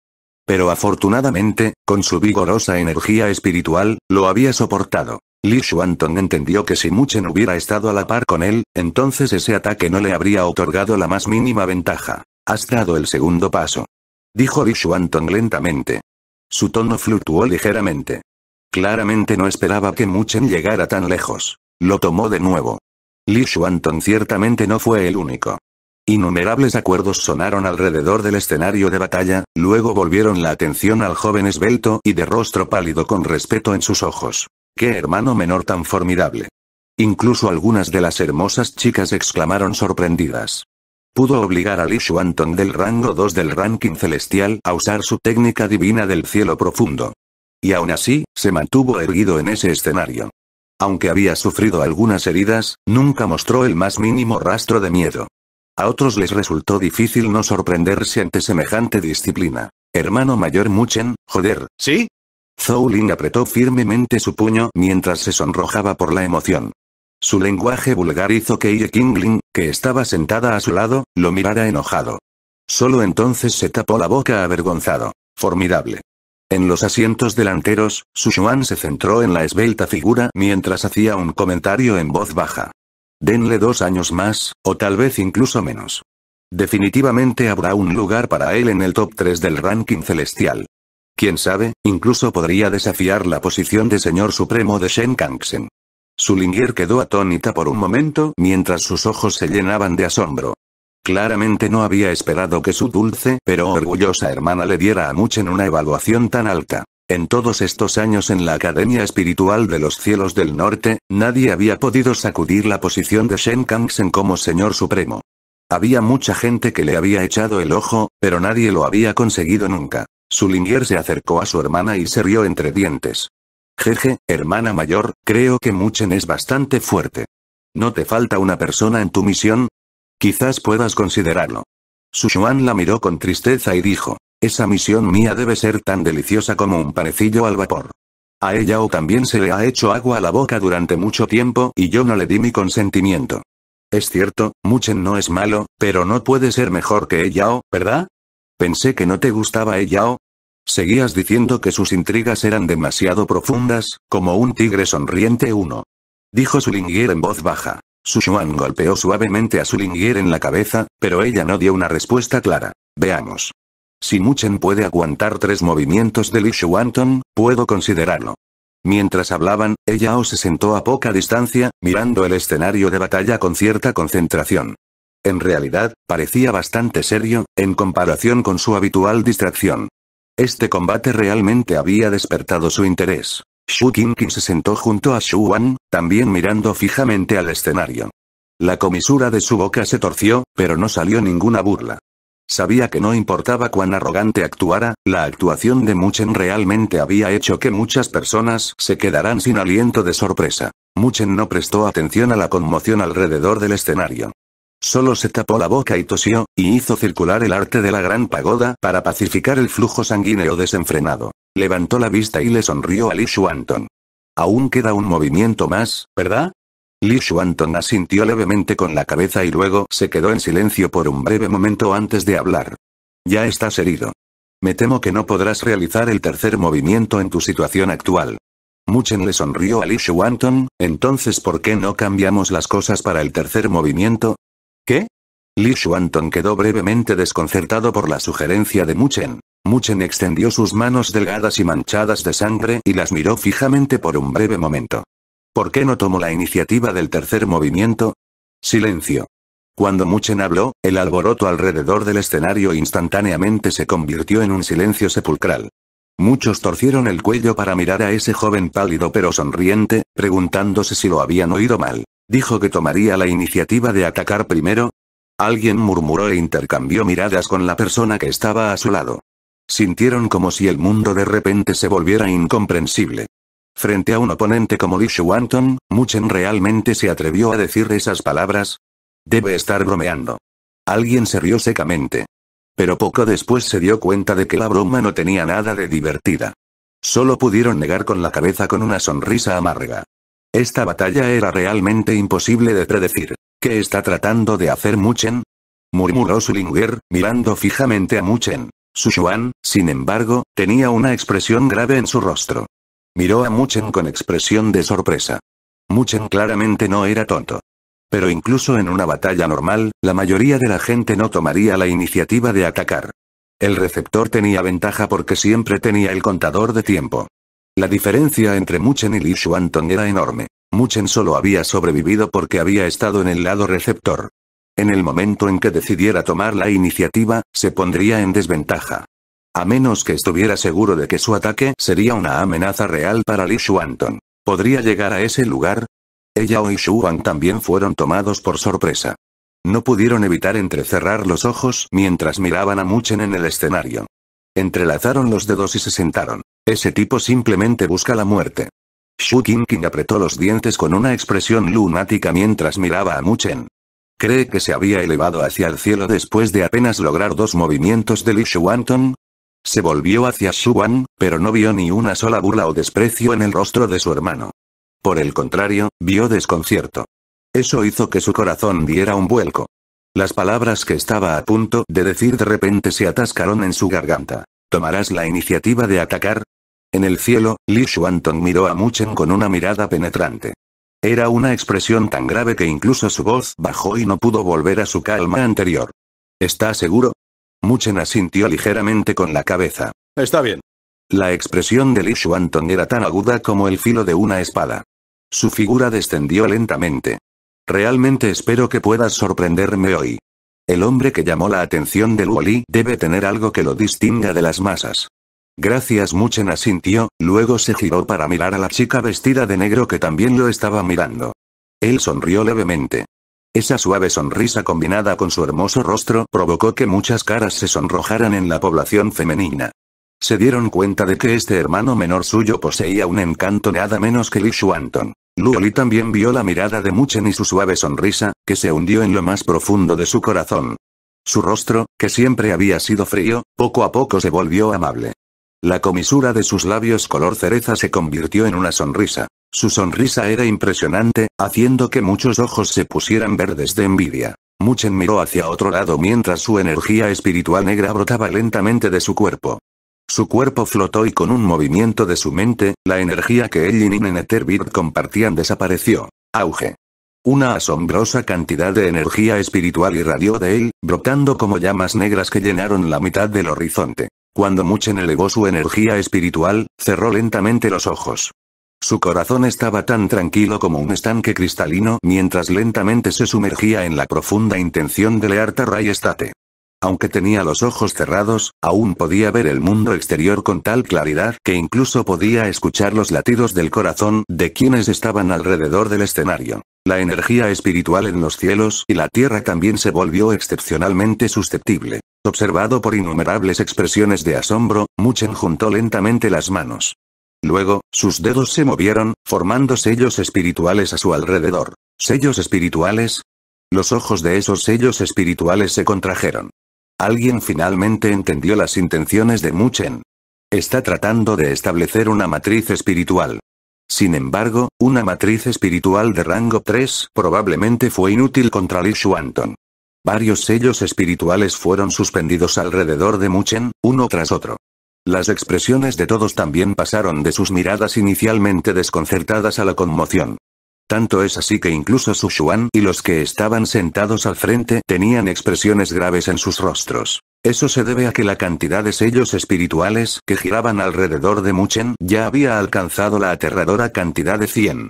Pero afortunadamente, con su vigorosa energía espiritual, lo había soportado. Li Shuanton entendió que si Muchen hubiera estado a la par con él, entonces ese ataque no le habría otorgado la más mínima ventaja. Has dado el segundo paso. Dijo Li Shuanton lentamente. Su tono fluctuó ligeramente. Claramente no esperaba que Muchen llegara tan lejos. Lo tomó de nuevo. Li Shuanton ciertamente no fue el único. Innumerables acuerdos sonaron alrededor del escenario de batalla, luego volvieron la atención al joven esbelto y de rostro pálido con respeto en sus ojos. ¡Qué hermano menor tan formidable! Incluso algunas de las hermosas chicas exclamaron sorprendidas pudo obligar a Li Shuantong del rango 2 del ranking celestial a usar su técnica divina del cielo profundo. Y aún así, se mantuvo erguido en ese escenario. Aunque había sufrido algunas heridas, nunca mostró el más mínimo rastro de miedo. A otros les resultó difícil no sorprenderse ante semejante disciplina. Hermano mayor Muchen, joder, ¿sí? Zhou Ling apretó firmemente su puño mientras se sonrojaba por la emoción. Su lenguaje vulgar hizo que Ye Kingling, que estaba sentada a su lado, lo mirara enojado. Solo entonces se tapó la boca avergonzado. Formidable. En los asientos delanteros, Xuan se centró en la esbelta figura mientras hacía un comentario en voz baja. Denle dos años más, o tal vez incluso menos. Definitivamente habrá un lugar para él en el top 3 del ranking celestial. Quién sabe, incluso podría desafiar la posición de señor supremo de Shen Kangsen. Sulinger quedó atónita por un momento mientras sus ojos se llenaban de asombro. Claramente no había esperado que su dulce pero orgullosa hermana le diera a Muchen una evaluación tan alta. En todos estos años en la Academia Espiritual de los Cielos del Norte, nadie había podido sacudir la posición de Shen Kangsen como Señor Supremo. Había mucha gente que le había echado el ojo, pero nadie lo había conseguido nunca. Sulinger se acercó a su hermana y se rió entre dientes. Jeje, hermana mayor, creo que Muchen es bastante fuerte. ¿No te falta una persona en tu misión? Quizás puedas considerarlo. Sushuan la miró con tristeza y dijo, esa misión mía debe ser tan deliciosa como un panecillo al vapor. A ella o también se le ha hecho agua a la boca durante mucho tiempo y yo no le di mi consentimiento. Es cierto, Muchen no es malo, pero no puede ser mejor que o, ¿verdad? Pensé que no te gustaba o. Seguías diciendo que sus intrigas eran demasiado profundas, como un tigre sonriente uno. Dijo Sulingier en voz baja. Su Xuan golpeó suavemente a Sulingier en la cabeza, pero ella no dio una respuesta clara. Veamos. Si Muchen puede aguantar tres movimientos de Li Xuanton, puedo considerarlo. Mientras hablaban, ella O se sentó a poca distancia, mirando el escenario de batalla con cierta concentración. En realidad, parecía bastante serio, en comparación con su habitual distracción. Este combate realmente había despertado su interés. Shu Qingqing se sentó junto a Shu Wan, también mirando fijamente al escenario. La comisura de su boca se torció, pero no salió ninguna burla. Sabía que no importaba cuán arrogante actuara, la actuación de Muchen realmente había hecho que muchas personas se quedaran sin aliento de sorpresa. Muchen no prestó atención a la conmoción alrededor del escenario. Solo se tapó la boca y tosió, y hizo circular el arte de la gran pagoda para pacificar el flujo sanguíneo desenfrenado. Levantó la vista y le sonrió a Li Shuanton. Aún queda un movimiento más, ¿verdad? Li Shuanton asintió levemente con la cabeza y luego se quedó en silencio por un breve momento antes de hablar. Ya estás herido. Me temo que no podrás realizar el tercer movimiento en tu situación actual. Muchen le sonrió a Li Shuanton, entonces ¿por qué no cambiamos las cosas para el tercer movimiento? ¿Qué? Li Shuanton quedó brevemente desconcertado por la sugerencia de Muchen. Muchen extendió sus manos delgadas y manchadas de sangre y las miró fijamente por un breve momento. ¿Por qué no tomó la iniciativa del tercer movimiento? Silencio. Cuando Muchen habló, el alboroto alrededor del escenario instantáneamente se convirtió en un silencio sepulcral. Muchos torcieron el cuello para mirar a ese joven pálido pero sonriente, preguntándose si lo habían oído mal. Dijo que tomaría la iniciativa de atacar primero. Alguien murmuró e intercambió miradas con la persona que estaba a su lado. Sintieron como si el mundo de repente se volviera incomprensible. Frente a un oponente como Lee Shuanton, Muchen realmente se atrevió a decir esas palabras. Debe estar bromeando. Alguien se rió secamente. Pero poco después se dio cuenta de que la broma no tenía nada de divertida. Solo pudieron negar con la cabeza con una sonrisa amarga. Esta batalla era realmente imposible de predecir. ¿Qué está tratando de hacer Muchen? murmuró Sulinger, mirando fijamente a Muchen. Sushuan, sin embargo, tenía una expresión grave en su rostro. Miró a Muchen con expresión de sorpresa. Muchen claramente no era tonto. Pero incluso en una batalla normal, la mayoría de la gente no tomaría la iniciativa de atacar. El receptor tenía ventaja porque siempre tenía el contador de tiempo. La diferencia entre Muchen y Li Shuanton era enorme. Muchen solo había sobrevivido porque había estado en el lado receptor. En el momento en que decidiera tomar la iniciativa, se pondría en desventaja. A menos que estuviera seguro de que su ataque sería una amenaza real para Li Shuanton. ¿Podría llegar a ese lugar? Ella o Shuan también fueron tomados por sorpresa. No pudieron evitar entrecerrar los ojos mientras miraban a Muchen en el escenario. Entrelazaron los dedos y se sentaron. Ese tipo simplemente busca la muerte. Shu Qingqing apretó los dientes con una expresión lunática mientras miraba a Muchen. ¿Cree que se había elevado hacia el cielo después de apenas lograr dos movimientos de Li Shuantong? Se volvió hacia Shu Wan, pero no vio ni una sola burla o desprecio en el rostro de su hermano. Por el contrario, vio desconcierto. Eso hizo que su corazón diera un vuelco. Las palabras que estaba a punto de decir de repente se atascaron en su garganta. ¿Tomarás la iniciativa de atacar? En el cielo, Li Shuantong miró a Muchen con una mirada penetrante. Era una expresión tan grave que incluso su voz bajó y no pudo volver a su calma anterior. ¿Está seguro? Muchen asintió ligeramente con la cabeza. Está bien. La expresión de Li Shuantong era tan aguda como el filo de una espada. Su figura descendió lentamente. Realmente espero que puedas sorprenderme hoy. El hombre que llamó la atención de Luo debe tener algo que lo distinga de las masas. Gracias Muchen asintió, luego se giró para mirar a la chica vestida de negro que también lo estaba mirando. Él sonrió levemente. Esa suave sonrisa combinada con su hermoso rostro provocó que muchas caras se sonrojaran en la población femenina. Se dieron cuenta de que este hermano menor suyo poseía un encanto nada menos que Lee Xuantong. Luoli también vio la mirada de Muchen y su suave sonrisa, que se hundió en lo más profundo de su corazón. Su rostro, que siempre había sido frío, poco a poco se volvió amable. La comisura de sus labios color cereza se convirtió en una sonrisa. Su sonrisa era impresionante, haciendo que muchos ojos se pusieran verdes de envidia. Muchen miró hacia otro lado mientras su energía espiritual negra brotaba lentamente de su cuerpo. Su cuerpo flotó y con un movimiento de su mente, la energía que él y Nineneterbird compartían desapareció. Auge. Una asombrosa cantidad de energía espiritual irradió de él, brotando como llamas negras que llenaron la mitad del horizonte. Cuando Muchen elevó su energía espiritual, cerró lentamente los ojos. Su corazón estaba tan tranquilo como un estanque cristalino mientras lentamente se sumergía en la profunda intención de Learta Rayestate. Aunque tenía los ojos cerrados, aún podía ver el mundo exterior con tal claridad que incluso podía escuchar los latidos del corazón de quienes estaban alrededor del escenario. La energía espiritual en los cielos y la tierra también se volvió excepcionalmente susceptible observado por innumerables expresiones de asombro, Muchen juntó lentamente las manos. Luego, sus dedos se movieron, formando sellos espirituales a su alrededor. ¿Sellos espirituales? Los ojos de esos sellos espirituales se contrajeron. Alguien finalmente entendió las intenciones de Muchen. Está tratando de establecer una matriz espiritual. Sin embargo, una matriz espiritual de rango 3 probablemente fue inútil contra Li Varios sellos espirituales fueron suspendidos alrededor de Muchen, uno tras otro. Las expresiones de todos también pasaron de sus miradas inicialmente desconcertadas a la conmoción. Tanto es así que incluso Su y los que estaban sentados al frente tenían expresiones graves en sus rostros. Eso se debe a que la cantidad de sellos espirituales que giraban alrededor de Muchen ya había alcanzado la aterradora cantidad de 100.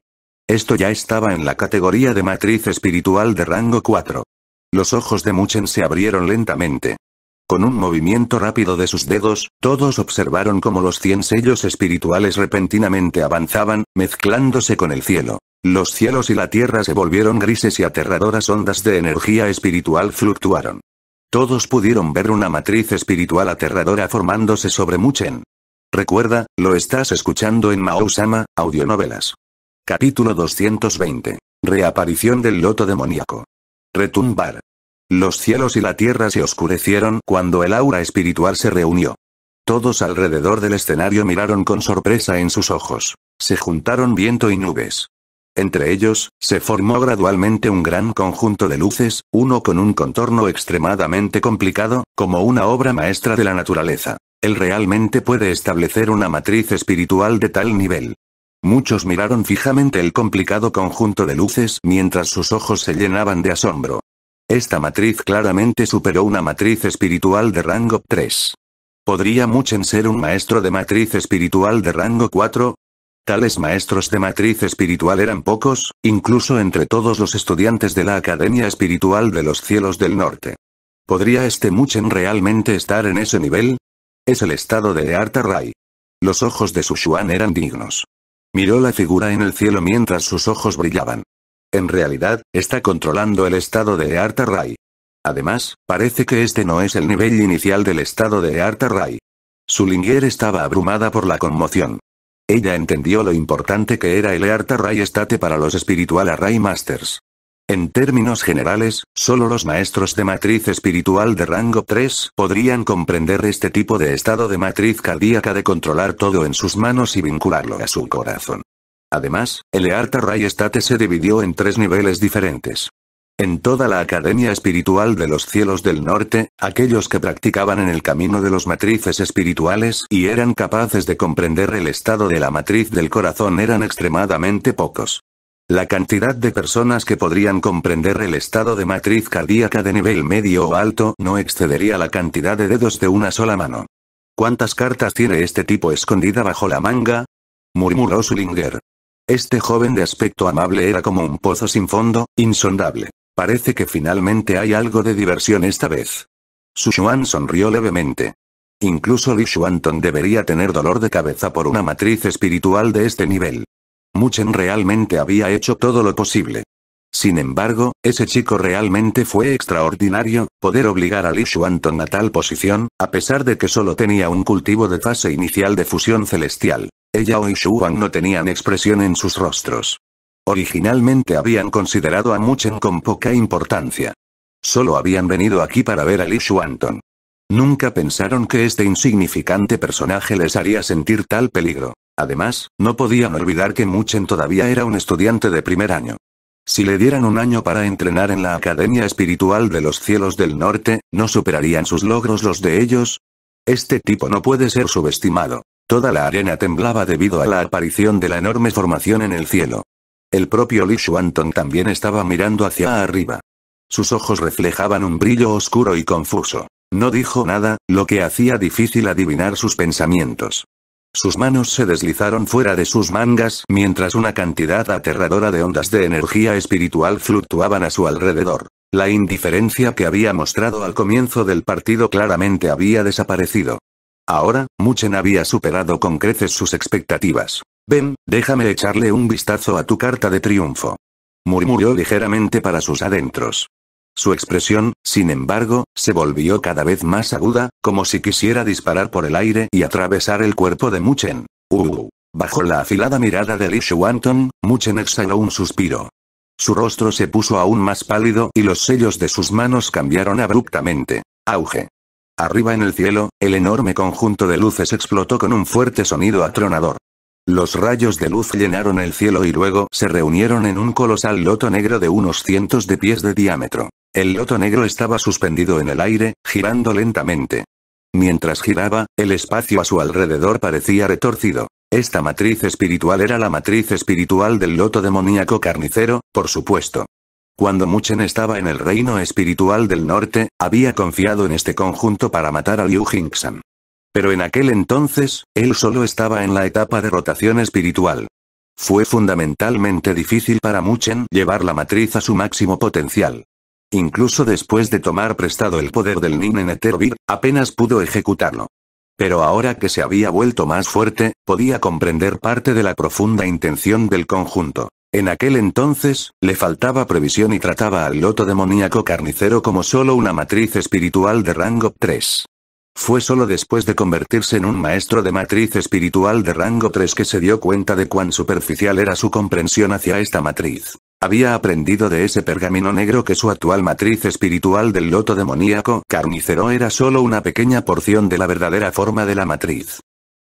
Esto ya estaba en la categoría de matriz espiritual de rango 4. Los ojos de Muchen se abrieron lentamente. Con un movimiento rápido de sus dedos, todos observaron cómo los cien sellos espirituales repentinamente avanzaban, mezclándose con el cielo. Los cielos y la tierra se volvieron grises y aterradoras ondas de energía espiritual fluctuaron. Todos pudieron ver una matriz espiritual aterradora formándose sobre Muchen. Recuerda, lo estás escuchando en Maousama, Audionovelas. Capítulo 220. Reaparición del loto demoníaco retumbar. Los cielos y la tierra se oscurecieron cuando el aura espiritual se reunió. Todos alrededor del escenario miraron con sorpresa en sus ojos. Se juntaron viento y nubes. Entre ellos, se formó gradualmente un gran conjunto de luces, uno con un contorno extremadamente complicado, como una obra maestra de la naturaleza. Él realmente puede establecer una matriz espiritual de tal nivel. Muchos miraron fijamente el complicado conjunto de luces mientras sus ojos se llenaban de asombro. Esta matriz claramente superó una matriz espiritual de rango 3. ¿Podría Muchen ser un maestro de matriz espiritual de rango 4? Tales maestros de matriz espiritual eran pocos, incluso entre todos los estudiantes de la Academia Espiritual de los Cielos del Norte. ¿Podría este Muchen realmente estar en ese nivel? Es el estado de Arta Rai. Los ojos de Sushuan eran dignos. Miró la figura en el cielo mientras sus ojos brillaban. En realidad, está controlando el estado de Earta Ray. Además, parece que este no es el nivel inicial del estado de Rai. Ray. Sulinger estaba abrumada por la conmoción. Ella entendió lo importante que era el Earta Ray State para los Espiritual Array Masters. En términos generales, solo los maestros de matriz espiritual de rango 3 podrían comprender este tipo de estado de matriz cardíaca de controlar todo en sus manos y vincularlo a su corazón. Además, el Eartha Ray Estate se dividió en tres niveles diferentes. En toda la Academia Espiritual de los Cielos del Norte, aquellos que practicaban en el camino de los matrices espirituales y eran capaces de comprender el estado de la matriz del corazón eran extremadamente pocos. La cantidad de personas que podrían comprender el estado de matriz cardíaca de nivel medio o alto no excedería la cantidad de dedos de una sola mano. ¿Cuántas cartas tiene este tipo escondida bajo la manga? murmuró sulinger Este joven de aspecto amable era como un pozo sin fondo, insondable. Parece que finalmente hay algo de diversión esta vez. Sushuan sonrió levemente. Incluso Li Shuanton debería tener dolor de cabeza por una matriz espiritual de este nivel. Muchen realmente había hecho todo lo posible. Sin embargo, ese chico realmente fue extraordinario, poder obligar a Li Shuanton a tal posición, a pesar de que solo tenía un cultivo de fase inicial de fusión celestial. Ella o Shuan no tenían expresión en sus rostros. Originalmente habían considerado a Muchen con poca importancia. Solo habían venido aquí para ver a Li Shuanton. Nunca pensaron que este insignificante personaje les haría sentir tal peligro. Además, no podían olvidar que Muchen todavía era un estudiante de primer año. Si le dieran un año para entrenar en la Academia Espiritual de los Cielos del Norte, ¿no superarían sus logros los de ellos? Este tipo no puede ser subestimado. Toda la arena temblaba debido a la aparición de la enorme formación en el cielo. El propio Li Shuanton también estaba mirando hacia arriba. Sus ojos reflejaban un brillo oscuro y confuso. No dijo nada, lo que hacía difícil adivinar sus pensamientos. Sus manos se deslizaron fuera de sus mangas mientras una cantidad aterradora de ondas de energía espiritual fluctuaban a su alrededor. La indiferencia que había mostrado al comienzo del partido claramente había desaparecido. Ahora, Muchen había superado con creces sus expectativas. Ven, déjame echarle un vistazo a tu carta de triunfo. Murmuró ligeramente para sus adentros. Su expresión, sin embargo, se volvió cada vez más aguda, como si quisiera disparar por el aire y atravesar el cuerpo de Muchen. Uh, uh, bajo la afilada mirada de Li Shuanton, Muchen exhaló un suspiro. Su rostro se puso aún más pálido y los sellos de sus manos cambiaron abruptamente. Auge. Arriba en el cielo, el enorme conjunto de luces explotó con un fuerte sonido atronador. Los rayos de luz llenaron el cielo y luego se reunieron en un colosal loto negro de unos cientos de pies de diámetro. El loto negro estaba suspendido en el aire, girando lentamente. Mientras giraba, el espacio a su alrededor parecía retorcido. Esta matriz espiritual era la matriz espiritual del loto demoníaco carnicero, por supuesto. Cuando Muchen estaba en el reino espiritual del norte, había confiado en este conjunto para matar a Liu Jingxan. Pero en aquel entonces, él solo estaba en la etapa de rotación espiritual. Fue fundamentalmente difícil para Muchen llevar la matriz a su máximo potencial. Incluso después de tomar prestado el poder del Nin apenas pudo ejecutarlo. Pero ahora que se había vuelto más fuerte, podía comprender parte de la profunda intención del conjunto. En aquel entonces, le faltaba previsión y trataba al loto demoníaco carnicero como solo una matriz espiritual de rango 3. Fue solo después de convertirse en un maestro de matriz espiritual de rango 3 que se dio cuenta de cuán superficial era su comprensión hacia esta matriz. Había aprendido de ese pergamino negro que su actual matriz espiritual del loto demoníaco carnicero era solo una pequeña porción de la verdadera forma de la matriz.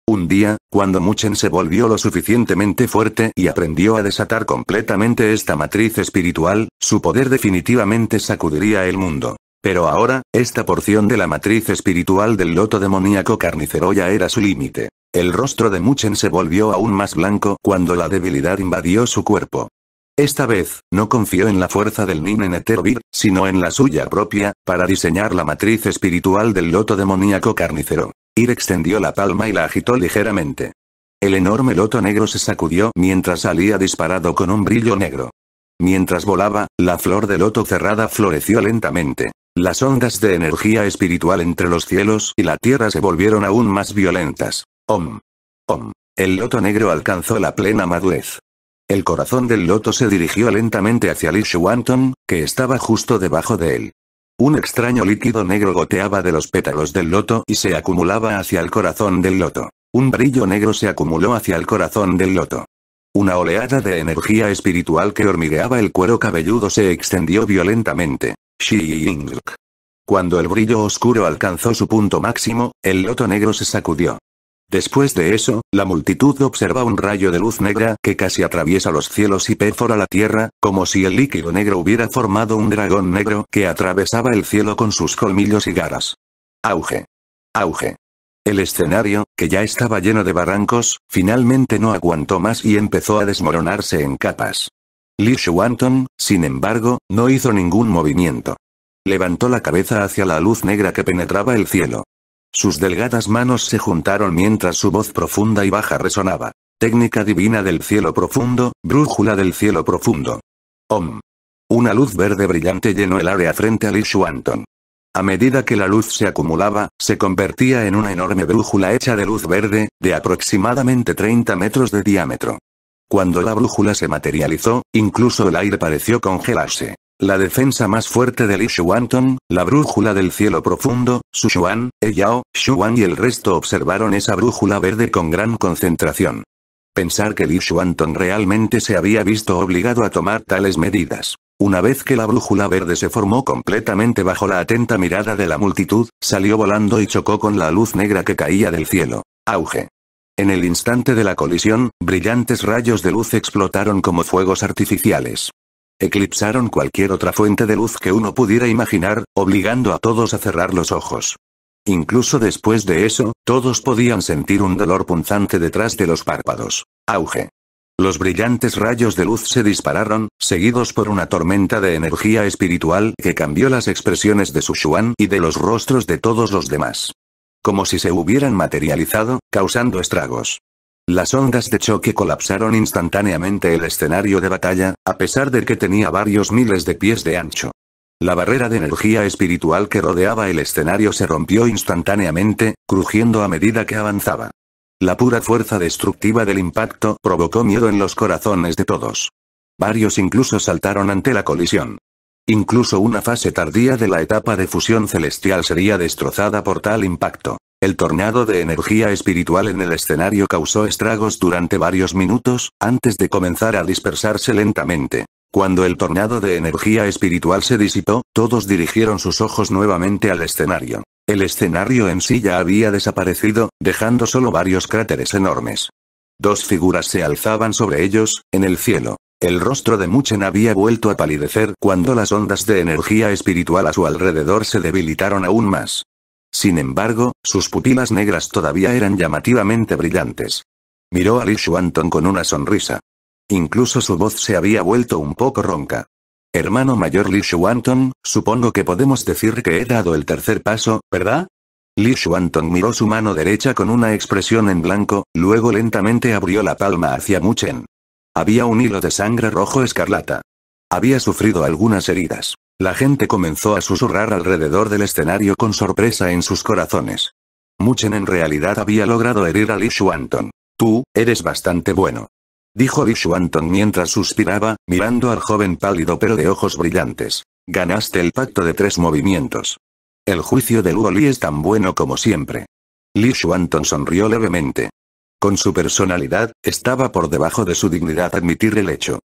Un día, cuando Muchen se volvió lo suficientemente fuerte y aprendió a desatar completamente esta matriz espiritual, su poder definitivamente sacudiría el mundo. Pero ahora, esta porción de la matriz espiritual del loto demoníaco carnicero ya era su límite. El rostro de Muchen se volvió aún más blanco cuando la debilidad invadió su cuerpo. Esta vez, no confió en la fuerza del Nin Eterovir, sino en la suya propia, para diseñar la matriz espiritual del loto demoníaco carnicero. Ir extendió la palma y la agitó ligeramente. El enorme loto negro se sacudió mientras salía disparado con un brillo negro. Mientras volaba, la flor de loto cerrada floreció lentamente. Las ondas de energía espiritual entre los cielos y la tierra se volvieron aún más violentas. Om. Om. El loto negro alcanzó la plena madurez. El corazón del loto se dirigió lentamente hacia Lishuanton, que estaba justo debajo de él. Un extraño líquido negro goteaba de los pétalos del loto y se acumulaba hacia el corazón del loto. Un brillo negro se acumuló hacia el corazón del loto. Una oleada de energía espiritual que hormigueaba el cuero cabelludo se extendió violentamente. Ing. Cuando el brillo oscuro alcanzó su punto máximo, el loto negro se sacudió. Después de eso, la multitud observa un rayo de luz negra que casi atraviesa los cielos y perfora la tierra, como si el líquido negro hubiera formado un dragón negro que atravesaba el cielo con sus colmillos y garras. Auge. Auge. El escenario, que ya estaba lleno de barrancos, finalmente no aguantó más y empezó a desmoronarse en capas. Lee Swanton, sin embargo, no hizo ningún movimiento. Levantó la cabeza hacia la luz negra que penetraba el cielo. Sus delgadas manos se juntaron mientras su voz profunda y baja resonaba. Técnica divina del cielo profundo, brújula del cielo profundo. Om. Una luz verde brillante llenó el área frente a Lee Swanton. A medida que la luz se acumulaba, se convertía en una enorme brújula hecha de luz verde, de aproximadamente 30 metros de diámetro. Cuando la brújula se materializó, incluso el aire pareció congelarse. La defensa más fuerte de Li Shuanton, la brújula del cielo profundo, Su Xuan, Yao, Xuan y el resto observaron esa brújula verde con gran concentración. Pensar que Li Shuanton realmente se había visto obligado a tomar tales medidas. Una vez que la brújula verde se formó completamente bajo la atenta mirada de la multitud, salió volando y chocó con la luz negra que caía del cielo. Auge. En el instante de la colisión, brillantes rayos de luz explotaron como fuegos artificiales. Eclipsaron cualquier otra fuente de luz que uno pudiera imaginar, obligando a todos a cerrar los ojos. Incluso después de eso, todos podían sentir un dolor punzante detrás de los párpados. Auge. Los brillantes rayos de luz se dispararon, seguidos por una tormenta de energía espiritual que cambió las expresiones de Sushuan y de los rostros de todos los demás como si se hubieran materializado, causando estragos. Las ondas de choque colapsaron instantáneamente el escenario de batalla, a pesar de que tenía varios miles de pies de ancho. La barrera de energía espiritual que rodeaba el escenario se rompió instantáneamente, crujiendo a medida que avanzaba. La pura fuerza destructiva del impacto provocó miedo en los corazones de todos. Varios incluso saltaron ante la colisión. Incluso una fase tardía de la etapa de fusión celestial sería destrozada por tal impacto. El tornado de energía espiritual en el escenario causó estragos durante varios minutos, antes de comenzar a dispersarse lentamente. Cuando el tornado de energía espiritual se disipó, todos dirigieron sus ojos nuevamente al escenario. El escenario en sí ya había desaparecido, dejando solo varios cráteres enormes. Dos figuras se alzaban sobre ellos, en el cielo. El rostro de Muchen había vuelto a palidecer cuando las ondas de energía espiritual a su alrededor se debilitaron aún más. Sin embargo, sus pupilas negras todavía eran llamativamente brillantes. Miró a Li Shuanton con una sonrisa. Incluso su voz se había vuelto un poco ronca. Hermano mayor Li Shuanton, supongo que podemos decir que he dado el tercer paso, ¿verdad? Li Shuantong miró su mano derecha con una expresión en blanco, luego lentamente abrió la palma hacia Muchen. Había un hilo de sangre rojo escarlata. Había sufrido algunas heridas. La gente comenzó a susurrar alrededor del escenario con sorpresa en sus corazones. Muchen en realidad había logrado herir a Lee Shuanton. Tú, eres bastante bueno. Dijo Lee Shuanton mientras suspiraba, mirando al joven pálido pero de ojos brillantes. Ganaste el pacto de tres movimientos. El juicio de Luo es tan bueno como siempre. Lee Shuanton sonrió levemente. Con su personalidad, estaba por debajo de su dignidad admitir el hecho.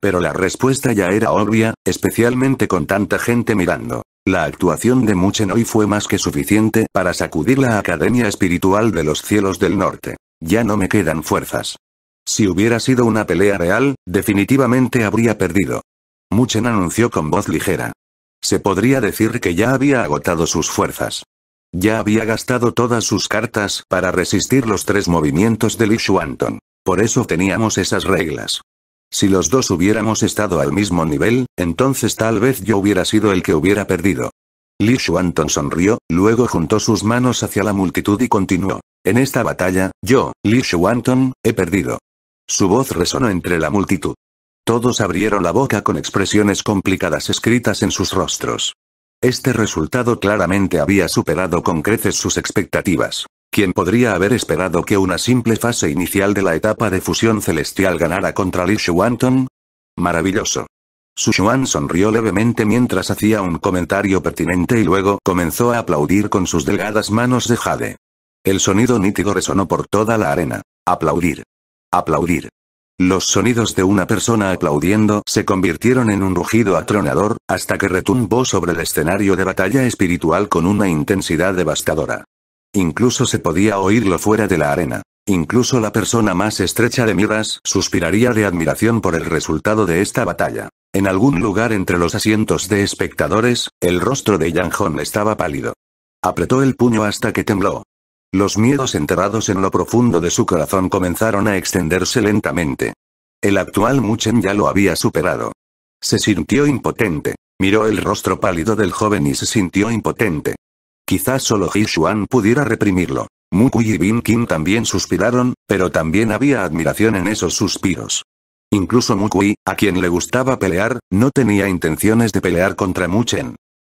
Pero la respuesta ya era obvia, especialmente con tanta gente mirando. La actuación de Muchen hoy fue más que suficiente para sacudir la Academia Espiritual de los Cielos del Norte. Ya no me quedan fuerzas. Si hubiera sido una pelea real, definitivamente habría perdido. Muchen anunció con voz ligera. Se podría decir que ya había agotado sus fuerzas. Ya había gastado todas sus cartas para resistir los tres movimientos de Li Shuanton. Por eso teníamos esas reglas. Si los dos hubiéramos estado al mismo nivel, entonces tal vez yo hubiera sido el que hubiera perdido. Li Shuanton sonrió, luego juntó sus manos hacia la multitud y continuó. En esta batalla, yo, Li Shuanton, he perdido. Su voz resonó entre la multitud. Todos abrieron la boca con expresiones complicadas escritas en sus rostros. Este resultado claramente había superado con creces sus expectativas. ¿Quién podría haber esperado que una simple fase inicial de la etapa de fusión celestial ganara contra Li Shuanton? Maravilloso. Su Xuan sonrió levemente mientras hacía un comentario pertinente y luego comenzó a aplaudir con sus delgadas manos de jade. El sonido nítido resonó por toda la arena. Aplaudir. Aplaudir. Los sonidos de una persona aplaudiendo se convirtieron en un rugido atronador, hasta que retumbó sobre el escenario de batalla espiritual con una intensidad devastadora. Incluso se podía oírlo fuera de la arena. Incluso la persona más estrecha de miras suspiraría de admiración por el resultado de esta batalla. En algún lugar entre los asientos de espectadores, el rostro de Yang Hong estaba pálido. Apretó el puño hasta que tembló. Los miedos enterrados en lo profundo de su corazón comenzaron a extenderse lentamente. El actual Muchen ya lo había superado. Se sintió impotente. Miró el rostro pálido del joven y se sintió impotente. Quizás solo He pudiera reprimirlo. Mukui y Bin Kim también suspiraron, pero también había admiración en esos suspiros. Incluso Mukui, a quien le gustaba pelear, no tenía intenciones de pelear contra Muchen.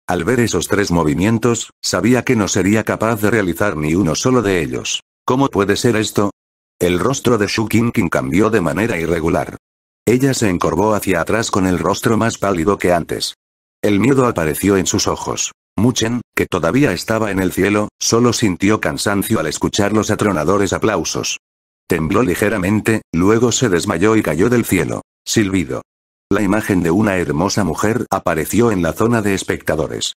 Al ver esos tres movimientos, sabía que no sería capaz de realizar ni uno solo de ellos. ¿Cómo puede ser esto? El rostro de Shu Qingqing cambió de manera irregular. Ella se encorvó hacia atrás con el rostro más pálido que antes. El miedo apareció en sus ojos. Muchen, que todavía estaba en el cielo, solo sintió cansancio al escuchar los atronadores aplausos. Tembló ligeramente, luego se desmayó y cayó del cielo. Silbido. La imagen de una hermosa mujer apareció en la zona de espectadores.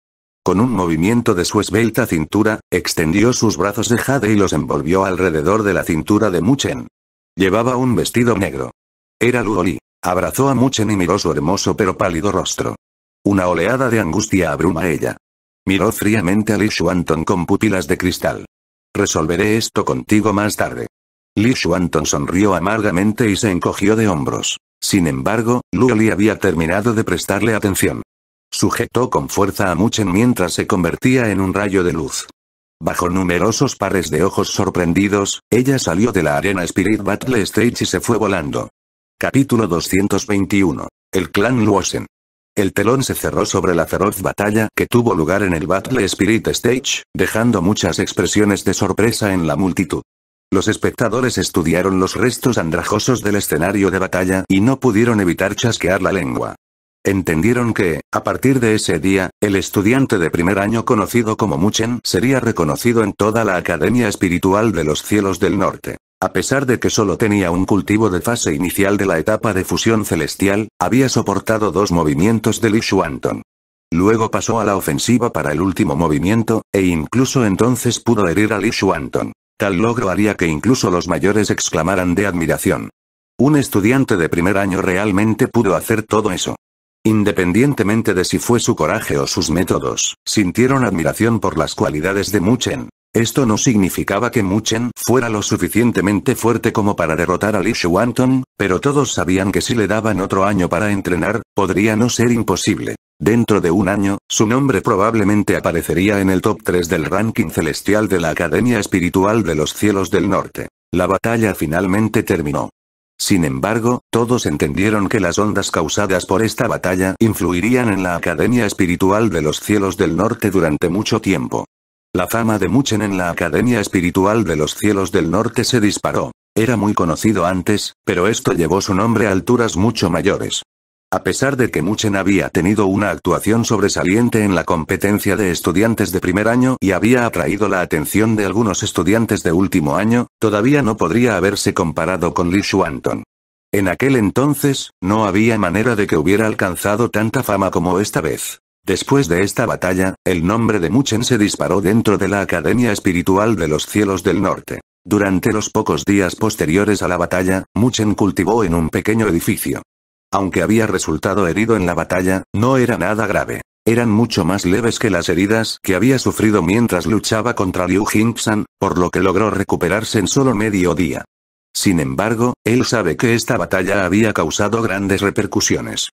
Con un movimiento de su esbelta cintura, extendió sus brazos de Jade y los envolvió alrededor de la cintura de Muchen. Llevaba un vestido negro. Era Luoli. Abrazó a Muchen y miró su hermoso pero pálido rostro. Una oleada de angustia abruma a ella. Miró fríamente a Li Shuanton con pupilas de cristal. Resolveré esto contigo más tarde. Li Shuanton sonrió amargamente y se encogió de hombros. Sin embargo, Luoli había terminado de prestarle atención. Sujetó con fuerza a Muchen mientras se convertía en un rayo de luz. Bajo numerosos pares de ojos sorprendidos, ella salió de la arena Spirit Battle Stage y se fue volando. Capítulo 221. El clan Luosen. El telón se cerró sobre la feroz batalla que tuvo lugar en el Battle Spirit Stage, dejando muchas expresiones de sorpresa en la multitud. Los espectadores estudiaron los restos andrajosos del escenario de batalla y no pudieron evitar chasquear la lengua. Entendieron que, a partir de ese día, el estudiante de primer año conocido como Muchen sería reconocido en toda la Academia Espiritual de los Cielos del Norte. A pesar de que solo tenía un cultivo de fase inicial de la etapa de fusión celestial, había soportado dos movimientos de Li Luego pasó a la ofensiva para el último movimiento, e incluso entonces pudo herir a Li Tal logro haría que incluso los mayores exclamaran de admiración. Un estudiante de primer año realmente pudo hacer todo eso. Independientemente de si fue su coraje o sus métodos, sintieron admiración por las cualidades de Muchen. Esto no significaba que Muchen fuera lo suficientemente fuerte como para derrotar a Li Shuanton, pero todos sabían que si le daban otro año para entrenar, podría no ser imposible. Dentro de un año, su nombre probablemente aparecería en el top 3 del ranking celestial de la Academia Espiritual de los Cielos del Norte. La batalla finalmente terminó. Sin embargo, todos entendieron que las ondas causadas por esta batalla influirían en la Academia Espiritual de los Cielos del Norte durante mucho tiempo. La fama de Muchen en la Academia Espiritual de los Cielos del Norte se disparó. Era muy conocido antes, pero esto llevó su nombre a alturas mucho mayores. A pesar de que Muchen había tenido una actuación sobresaliente en la competencia de estudiantes de primer año y había atraído la atención de algunos estudiantes de último año, todavía no podría haberse comparado con Lee Swanton. En aquel entonces, no había manera de que hubiera alcanzado tanta fama como esta vez. Después de esta batalla, el nombre de Muchen se disparó dentro de la Academia Espiritual de los Cielos del Norte. Durante los pocos días posteriores a la batalla, Muchen cultivó en un pequeño edificio aunque había resultado herido en la batalla, no era nada grave. Eran mucho más leves que las heridas que había sufrido mientras luchaba contra Liu Jin-san, por lo que logró recuperarse en solo medio día. Sin embargo, él sabe que esta batalla había causado grandes repercusiones.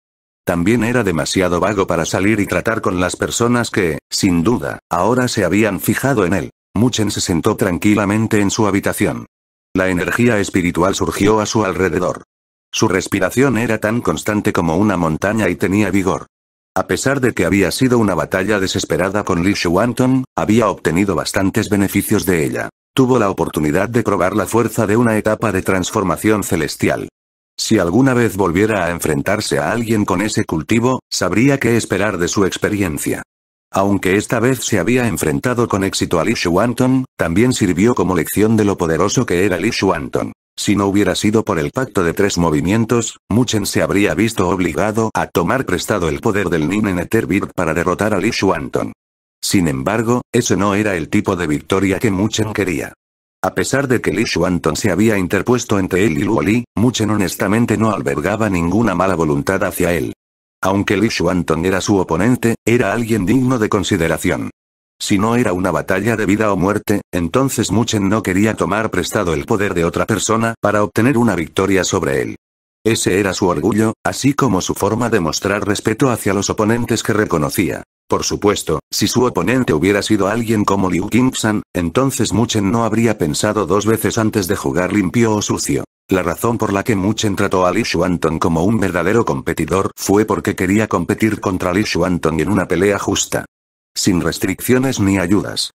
También era demasiado vago para salir y tratar con las personas que, sin duda, ahora se habían fijado en él. Muchen se sentó tranquilamente en su habitación. La energía espiritual surgió a su alrededor. Su respiración era tan constante como una montaña y tenía vigor. A pesar de que había sido una batalla desesperada con Li Shuanton, había obtenido bastantes beneficios de ella. Tuvo la oportunidad de probar la fuerza de una etapa de transformación celestial. Si alguna vez volviera a enfrentarse a alguien con ese cultivo, sabría qué esperar de su experiencia. Aunque esta vez se había enfrentado con éxito a Li Shuanton, también sirvió como lección de lo poderoso que era Li Shuanton. Si no hubiera sido por el pacto de tres movimientos, Muchen se habría visto obligado a tomar prestado el poder del Nin Eterbird para derrotar a Li Shuanton. Sin embargo, ese no era el tipo de victoria que Muchen quería. A pesar de que Li Shuanton se había interpuesto entre él y Luoli, Muchen honestamente no albergaba ninguna mala voluntad hacia él. Aunque Li Shuanton era su oponente, era alguien digno de consideración. Si no era una batalla de vida o muerte, entonces Muchen no quería tomar prestado el poder de otra persona para obtener una victoria sobre él. Ese era su orgullo, así como su forma de mostrar respeto hacia los oponentes que reconocía. Por supuesto, si su oponente hubiera sido alguien como Liu Kingsan, entonces Muchen no habría pensado dos veces antes de jugar limpio o sucio. La razón por la que Muchen trató a Li Shuantong como un verdadero competidor fue porque quería competir contra Li Shuantong en una pelea justa. Sin restricciones ni ayudas.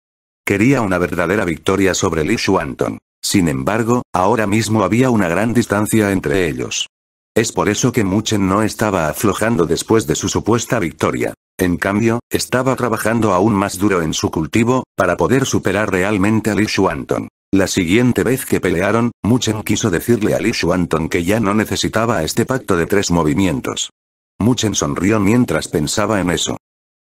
Quería una verdadera victoria sobre Li Swanton. Sin embargo, ahora mismo había una gran distancia entre ellos. Es por eso que Muchen no estaba aflojando después de su supuesta victoria. En cambio, estaba trabajando aún más duro en su cultivo, para poder superar realmente a Li Swanton. La siguiente vez que pelearon, Muchen quiso decirle a Li Swanton que ya no necesitaba este pacto de tres movimientos. Muchen sonrió mientras pensaba en eso.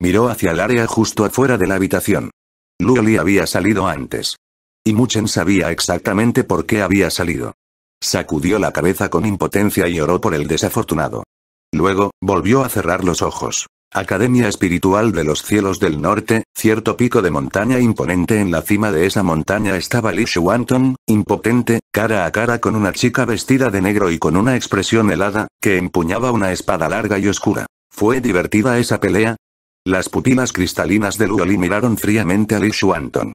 Miró hacia el área justo afuera de la habitación. Luli había salido antes. Y Muchen sabía exactamente por qué había salido. Sacudió la cabeza con impotencia y oró por el desafortunado. Luego, volvió a cerrar los ojos. Academia Espiritual de los Cielos del Norte, cierto pico de montaña imponente en la cima de esa montaña estaba Li Shuanton, impotente, cara a cara con una chica vestida de negro y con una expresión helada, que empuñaba una espada larga y oscura. Fue divertida esa pelea, las pupilas cristalinas de Luoli miraron fríamente a Li Shuanton.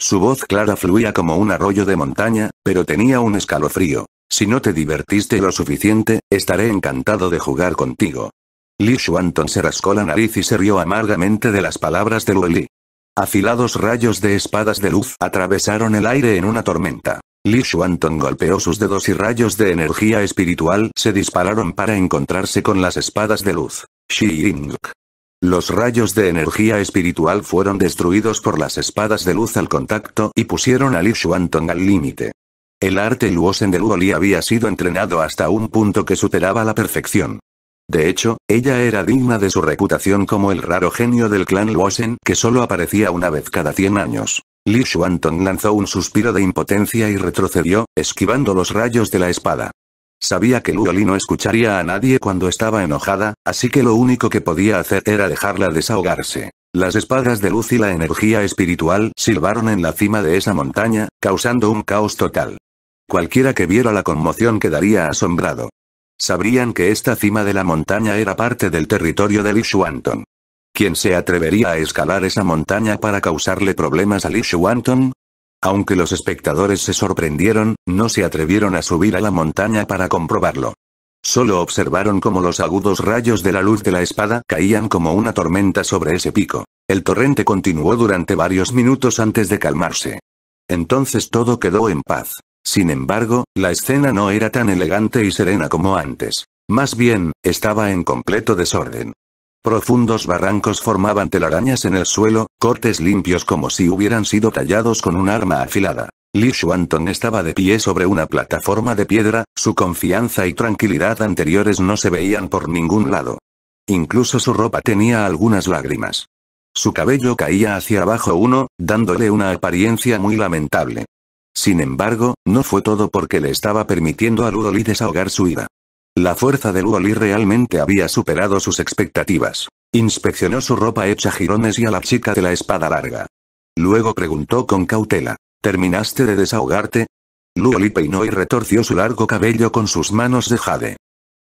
Su voz clara fluía como un arroyo de montaña, pero tenía un escalofrío. Si no te divertiste lo suficiente, estaré encantado de jugar contigo. Li Shuanton se rascó la nariz y se rió amargamente de las palabras de Luoli. Afilados rayos de espadas de luz atravesaron el aire en una tormenta. Li Shuanton golpeó sus dedos y rayos de energía espiritual se dispararon para encontrarse con las espadas de luz. Shi los rayos de energía espiritual fueron destruidos por las espadas de luz al contacto y pusieron a Li Xuantong al límite. El arte Luosen de Luoli había sido entrenado hasta un punto que superaba la perfección. De hecho, ella era digna de su reputación como el raro genio del clan Luosen que solo aparecía una vez cada 100 años. Li Xuantong lanzó un suspiro de impotencia y retrocedió, esquivando los rayos de la espada. Sabía que Luoli no escucharía a nadie cuando estaba enojada, así que lo único que podía hacer era dejarla desahogarse. Las espadas de luz y la energía espiritual silbaron en la cima de esa montaña, causando un caos total. Cualquiera que viera la conmoción quedaría asombrado. Sabrían que esta cima de la montaña era parte del territorio de Lishuanton. ¿Quién se atrevería a escalar esa montaña para causarle problemas a Li aunque los espectadores se sorprendieron, no se atrevieron a subir a la montaña para comprobarlo. Solo observaron cómo los agudos rayos de la luz de la espada caían como una tormenta sobre ese pico. El torrente continuó durante varios minutos antes de calmarse. Entonces todo quedó en paz. Sin embargo, la escena no era tan elegante y serena como antes. Más bien, estaba en completo desorden. Profundos barrancos formaban telarañas en el suelo, cortes limpios como si hubieran sido tallados con un arma afilada. Li Shuanton estaba de pie sobre una plataforma de piedra, su confianza y tranquilidad anteriores no se veían por ningún lado. Incluso su ropa tenía algunas lágrimas. Su cabello caía hacia abajo uno, dándole una apariencia muy lamentable. Sin embargo, no fue todo porque le estaba permitiendo a Ludoli desahogar su ira. La fuerza de Luoli realmente había superado sus expectativas. Inspeccionó su ropa hecha jirones y a la chica de la espada larga. Luego preguntó con cautela. ¿Terminaste de desahogarte? Luoli peinó y retorció su largo cabello con sus manos de jade.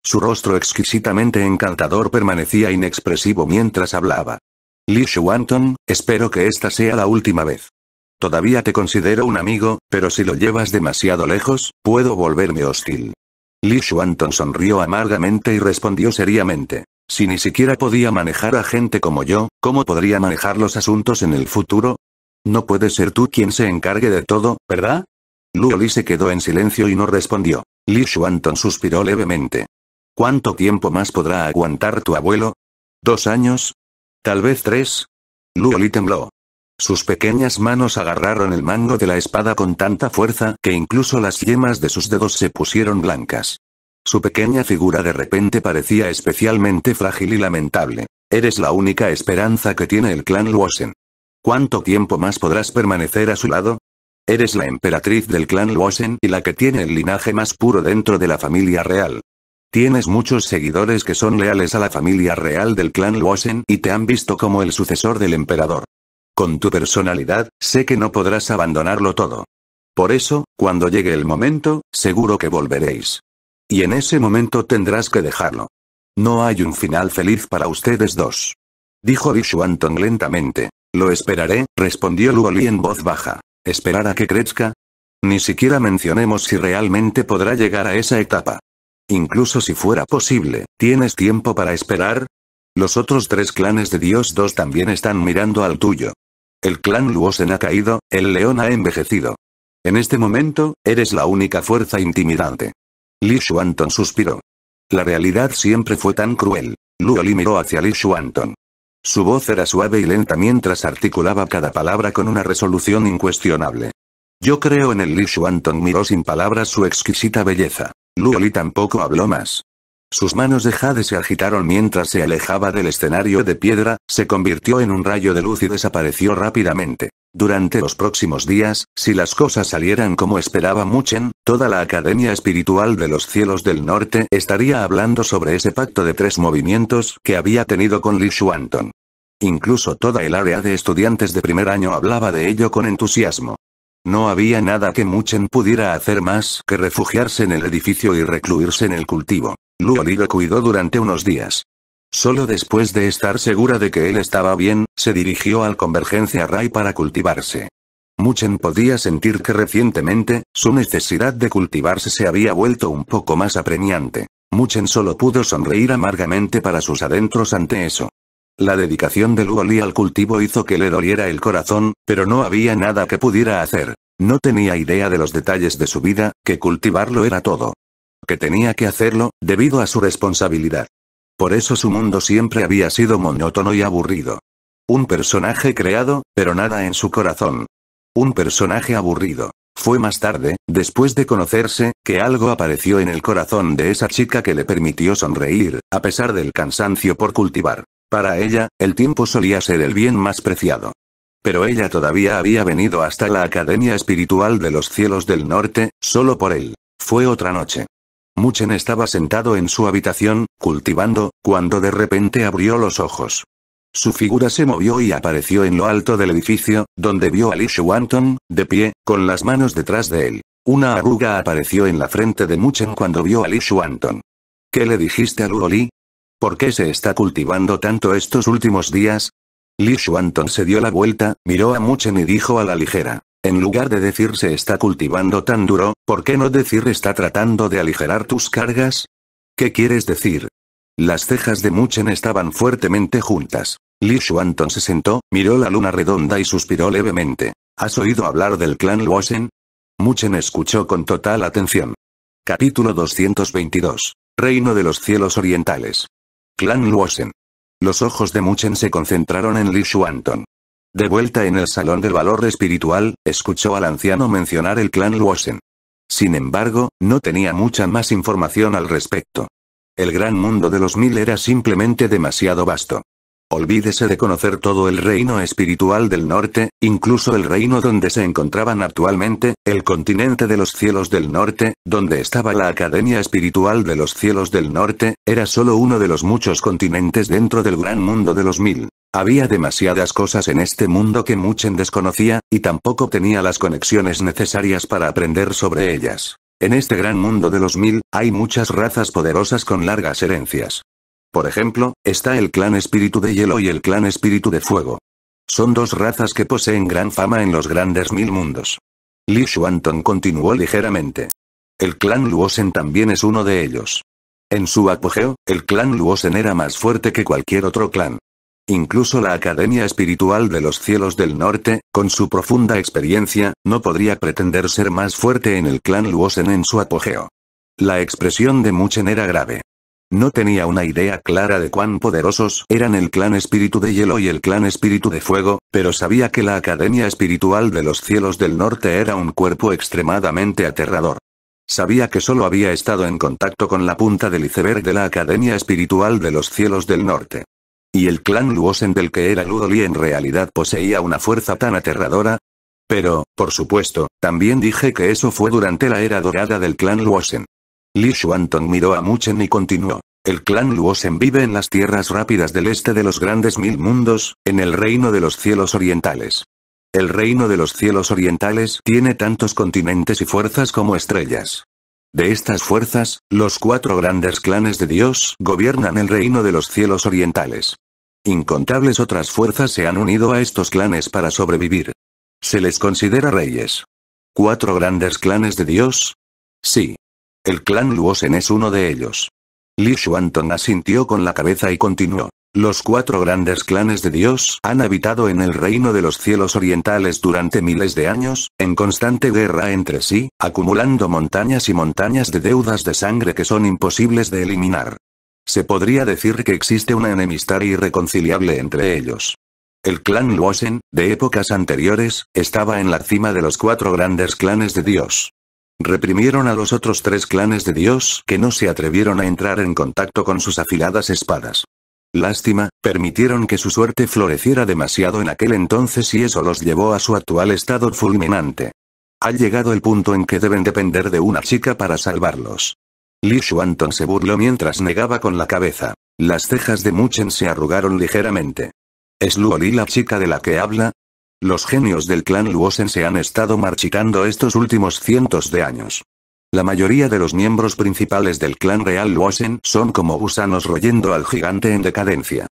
Su rostro exquisitamente encantador permanecía inexpresivo mientras hablaba. Li Shuanton, espero que esta sea la última vez. Todavía te considero un amigo, pero si lo llevas demasiado lejos, puedo volverme hostil. Li Shuanton sonrió amargamente y respondió seriamente. Si ni siquiera podía manejar a gente como yo, ¿cómo podría manejar los asuntos en el futuro? No puede ser tú quien se encargue de todo, ¿verdad? Luo se quedó en silencio y no respondió. Li Shuanton suspiró levemente. ¿Cuánto tiempo más podrá aguantar tu abuelo? ¿Dos años? Tal vez tres. Luo tembló. Sus pequeñas manos agarraron el mango de la espada con tanta fuerza que incluso las yemas de sus dedos se pusieron blancas. Su pequeña figura de repente parecía especialmente frágil y lamentable. Eres la única esperanza que tiene el clan Luosen. ¿Cuánto tiempo más podrás permanecer a su lado? Eres la emperatriz del clan Luosen y la que tiene el linaje más puro dentro de la familia real. Tienes muchos seguidores que son leales a la familia real del clan Luosen y te han visto como el sucesor del emperador. Con tu personalidad, sé que no podrás abandonarlo todo. Por eso, cuando llegue el momento, seguro que volveréis. Y en ese momento tendrás que dejarlo. No hay un final feliz para ustedes dos. Dijo Bishuanton lentamente. Lo esperaré, respondió Luoli en voz baja. ¿Esperar a que crezca? Ni siquiera mencionemos si realmente podrá llegar a esa etapa. Incluso si fuera posible, ¿tienes tiempo para esperar? Los otros tres clanes de Dios 2 también están mirando al tuyo. El clan Luosen ha caído, el león ha envejecido. En este momento, eres la única fuerza intimidante. Li Shuanton suspiró. La realidad siempre fue tan cruel. Luoli miró hacia Li Shuanton. Su voz era suave y lenta mientras articulaba cada palabra con una resolución incuestionable. Yo creo en el Li Shuanton miró sin palabras su exquisita belleza. Luoli tampoco habló más. Sus manos de Jade se agitaron mientras se alejaba del escenario de piedra, se convirtió en un rayo de luz y desapareció rápidamente. Durante los próximos días, si las cosas salieran como esperaba Muchen, toda la Academia Espiritual de los Cielos del Norte estaría hablando sobre ese pacto de tres movimientos que había tenido con Li Xuanton. Incluso toda el área de estudiantes de primer año hablaba de ello con entusiasmo. No había nada que Muchen pudiera hacer más que refugiarse en el edificio y recluirse en el cultivo. Luoli lo cuidó durante unos días. Solo después de estar segura de que él estaba bien, se dirigió al Convergencia Ray para cultivarse. Muchen podía sentir que recientemente, su necesidad de cultivarse se había vuelto un poco más apremiante. Muchen solo pudo sonreír amargamente para sus adentros ante eso. La dedicación de Luoli al cultivo hizo que le doliera el corazón, pero no había nada que pudiera hacer. No tenía idea de los detalles de su vida, que cultivarlo era todo que tenía que hacerlo, debido a su responsabilidad. Por eso su mundo siempre había sido monótono y aburrido. Un personaje creado, pero nada en su corazón. Un personaje aburrido. Fue más tarde, después de conocerse, que algo apareció en el corazón de esa chica que le permitió sonreír, a pesar del cansancio por cultivar. Para ella, el tiempo solía ser el bien más preciado. Pero ella todavía había venido hasta la Academia Espiritual de los Cielos del Norte, solo por él. Fue otra noche. Muchen estaba sentado en su habitación, cultivando, cuando de repente abrió los ojos. Su figura se movió y apareció en lo alto del edificio, donde vio a Li Shuantong, de pie, con las manos detrás de él. Una arruga apareció en la frente de Muchen cuando vio a Li Shuantong. ¿Qué le dijiste a Luo Li? ¿Por qué se está cultivando tanto estos últimos días? Li Shuantong se dio la vuelta, miró a Muchen y dijo a la ligera. En lugar de decir se está cultivando tan duro, ¿por qué no decir está tratando de aligerar tus cargas? ¿Qué quieres decir? Las cejas de Muchen estaban fuertemente juntas. Li Shuanton se sentó, miró la luna redonda y suspiró levemente. ¿Has oído hablar del clan Luosen? Muchen escuchó con total atención. Capítulo 222. Reino de los cielos orientales. Clan Luosen. Los ojos de Muchen se concentraron en Li Shuanton. De vuelta en el Salón del Valor Espiritual, escuchó al anciano mencionar el clan Luosen. Sin embargo, no tenía mucha más información al respecto. El gran mundo de los mil era simplemente demasiado vasto. Olvídese de conocer todo el reino espiritual del norte, incluso el reino donde se encontraban actualmente, el continente de los cielos del norte, donde estaba la Academia Espiritual de los Cielos del Norte, era solo uno de los muchos continentes dentro del gran mundo de los mil. Había demasiadas cosas en este mundo que Muchen desconocía, y tampoco tenía las conexiones necesarias para aprender sobre ellas. En este gran mundo de los mil, hay muchas razas poderosas con largas herencias. Por ejemplo, está el clan Espíritu de Hielo y el clan Espíritu de Fuego. Son dos razas que poseen gran fama en los grandes mil mundos. Li Shuanton continuó ligeramente. El clan Luosen también es uno de ellos. En su apogeo, el clan Luosen era más fuerte que cualquier otro clan. Incluso la Academia Espiritual de los Cielos del Norte, con su profunda experiencia, no podría pretender ser más fuerte en el clan Luosen en su apogeo. La expresión de Muchen era grave. No tenía una idea clara de cuán poderosos eran el clan Espíritu de Hielo y el clan Espíritu de Fuego, pero sabía que la Academia Espiritual de los Cielos del Norte era un cuerpo extremadamente aterrador. Sabía que solo había estado en contacto con la punta del iceberg de la Academia Espiritual de los Cielos del Norte. ¿Y el clan Luosen del que era Ludoli en realidad poseía una fuerza tan aterradora? Pero, por supuesto, también dije que eso fue durante la era dorada del clan Luosen. Li Shuanton miró a Muchen y continuó. El clan Luosen vive en las tierras rápidas del este de los grandes mil mundos, en el reino de los cielos orientales. El reino de los cielos orientales tiene tantos continentes y fuerzas como estrellas. De estas fuerzas, los cuatro grandes clanes de Dios gobiernan el reino de los cielos orientales. Incontables otras fuerzas se han unido a estos clanes para sobrevivir. Se les considera reyes. ¿Cuatro grandes clanes de Dios? Sí. El clan Luosen es uno de ellos. Li Shuanton asintió con la cabeza y continuó. Los cuatro grandes clanes de Dios han habitado en el reino de los cielos orientales durante miles de años, en constante guerra entre sí, acumulando montañas y montañas de deudas de sangre que son imposibles de eliminar. Se podría decir que existe una enemistad irreconciliable entre ellos. El clan Luosen, de épocas anteriores, estaba en la cima de los cuatro grandes clanes de Dios. Reprimieron a los otros tres clanes de Dios que no se atrevieron a entrar en contacto con sus afiladas espadas lástima, permitieron que su suerte floreciera demasiado en aquel entonces y eso los llevó a su actual estado fulminante. Ha llegado el punto en que deben depender de una chica para salvarlos. Li Shuantong se burló mientras negaba con la cabeza. Las cejas de Muchen se arrugaron ligeramente. ¿Es Luoli la chica de la que habla? Los genios del clan Luosen se han estado marchitando estos últimos cientos de años. La mayoría de los miembros principales del clan real Luosen son como gusanos royendo al gigante en decadencia.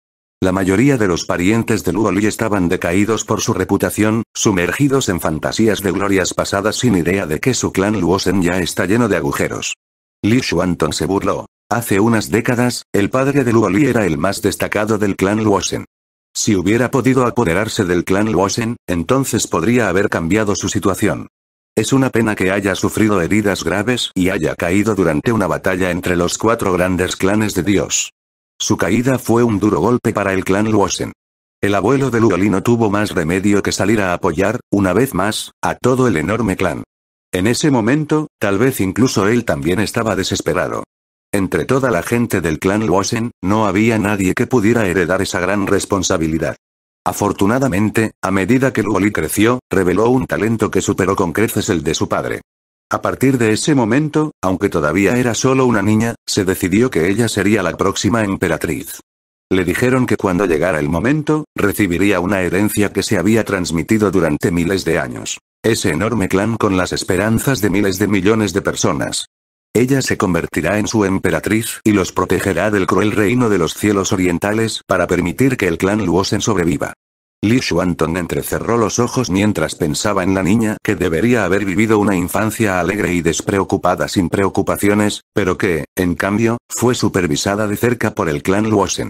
La mayoría de los parientes de Luoli estaban decaídos por su reputación, sumergidos en fantasías de glorias pasadas sin idea de que su clan Luosen ya está lleno de agujeros. Li Shuantong se burló. Hace unas décadas, el padre de Luoli era el más destacado del clan Luosen. Si hubiera podido apoderarse del clan Luosen, entonces podría haber cambiado su situación. Es una pena que haya sufrido heridas graves y haya caído durante una batalla entre los cuatro grandes clanes de Dios. Su caída fue un duro golpe para el clan Luosen. El abuelo de Luoli tuvo más remedio que salir a apoyar, una vez más, a todo el enorme clan. En ese momento, tal vez incluso él también estaba desesperado. Entre toda la gente del clan Luosen, no había nadie que pudiera heredar esa gran responsabilidad. Afortunadamente, a medida que Luoli creció, reveló un talento que superó con creces el de su padre. A partir de ese momento, aunque todavía era solo una niña, se decidió que ella sería la próxima emperatriz. Le dijeron que cuando llegara el momento, recibiría una herencia que se había transmitido durante miles de años. Ese enorme clan con las esperanzas de miles de millones de personas. Ella se convertirá en su emperatriz y los protegerá del cruel reino de los cielos orientales para permitir que el clan Luosen sobreviva. Li Shuantong entrecerró los ojos mientras pensaba en la niña que debería haber vivido una infancia alegre y despreocupada sin preocupaciones, pero que, en cambio, fue supervisada de cerca por el clan Luosen.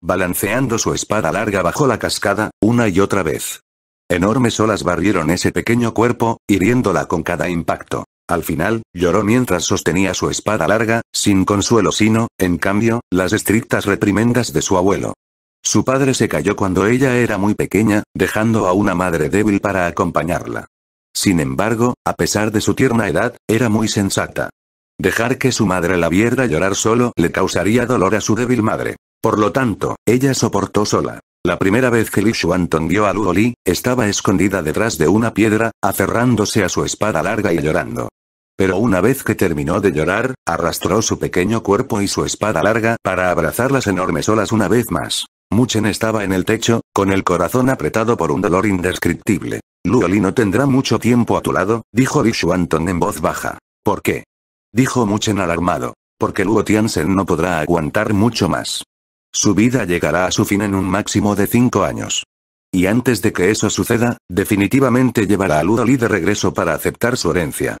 Balanceando su espada larga bajo la cascada, una y otra vez. Enormes olas barrieron ese pequeño cuerpo, hiriéndola con cada impacto. Al final, lloró mientras sostenía su espada larga, sin consuelo sino, en cambio, las estrictas reprimendas de su abuelo. Su padre se cayó cuando ella era muy pequeña, dejando a una madre débil para acompañarla. Sin embargo, a pesar de su tierna edad, era muy sensata. Dejar que su madre la viera llorar solo le causaría dolor a su débil madre. Por lo tanto, ella soportó sola. La primera vez que Li Shuantong vio a Luoli, estaba escondida detrás de una piedra, aferrándose a su espada larga y llorando. Pero una vez que terminó de llorar, arrastró su pequeño cuerpo y su espada larga para abrazar las enormes olas una vez más. Muchen estaba en el techo, con el corazón apretado por un dolor indescriptible. Luoli no tendrá mucho tiempo a tu lado, dijo Rishu en voz baja. ¿Por qué? Dijo Muchen alarmado. Porque Luo Tiansen no podrá aguantar mucho más. Su vida llegará a su fin en un máximo de cinco años. Y antes de que eso suceda, definitivamente llevará a Luoli de regreso para aceptar su herencia.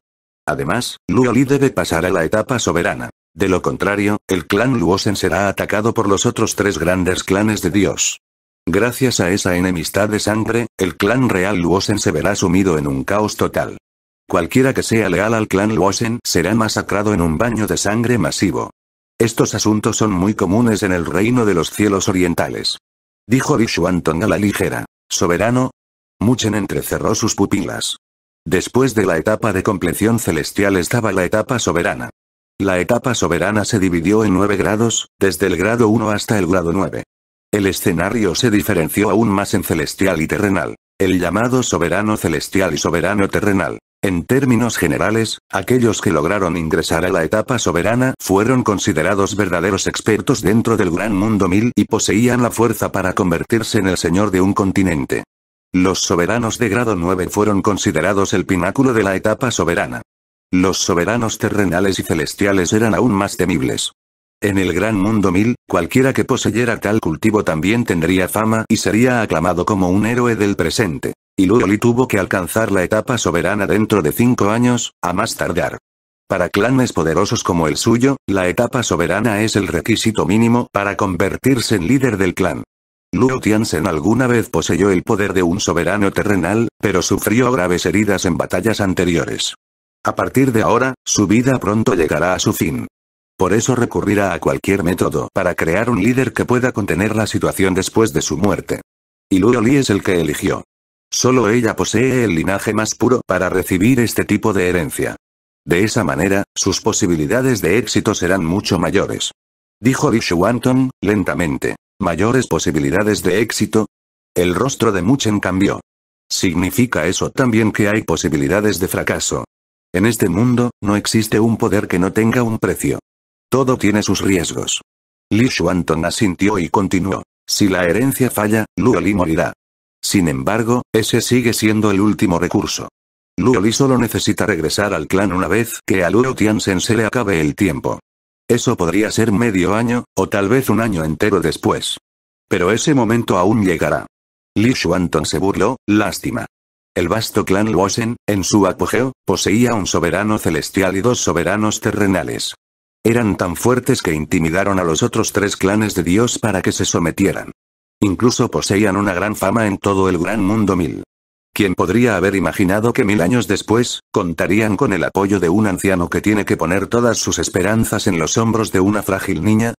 Además, Luoli debe pasar a la etapa soberana. De lo contrario, el clan Luosen será atacado por los otros tres grandes clanes de Dios. Gracias a esa enemistad de sangre, el clan real Luosen se verá sumido en un caos total. Cualquiera que sea leal al clan Luosen será masacrado en un baño de sangre masivo. Estos asuntos son muy comunes en el reino de los cielos orientales. Dijo Bishuanton a la ligera. Soberano. Muchen entrecerró sus pupilas. Después de la etapa de compleción celestial estaba la etapa soberana. La etapa soberana se dividió en nueve grados, desde el grado 1 hasta el grado 9. El escenario se diferenció aún más en celestial y terrenal. El llamado soberano celestial y soberano terrenal. En términos generales, aquellos que lograron ingresar a la etapa soberana fueron considerados verdaderos expertos dentro del gran mundo mil y poseían la fuerza para convertirse en el señor de un continente. Los soberanos de grado 9 fueron considerados el pináculo de la etapa soberana. Los soberanos terrenales y celestiales eran aún más temibles. En el gran mundo mil, cualquiera que poseyera tal cultivo también tendría fama y sería aclamado como un héroe del presente. Y Luroli tuvo que alcanzar la etapa soberana dentro de cinco años, a más tardar. Para clanes poderosos como el suyo, la etapa soberana es el requisito mínimo para convertirse en líder del clan. Luo Tiansen alguna vez poseyó el poder de un soberano terrenal, pero sufrió graves heridas en batallas anteriores. A partir de ahora, su vida pronto llegará a su fin. Por eso recurrirá a cualquier método para crear un líder que pueda contener la situación después de su muerte. Y Luo Li es el que eligió. Solo ella posee el linaje más puro para recibir este tipo de herencia. De esa manera, sus posibilidades de éxito serán mucho mayores. Dijo Dishwanton, lentamente mayores posibilidades de éxito. El rostro de Muchen cambió. ¿Significa eso también que hay posibilidades de fracaso? En este mundo, no existe un poder que no tenga un precio. Todo tiene sus riesgos. Li Shuanton asintió y continuó. Si la herencia falla, Luoli morirá. Sin embargo, ese sigue siendo el último recurso. Luoli solo necesita regresar al clan una vez que a Luo Tiansen se le acabe el tiempo. Eso podría ser medio año, o tal vez un año entero después. Pero ese momento aún llegará. Li Shuanton se burló, lástima. El vasto clan Luosen, en su apogeo, poseía un soberano celestial y dos soberanos terrenales. Eran tan fuertes que intimidaron a los otros tres clanes de Dios para que se sometieran. Incluso poseían una gran fama en todo el gran mundo mil. ¿Quién podría haber imaginado que mil años después, contarían con el apoyo de un anciano que tiene que poner todas sus esperanzas en los hombros de una frágil niña?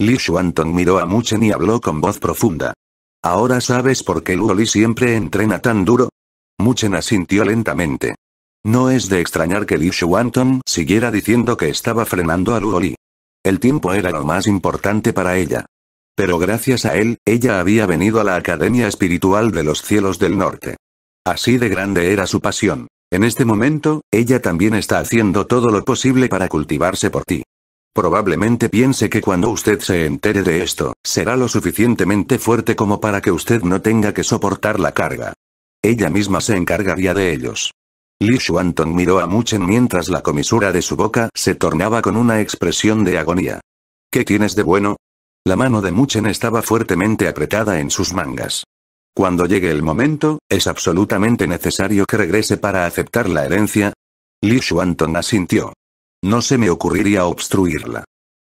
Li Shuantong miró a Muchen y habló con voz profunda. ¿Ahora sabes por qué Luoli siempre entrena tan duro? Muchen asintió lentamente. No es de extrañar que Li Shuantong siguiera diciendo que estaba frenando a Luoli. El tiempo era lo más importante para ella. Pero gracias a él, ella había venido a la Academia Espiritual de los Cielos del Norte. Así de grande era su pasión. En este momento, ella también está haciendo todo lo posible para cultivarse por ti. Probablemente piense que cuando usted se entere de esto, será lo suficientemente fuerte como para que usted no tenga que soportar la carga. Ella misma se encargaría de ellos. Li Shuanton miró a Muchen mientras la comisura de su boca se tornaba con una expresión de agonía. ¿Qué tienes de bueno? La mano de Muchen estaba fuertemente apretada en sus mangas. Cuando llegue el momento, ¿es absolutamente necesario que regrese para aceptar la herencia? Li Shuanton asintió. No se me ocurriría obstruirla.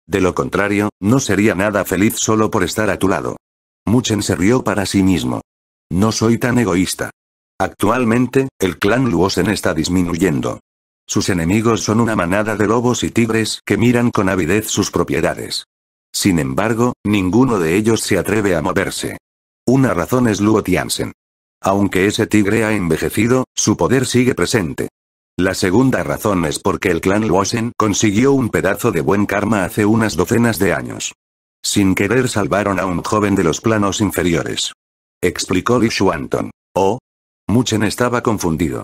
De lo contrario, no sería nada feliz solo por estar a tu lado. Muchen se rió para sí mismo. No soy tan egoísta. Actualmente, el clan Luosen está disminuyendo. Sus enemigos son una manada de lobos y tigres que miran con avidez sus propiedades. Sin embargo, ninguno de ellos se atreve a moverse. Una razón es Luo Tiansen. Aunque ese tigre ha envejecido, su poder sigue presente. La segunda razón es porque el clan Luosen consiguió un pedazo de buen karma hace unas docenas de años. Sin querer salvaron a un joven de los planos inferiores. Explicó Li Shuantong. Oh. Muchen estaba confundido.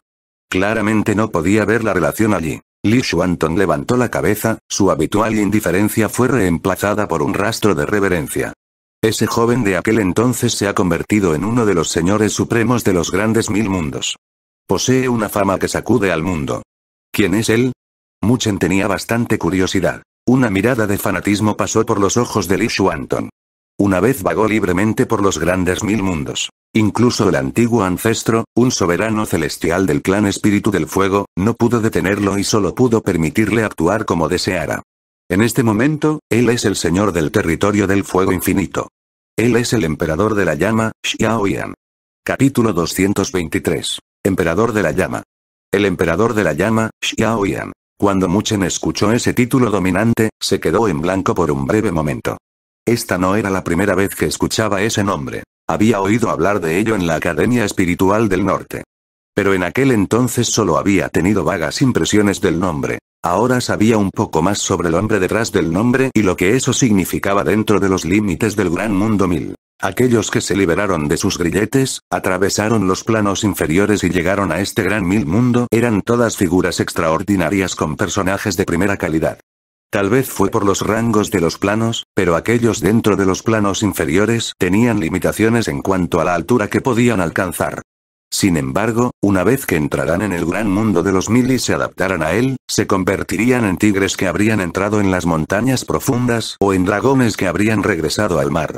Claramente no podía ver la relación allí. Li Shuantong levantó la cabeza, su habitual indiferencia fue reemplazada por un rastro de reverencia. Ese joven de aquel entonces se ha convertido en uno de los señores supremos de los grandes mil mundos. Posee una fama que sacude al mundo. ¿Quién es él? Muchen tenía bastante curiosidad. Una mirada de fanatismo pasó por los ojos de Li Shuanton. Una vez vagó libremente por los grandes mil mundos. Incluso el antiguo ancestro, un soberano celestial del clan Espíritu del Fuego, no pudo detenerlo y solo pudo permitirle actuar como deseara. En este momento, él es el señor del territorio del fuego infinito. Él es el emperador de la llama, Xiaoyan. Capítulo 223. Emperador de la llama. El emperador de la llama, Xiaoyan. Cuando Muchen escuchó ese título dominante, se quedó en blanco por un breve momento. Esta no era la primera vez que escuchaba ese nombre. Había oído hablar de ello en la Academia Espiritual del Norte. Pero en aquel entonces solo había tenido vagas impresiones del nombre. Ahora sabía un poco más sobre el hombre detrás del nombre y lo que eso significaba dentro de los límites del gran mundo mil. Aquellos que se liberaron de sus grilletes, atravesaron los planos inferiores y llegaron a este gran mil mundo eran todas figuras extraordinarias con personajes de primera calidad. Tal vez fue por los rangos de los planos, pero aquellos dentro de los planos inferiores tenían limitaciones en cuanto a la altura que podían alcanzar. Sin embargo, una vez que entraran en el gran mundo de los mil y se adaptaran a él, se convertirían en tigres que habrían entrado en las montañas profundas o en dragones que habrían regresado al mar.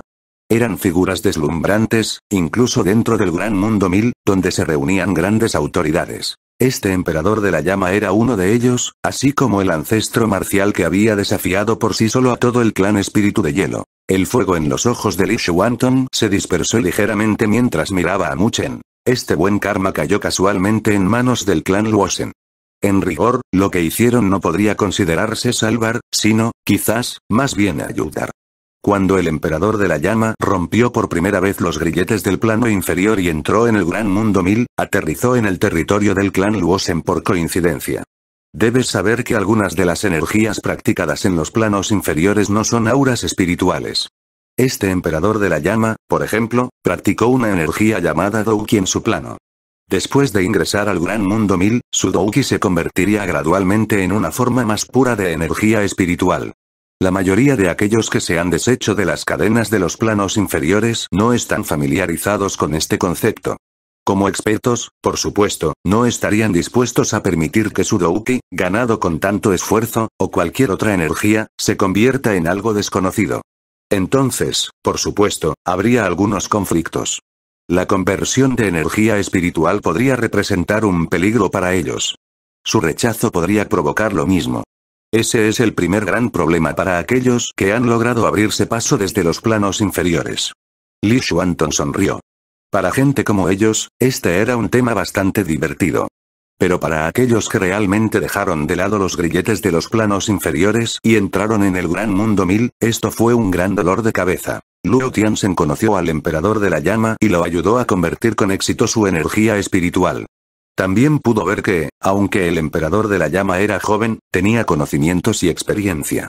Eran figuras deslumbrantes, incluso dentro del gran mundo mil, donde se reunían grandes autoridades. Este emperador de la llama era uno de ellos, así como el ancestro marcial que había desafiado por sí solo a todo el clan espíritu de hielo. El fuego en los ojos de Li se dispersó ligeramente mientras miraba a Muchen. Este buen karma cayó casualmente en manos del clan Luosen. En rigor, lo que hicieron no podría considerarse salvar, sino, quizás, más bien ayudar. Cuando el emperador de la llama rompió por primera vez los grilletes del plano inferior y entró en el gran mundo mil, aterrizó en el territorio del clan Luosen por coincidencia. Debes saber que algunas de las energías practicadas en los planos inferiores no son auras espirituales. Este emperador de la llama, por ejemplo, practicó una energía llamada Douki en su plano. Después de ingresar al Gran Mundo 1000, su Douki se convertiría gradualmente en una forma más pura de energía espiritual. La mayoría de aquellos que se han deshecho de las cadenas de los planos inferiores no están familiarizados con este concepto. Como expertos, por supuesto, no estarían dispuestos a permitir que su Douki, ganado con tanto esfuerzo, o cualquier otra energía, se convierta en algo desconocido. Entonces, por supuesto, habría algunos conflictos. La conversión de energía espiritual podría representar un peligro para ellos. Su rechazo podría provocar lo mismo. Ese es el primer gran problema para aquellos que han logrado abrirse paso desde los planos inferiores. Lee Swanton sonrió. Para gente como ellos, este era un tema bastante divertido. Pero para aquellos que realmente dejaron de lado los grilletes de los planos inferiores y entraron en el gran mundo mil, esto fue un gran dolor de cabeza. Luo conoció al emperador de la llama y lo ayudó a convertir con éxito su energía espiritual. También pudo ver que, aunque el emperador de la llama era joven, tenía conocimientos y experiencia.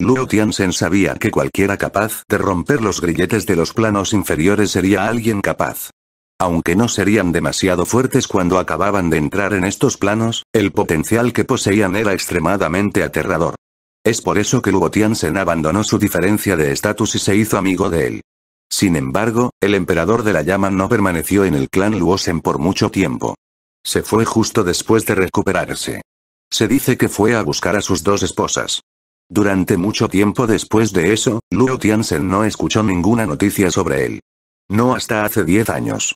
Luo sabía que cualquiera capaz de romper los grilletes de los planos inferiores sería alguien capaz aunque no serían demasiado fuertes cuando acababan de entrar en estos planos, el potencial que poseían era extremadamente aterrador. Es por eso que Luo abandonó su diferencia de estatus y se hizo amigo de él. Sin embargo, el emperador de la llama no permaneció en el clan Luosen por mucho tiempo. Se fue justo después de recuperarse. Se dice que fue a buscar a sus dos esposas. Durante mucho tiempo después de eso, Luo no escuchó ninguna noticia sobre él. No hasta hace 10 años.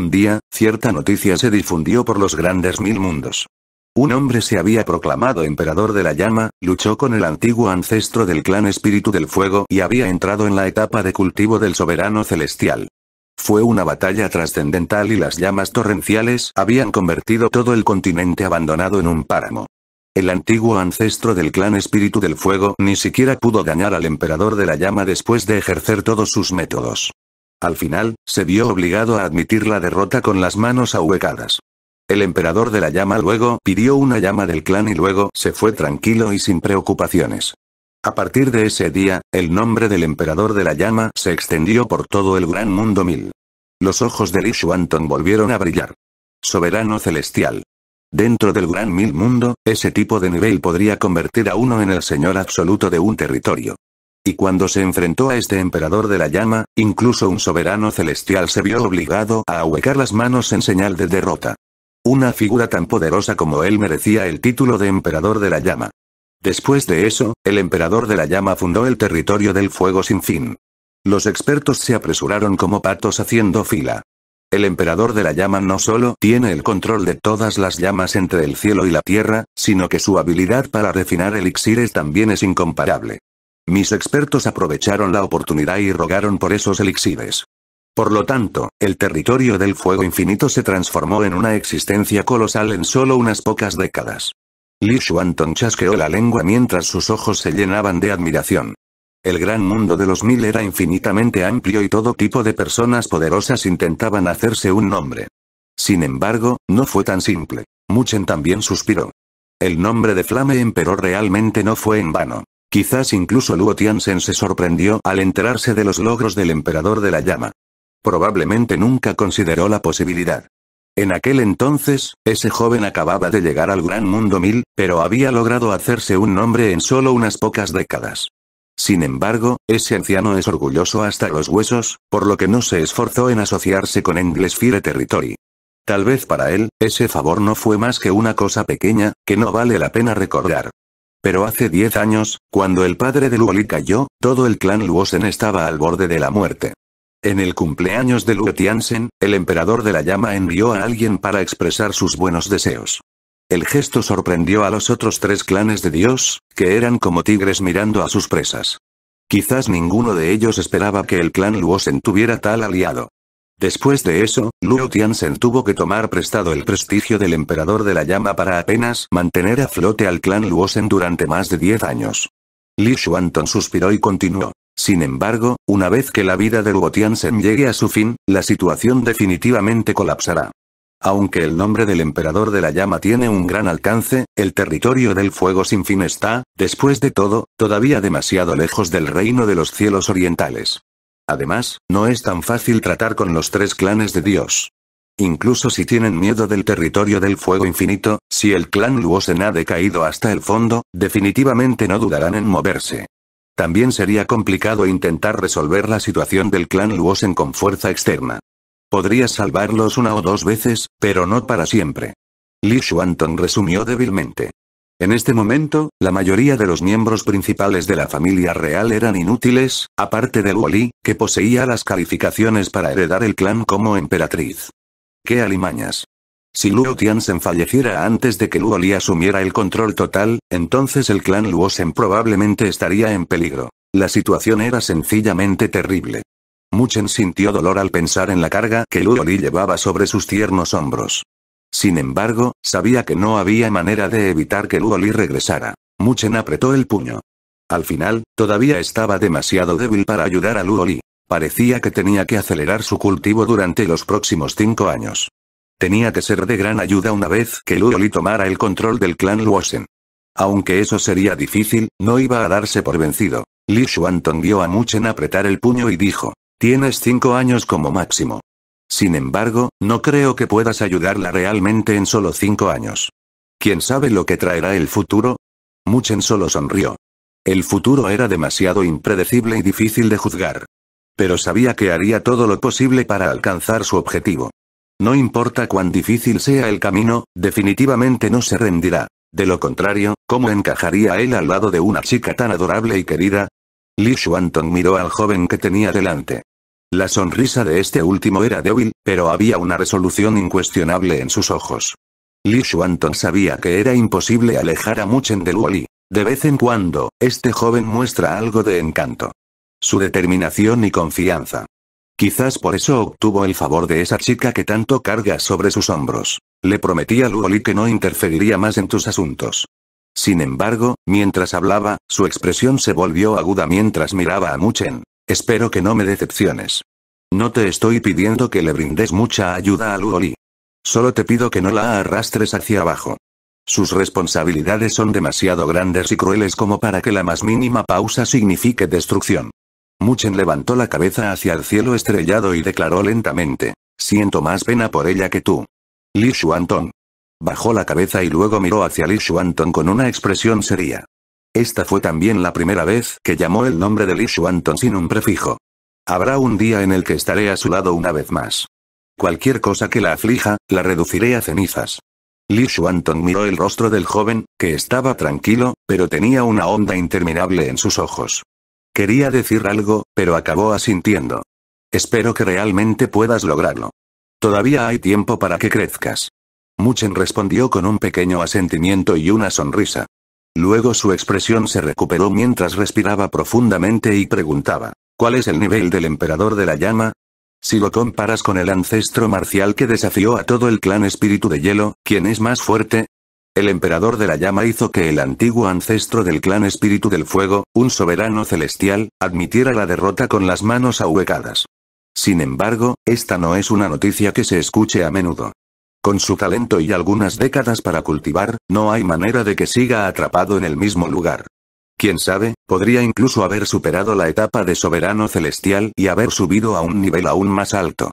Un día, cierta noticia se difundió por los grandes mil mundos. Un hombre se había proclamado emperador de la llama, luchó con el antiguo ancestro del clan Espíritu del Fuego y había entrado en la etapa de cultivo del soberano celestial. Fue una batalla trascendental y las llamas torrenciales habían convertido todo el continente abandonado en un páramo. El antiguo ancestro del clan Espíritu del Fuego ni siquiera pudo dañar al emperador de la llama después de ejercer todos sus métodos. Al final, se vio obligado a admitir la derrota con las manos ahuecadas. El emperador de la llama luego pidió una llama del clan y luego se fue tranquilo y sin preocupaciones. A partir de ese día, el nombre del emperador de la llama se extendió por todo el gran mundo mil. Los ojos de Li Shuanton volvieron a brillar. Soberano celestial. Dentro del gran mil mundo, ese tipo de nivel podría convertir a uno en el señor absoluto de un territorio. Y cuando se enfrentó a este emperador de la llama, incluso un soberano celestial se vio obligado a ahuecar las manos en señal de derrota. Una figura tan poderosa como él merecía el título de emperador de la llama. Después de eso, el emperador de la llama fundó el territorio del fuego sin fin. Los expertos se apresuraron como patos haciendo fila. El emperador de la llama no solo tiene el control de todas las llamas entre el cielo y la tierra, sino que su habilidad para refinar elixires también es incomparable. Mis expertos aprovecharon la oportunidad y rogaron por esos elixires. Por lo tanto, el territorio del fuego infinito se transformó en una existencia colosal en solo unas pocas décadas. Li Shuanton chasqueó la lengua mientras sus ojos se llenaban de admiración. El gran mundo de los mil era infinitamente amplio y todo tipo de personas poderosas intentaban hacerse un nombre. Sin embargo, no fue tan simple. Muchen también suspiró. El nombre de Flame Emperor realmente no fue en vano. Quizás incluso Luo se sorprendió al enterarse de los logros del emperador de la llama. Probablemente nunca consideró la posibilidad. En aquel entonces, ese joven acababa de llegar al gran mundo mil, pero había logrado hacerse un nombre en solo unas pocas décadas. Sin embargo, ese anciano es orgulloso hasta los huesos, por lo que no se esforzó en asociarse con Englesfire Territory. Tal vez para él, ese favor no fue más que una cosa pequeña, que no vale la pena recordar. Pero hace 10 años, cuando el padre de Luoli cayó, todo el clan Luosen estaba al borde de la muerte. En el cumpleaños de Luotiansen, el emperador de la llama envió a alguien para expresar sus buenos deseos. El gesto sorprendió a los otros tres clanes de Dios, que eran como tigres mirando a sus presas. Quizás ninguno de ellos esperaba que el clan Luosen tuviera tal aliado. Después de eso, Luo Sen tuvo que tomar prestado el prestigio del emperador de la llama para apenas mantener a flote al clan Luosen durante más de 10 años. Li Xuanton suspiró y continuó. Sin embargo, una vez que la vida de Luo Sen llegue a su fin, la situación definitivamente colapsará. Aunque el nombre del emperador de la llama tiene un gran alcance, el territorio del fuego sin fin está, después de todo, todavía demasiado lejos del reino de los cielos orientales. Además, no es tan fácil tratar con los tres clanes de Dios. Incluso si tienen miedo del territorio del fuego infinito, si el clan Luosen ha decaído hasta el fondo, definitivamente no dudarán en moverse. También sería complicado intentar resolver la situación del clan Luosen con fuerza externa. Podría salvarlos una o dos veces, pero no para siempre. Li Shuanton resumió débilmente. En este momento, la mayoría de los miembros principales de la familia real eran inútiles, aparte de Luoli, que poseía las calificaciones para heredar el clan como emperatriz. ¡Qué alimañas! Si Luo Tiansen falleciera antes de que Luo Li asumiera el control total, entonces el clan Luosen probablemente estaría en peligro. La situación era sencillamente terrible. Muchen sintió dolor al pensar en la carga que Luo Li llevaba sobre sus tiernos hombros. Sin embargo, sabía que no había manera de evitar que Luoli regresara. Muchen apretó el puño. Al final, todavía estaba demasiado débil para ayudar a Luoli. Parecía que tenía que acelerar su cultivo durante los próximos cinco años. Tenía que ser de gran ayuda una vez que Luoli tomara el control del clan Luosen. Aunque eso sería difícil, no iba a darse por vencido. Li Shuantong vio a Muchen apretar el puño y dijo, tienes cinco años como máximo. Sin embargo, no creo que puedas ayudarla realmente en solo cinco años. ¿Quién sabe lo que traerá el futuro? Muchen solo sonrió. El futuro era demasiado impredecible y difícil de juzgar. Pero sabía que haría todo lo posible para alcanzar su objetivo. No importa cuán difícil sea el camino, definitivamente no se rendirá. De lo contrario, ¿cómo encajaría él al lado de una chica tan adorable y querida? Li Shuantong miró al joven que tenía delante. La sonrisa de este último era débil, pero había una resolución incuestionable en sus ojos. Li Shuanton sabía que era imposible alejar a Muchen de Luoli. De vez en cuando, este joven muestra algo de encanto. Su determinación y confianza. Quizás por eso obtuvo el favor de esa chica que tanto carga sobre sus hombros. Le prometí a Luoli que no interferiría más en tus asuntos. Sin embargo, mientras hablaba, su expresión se volvió aguda mientras miraba a Muchen. Espero que no me decepciones. No te estoy pidiendo que le brindes mucha ayuda a Luoli. Solo te pido que no la arrastres hacia abajo. Sus responsabilidades son demasiado grandes y crueles como para que la más mínima pausa signifique destrucción. Muchen levantó la cabeza hacia el cielo estrellado y declaró lentamente. Siento más pena por ella que tú. Li Shuantong. Bajó la cabeza y luego miró hacia Li Shuantong con una expresión seria. Esta fue también la primera vez que llamó el nombre de Li Shuanton sin un prefijo. Habrá un día en el que estaré a su lado una vez más. Cualquier cosa que la aflija, la reduciré a cenizas. Li Shuanton miró el rostro del joven, que estaba tranquilo, pero tenía una onda interminable en sus ojos. Quería decir algo, pero acabó asintiendo. Espero que realmente puedas lograrlo. Todavía hay tiempo para que crezcas. Muchen respondió con un pequeño asentimiento y una sonrisa. Luego su expresión se recuperó mientras respiraba profundamente y preguntaba, ¿cuál es el nivel del emperador de la llama? Si lo comparas con el ancestro marcial que desafió a todo el clan espíritu de hielo, ¿quién es más fuerte? El emperador de la llama hizo que el antiguo ancestro del clan espíritu del fuego, un soberano celestial, admitiera la derrota con las manos ahuecadas. Sin embargo, esta no es una noticia que se escuche a menudo. Con su talento y algunas décadas para cultivar, no hay manera de que siga atrapado en el mismo lugar. Quién sabe, podría incluso haber superado la etapa de soberano celestial y haber subido a un nivel aún más alto.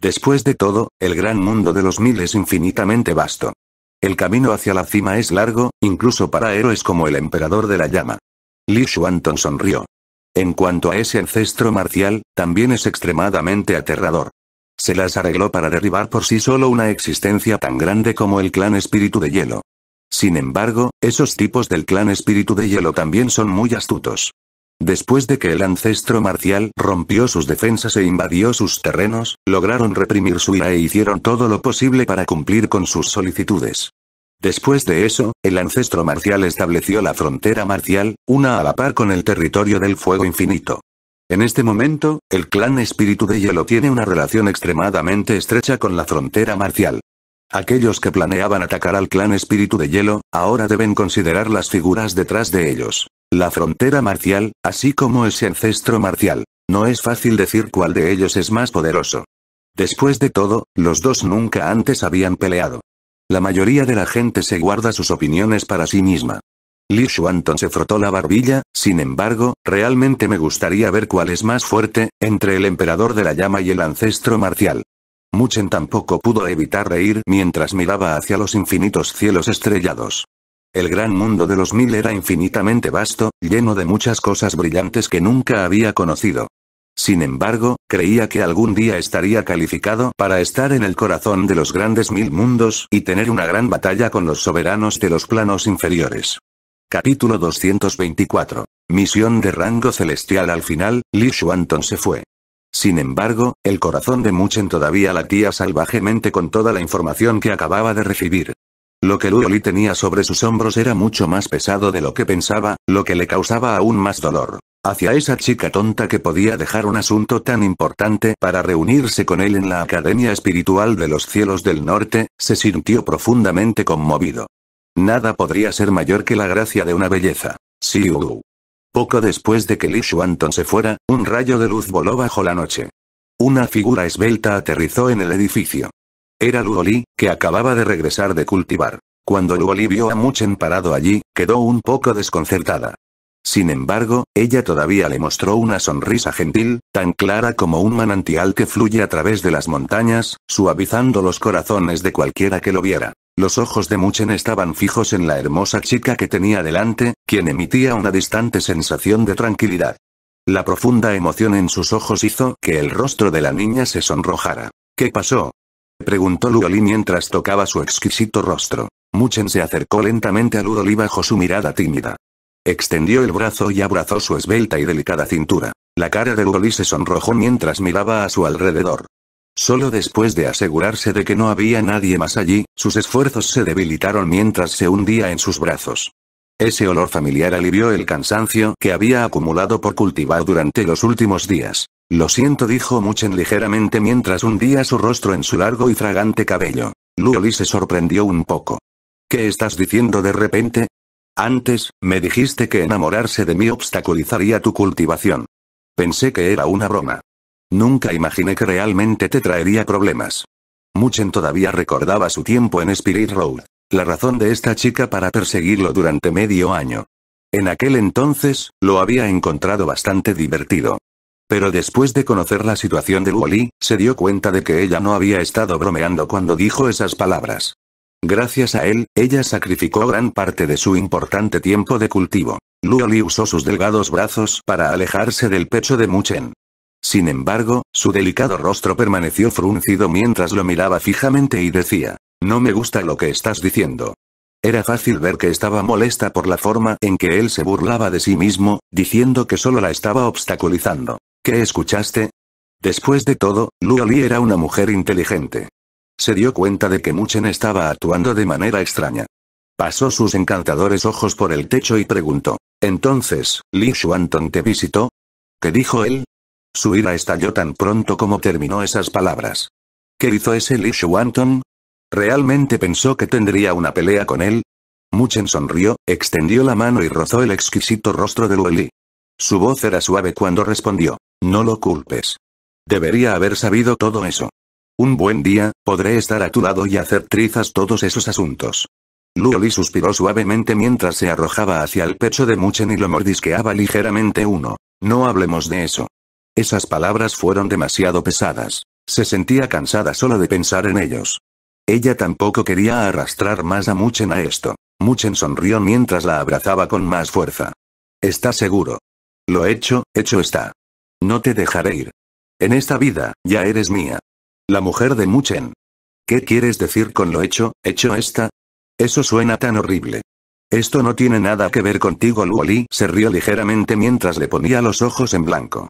Después de todo, el gran mundo de los mil es infinitamente vasto. El camino hacia la cima es largo, incluso para héroes como el emperador de la llama. Li Shuanton sonrió. En cuanto a ese ancestro marcial, también es extremadamente aterrador. Se las arregló para derribar por sí solo una existencia tan grande como el clan Espíritu de Hielo. Sin embargo, esos tipos del clan Espíritu de Hielo también son muy astutos. Después de que el ancestro marcial rompió sus defensas e invadió sus terrenos, lograron reprimir su ira e hicieron todo lo posible para cumplir con sus solicitudes. Después de eso, el ancestro marcial estableció la frontera marcial, una a la par con el territorio del fuego infinito. En este momento, el clan Espíritu de Hielo tiene una relación extremadamente estrecha con la frontera marcial. Aquellos que planeaban atacar al clan Espíritu de Hielo, ahora deben considerar las figuras detrás de ellos. La frontera marcial, así como ese ancestro marcial. No es fácil decir cuál de ellos es más poderoso. Después de todo, los dos nunca antes habían peleado. La mayoría de la gente se guarda sus opiniones para sí misma. Li Shuanton se frotó la barbilla, sin embargo, realmente me gustaría ver cuál es más fuerte, entre el emperador de la llama y el ancestro marcial. Muchen tampoco pudo evitar reír mientras miraba hacia los infinitos cielos estrellados. El gran mundo de los mil era infinitamente vasto, lleno de muchas cosas brillantes que nunca había conocido. Sin embargo, creía que algún día estaría calificado para estar en el corazón de los grandes mil mundos y tener una gran batalla con los soberanos de los planos inferiores. Capítulo 224. Misión de rango celestial Al final, Li Shuanton se fue. Sin embargo, el corazón de Muchen todavía latía salvajemente con toda la información que acababa de recibir. Lo que Li tenía sobre sus hombros era mucho más pesado de lo que pensaba, lo que le causaba aún más dolor. Hacia esa chica tonta que podía dejar un asunto tan importante para reunirse con él en la Academia Espiritual de los Cielos del Norte, se sintió profundamente conmovido. Nada podría ser mayor que la gracia de una belleza. Siu. Uh, uh. Poco después de que Li Shuanton se fuera, un rayo de luz voló bajo la noche. Una figura esbelta aterrizó en el edificio. Era Luoli, que acababa de regresar de cultivar. Cuando Luoli vio a Muchen parado allí, quedó un poco desconcertada. Sin embargo, ella todavía le mostró una sonrisa gentil, tan clara como un manantial que fluye a través de las montañas, suavizando los corazones de cualquiera que lo viera. Los ojos de Muchen estaban fijos en la hermosa chica que tenía delante, quien emitía una distante sensación de tranquilidad. La profunda emoción en sus ojos hizo que el rostro de la niña se sonrojara. ¿Qué pasó? preguntó Luroli mientras tocaba su exquisito rostro. Muchen se acercó lentamente a Luroli bajo su mirada tímida. Extendió el brazo y abrazó su esbelta y delicada cintura. La cara de Ludoli se sonrojó mientras miraba a su alrededor. Solo después de asegurarse de que no había nadie más allí, sus esfuerzos se debilitaron mientras se hundía en sus brazos. Ese olor familiar alivió el cansancio que había acumulado por cultivar durante los últimos días. Lo siento, dijo Muchen ligeramente mientras hundía su rostro en su largo y fragante cabello. Luoli se sorprendió un poco. ¿Qué estás diciendo de repente? Antes, me dijiste que enamorarse de mí obstaculizaría tu cultivación. Pensé que era una broma. Nunca imaginé que realmente te traería problemas. Muchen todavía recordaba su tiempo en Spirit Road. La razón de esta chica para perseguirlo durante medio año. En aquel entonces, lo había encontrado bastante divertido. Pero después de conocer la situación de Luoli, se dio cuenta de que ella no había estado bromeando cuando dijo esas palabras. Gracias a él, ella sacrificó gran parte de su importante tiempo de cultivo. Luoli usó sus delgados brazos para alejarse del pecho de Muchen. Sin embargo, su delicado rostro permaneció fruncido mientras lo miraba fijamente y decía, no me gusta lo que estás diciendo. Era fácil ver que estaba molesta por la forma en que él se burlaba de sí mismo, diciendo que solo la estaba obstaculizando. ¿Qué escuchaste? Después de todo, Li era una mujer inteligente. Se dio cuenta de que Muchen estaba actuando de manera extraña. Pasó sus encantadores ojos por el techo y preguntó. Entonces, Li Shuanton te visitó, ¿Qué dijo él? Su ira estalló tan pronto como terminó esas palabras. ¿Qué hizo ese Lee Shuanton? ¿Realmente pensó que tendría una pelea con él? Muchen sonrió, extendió la mano y rozó el exquisito rostro de Lueli. Su voz era suave cuando respondió. No lo culpes. Debería haber sabido todo eso. Un buen día, podré estar a tu lado y hacer trizas todos esos asuntos. Lueli suspiró suavemente mientras se arrojaba hacia el pecho de Muchen y lo mordisqueaba ligeramente. Uno. No hablemos de eso. Esas palabras fueron demasiado pesadas. Se sentía cansada solo de pensar en ellos. Ella tampoco quería arrastrar más a Muchen a esto. Muchen sonrió mientras la abrazaba con más fuerza. Está seguro. Lo hecho, hecho está. No te dejaré ir. En esta vida, ya eres mía. La mujer de Muchen. ¿Qué quieres decir con lo hecho, hecho está? Eso suena tan horrible. Esto no tiene nada que ver contigo, Luoli se rió ligeramente mientras le ponía los ojos en blanco.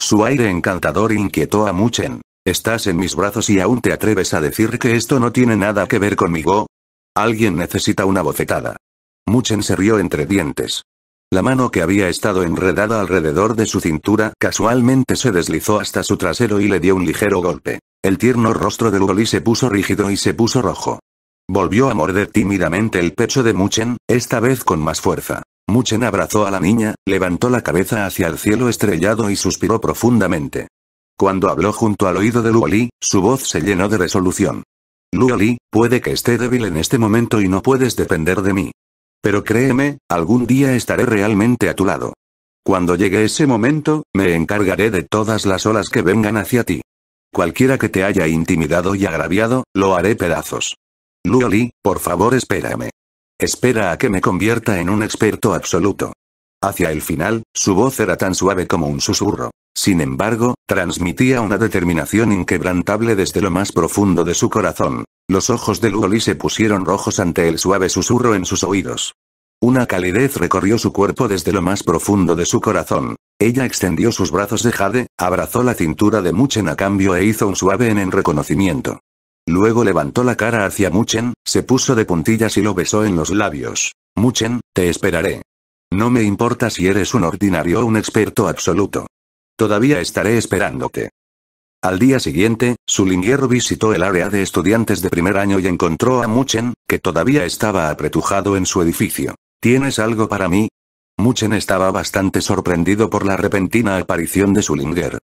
Su aire encantador inquietó a Muchen. Estás en mis brazos y aún te atreves a decir que esto no tiene nada que ver conmigo. Alguien necesita una bofetada. Muchen se rió entre dientes. La mano que había estado enredada alrededor de su cintura casualmente se deslizó hasta su trasero y le dio un ligero golpe. El tierno rostro de Lugoli se puso rígido y se puso rojo. Volvió a morder tímidamente el pecho de Muchen, esta vez con más fuerza. Muchen abrazó a la niña, levantó la cabeza hacia el cielo estrellado y suspiró profundamente. Cuando habló junto al oído de Luoli, su voz se llenó de resolución. Luoli, puede que esté débil en este momento y no puedes depender de mí. Pero créeme, algún día estaré realmente a tu lado. Cuando llegue ese momento, me encargaré de todas las olas que vengan hacia ti. Cualquiera que te haya intimidado y agraviado, lo haré pedazos. Luoli, por favor espérame. Espera a que me convierta en un experto absoluto. Hacia el final, su voz era tan suave como un susurro. Sin embargo, transmitía una determinación inquebrantable desde lo más profundo de su corazón. Los ojos de Luoli se pusieron rojos ante el suave susurro en sus oídos. Una calidez recorrió su cuerpo desde lo más profundo de su corazón. Ella extendió sus brazos de jade, abrazó la cintura de Muchen a cambio e hizo un suave en reconocimiento. Luego levantó la cara hacia Muchen, se puso de puntillas y lo besó en los labios. Muchen, te esperaré. No me importa si eres un ordinario o un experto absoluto. Todavía estaré esperándote. Al día siguiente, sulinger visitó el área de estudiantes de primer año y encontró a Muchen, que todavía estaba apretujado en su edificio. ¿Tienes algo para mí? Muchen estaba bastante sorprendido por la repentina aparición de Sulinger.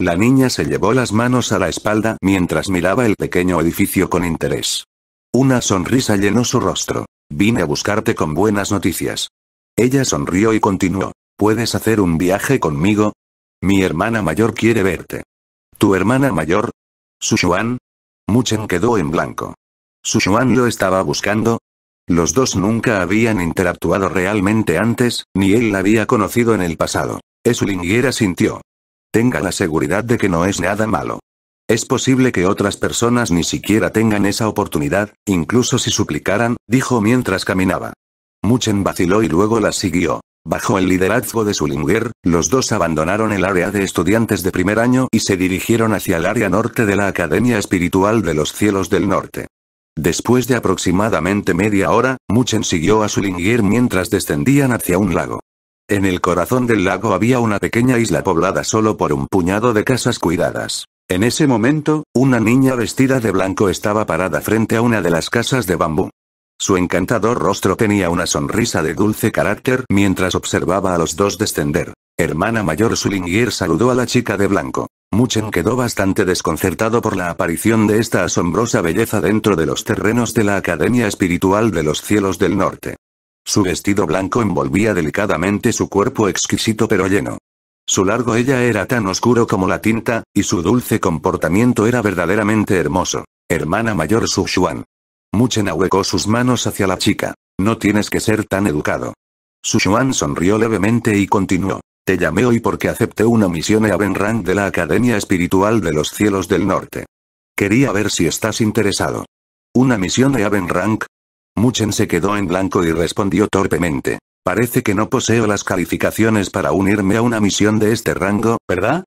La niña se llevó las manos a la espalda mientras miraba el pequeño edificio con interés. Una sonrisa llenó su rostro. Vine a buscarte con buenas noticias. Ella sonrió y continuó. ¿Puedes hacer un viaje conmigo? Mi hermana mayor quiere verte. ¿Tu hermana mayor? ¿Sushuan? Muchen quedó en blanco. ¿Sushuan lo estaba buscando? Los dos nunca habían interactuado realmente antes, ni él la había conocido en el pasado. Esulinguera sintió. Tenga la seguridad de que no es nada malo. Es posible que otras personas ni siquiera tengan esa oportunidad, incluso si suplicaran, dijo mientras caminaba. Muchen vaciló y luego la siguió. Bajo el liderazgo de Sulinger, los dos abandonaron el área de estudiantes de primer año y se dirigieron hacia el área norte de la Academia Espiritual de los Cielos del Norte. Después de aproximadamente media hora, Muchen siguió a Sulinger mientras descendían hacia un lago. En el corazón del lago había una pequeña isla poblada solo por un puñado de casas cuidadas. En ese momento, una niña vestida de blanco estaba parada frente a una de las casas de bambú. Su encantador rostro tenía una sonrisa de dulce carácter mientras observaba a los dos descender. Hermana mayor Sulingier saludó a la chica de blanco. Muchen quedó bastante desconcertado por la aparición de esta asombrosa belleza dentro de los terrenos de la Academia Espiritual de los Cielos del Norte. Su vestido blanco envolvía delicadamente su cuerpo exquisito pero lleno. Su largo ella era tan oscuro como la tinta, y su dulce comportamiento era verdaderamente hermoso. Hermana mayor Su Xuan. Muchen ahuecó sus manos hacia la chica. No tienes que ser tan educado. Su Xuan sonrió levemente y continuó. Te llamé hoy porque acepté una misión a Rank de la Academia Espiritual de los Cielos del Norte. Quería ver si estás interesado. Una misión de Aven Rank, Muchen se quedó en blanco y respondió torpemente. Parece que no poseo las calificaciones para unirme a una misión de este rango, ¿verdad?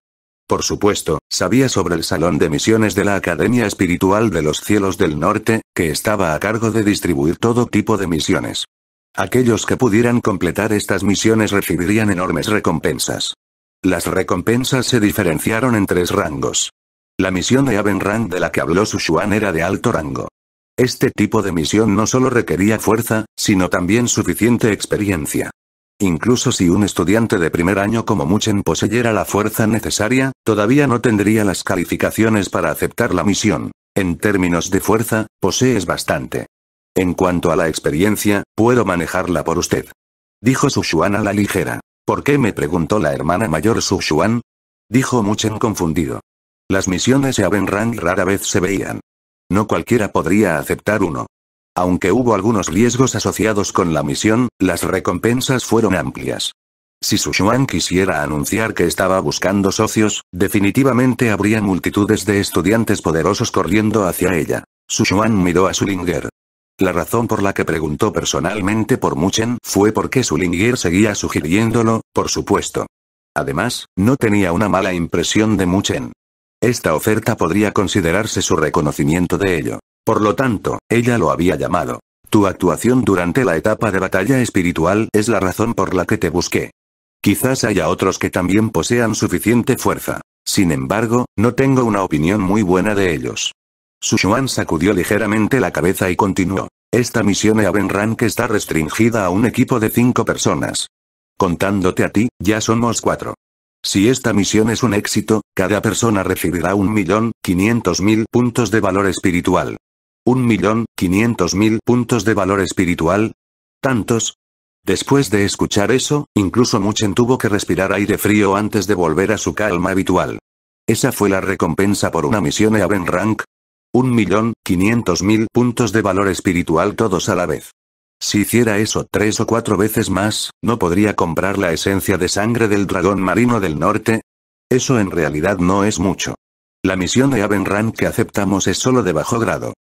Por supuesto, sabía sobre el Salón de Misiones de la Academia Espiritual de los Cielos del Norte, que estaba a cargo de distribuir todo tipo de misiones. Aquellos que pudieran completar estas misiones recibirían enormes recompensas. Las recompensas se diferenciaron en tres rangos. La misión de Abenrand de la que habló Sushuan era de alto rango. Este tipo de misión no solo requería fuerza, sino también suficiente experiencia. Incluso si un estudiante de primer año como Muchen poseyera la fuerza necesaria, todavía no tendría las calificaciones para aceptar la misión. En términos de fuerza, posees bastante. En cuanto a la experiencia, puedo manejarla por usted. Dijo Sushuan a la ligera. ¿Por qué me preguntó la hermana mayor Sushuan? Dijo Muchen confundido. Las misiones a Rang rara vez se veían. No cualquiera podría aceptar uno. Aunque hubo algunos riesgos asociados con la misión, las recompensas fueron amplias. Si Sushuan quisiera anunciar que estaba buscando socios, definitivamente habría multitudes de estudiantes poderosos corriendo hacia ella. Sushuan miró a Sulinger. La razón por la que preguntó personalmente por Muchen fue porque Sulinger seguía sugiriéndolo, por supuesto. Además, no tenía una mala impresión de Muchen. Esta oferta podría considerarse su reconocimiento de ello. Por lo tanto, ella lo había llamado. Tu actuación durante la etapa de batalla espiritual es la razón por la que te busqué. Quizás haya otros que también posean suficiente fuerza. Sin embargo, no tengo una opinión muy buena de ellos. Sushuan sacudió ligeramente la cabeza y continuó. Esta misión Eaven Rank está restringida a un equipo de cinco personas. Contándote a ti, ya somos cuatro. Si esta misión es un éxito, cada persona recibirá un millón, quinientos mil puntos de valor espiritual. Un millón, quinientos mil puntos de valor espiritual. ¿Tantos? Después de escuchar eso, incluso Muchen tuvo que respirar aire frío antes de volver a su calma habitual. Esa fue la recompensa por una misión Eaven Rank. Un millón, quinientos mil puntos de valor espiritual todos a la vez. Si hiciera eso tres o cuatro veces más, ¿no podría comprar la esencia de sangre del dragón marino del norte? Eso en realidad no es mucho. La misión de Avenrank que aceptamos es solo de bajo grado.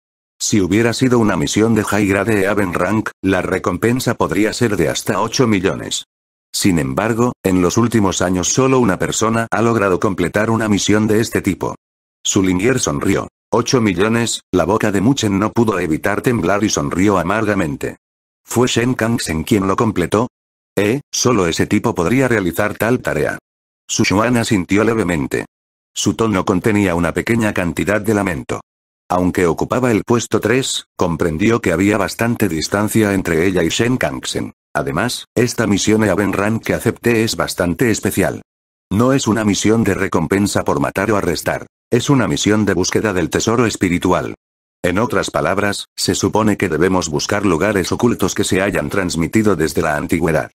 Si hubiera sido una misión de high grade de Avenrank, la recompensa podría ser de hasta 8 millones. Sin embargo, en los últimos años solo una persona ha logrado completar una misión de este tipo. Sulinier sonrió. 8 millones, la boca de Muchen no pudo evitar temblar y sonrió amargamente. Fue Shen Kangsen quien lo completó. Eh, solo ese tipo podría realizar tal tarea. Xuan sintió levemente. Su tono contenía una pequeña cantidad de lamento. Aunque ocupaba el puesto 3, comprendió que había bastante distancia entre ella y Shen Kangsen. Además, esta misión Eavenran que acepté es bastante especial. No es una misión de recompensa por matar o arrestar. Es una misión de búsqueda del tesoro espiritual. En otras palabras, se supone que debemos buscar lugares ocultos que se hayan transmitido desde la antigüedad.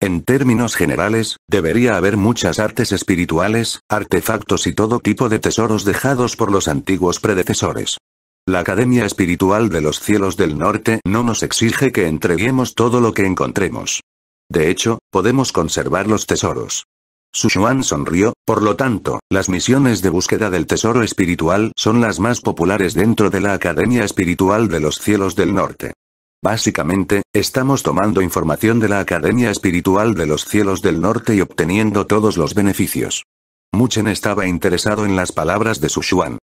En términos generales, debería haber muchas artes espirituales, artefactos y todo tipo de tesoros dejados por los antiguos predecesores. La Academia Espiritual de los Cielos del Norte no nos exige que entreguemos todo lo que encontremos. De hecho, podemos conservar los tesoros. Sushuan sonrió, por lo tanto, las misiones de búsqueda del tesoro espiritual son las más populares dentro de la Academia Espiritual de los Cielos del Norte. Básicamente, estamos tomando información de la Academia Espiritual de los Cielos del Norte y obteniendo todos los beneficios. Muchen estaba interesado en las palabras de Sushuan.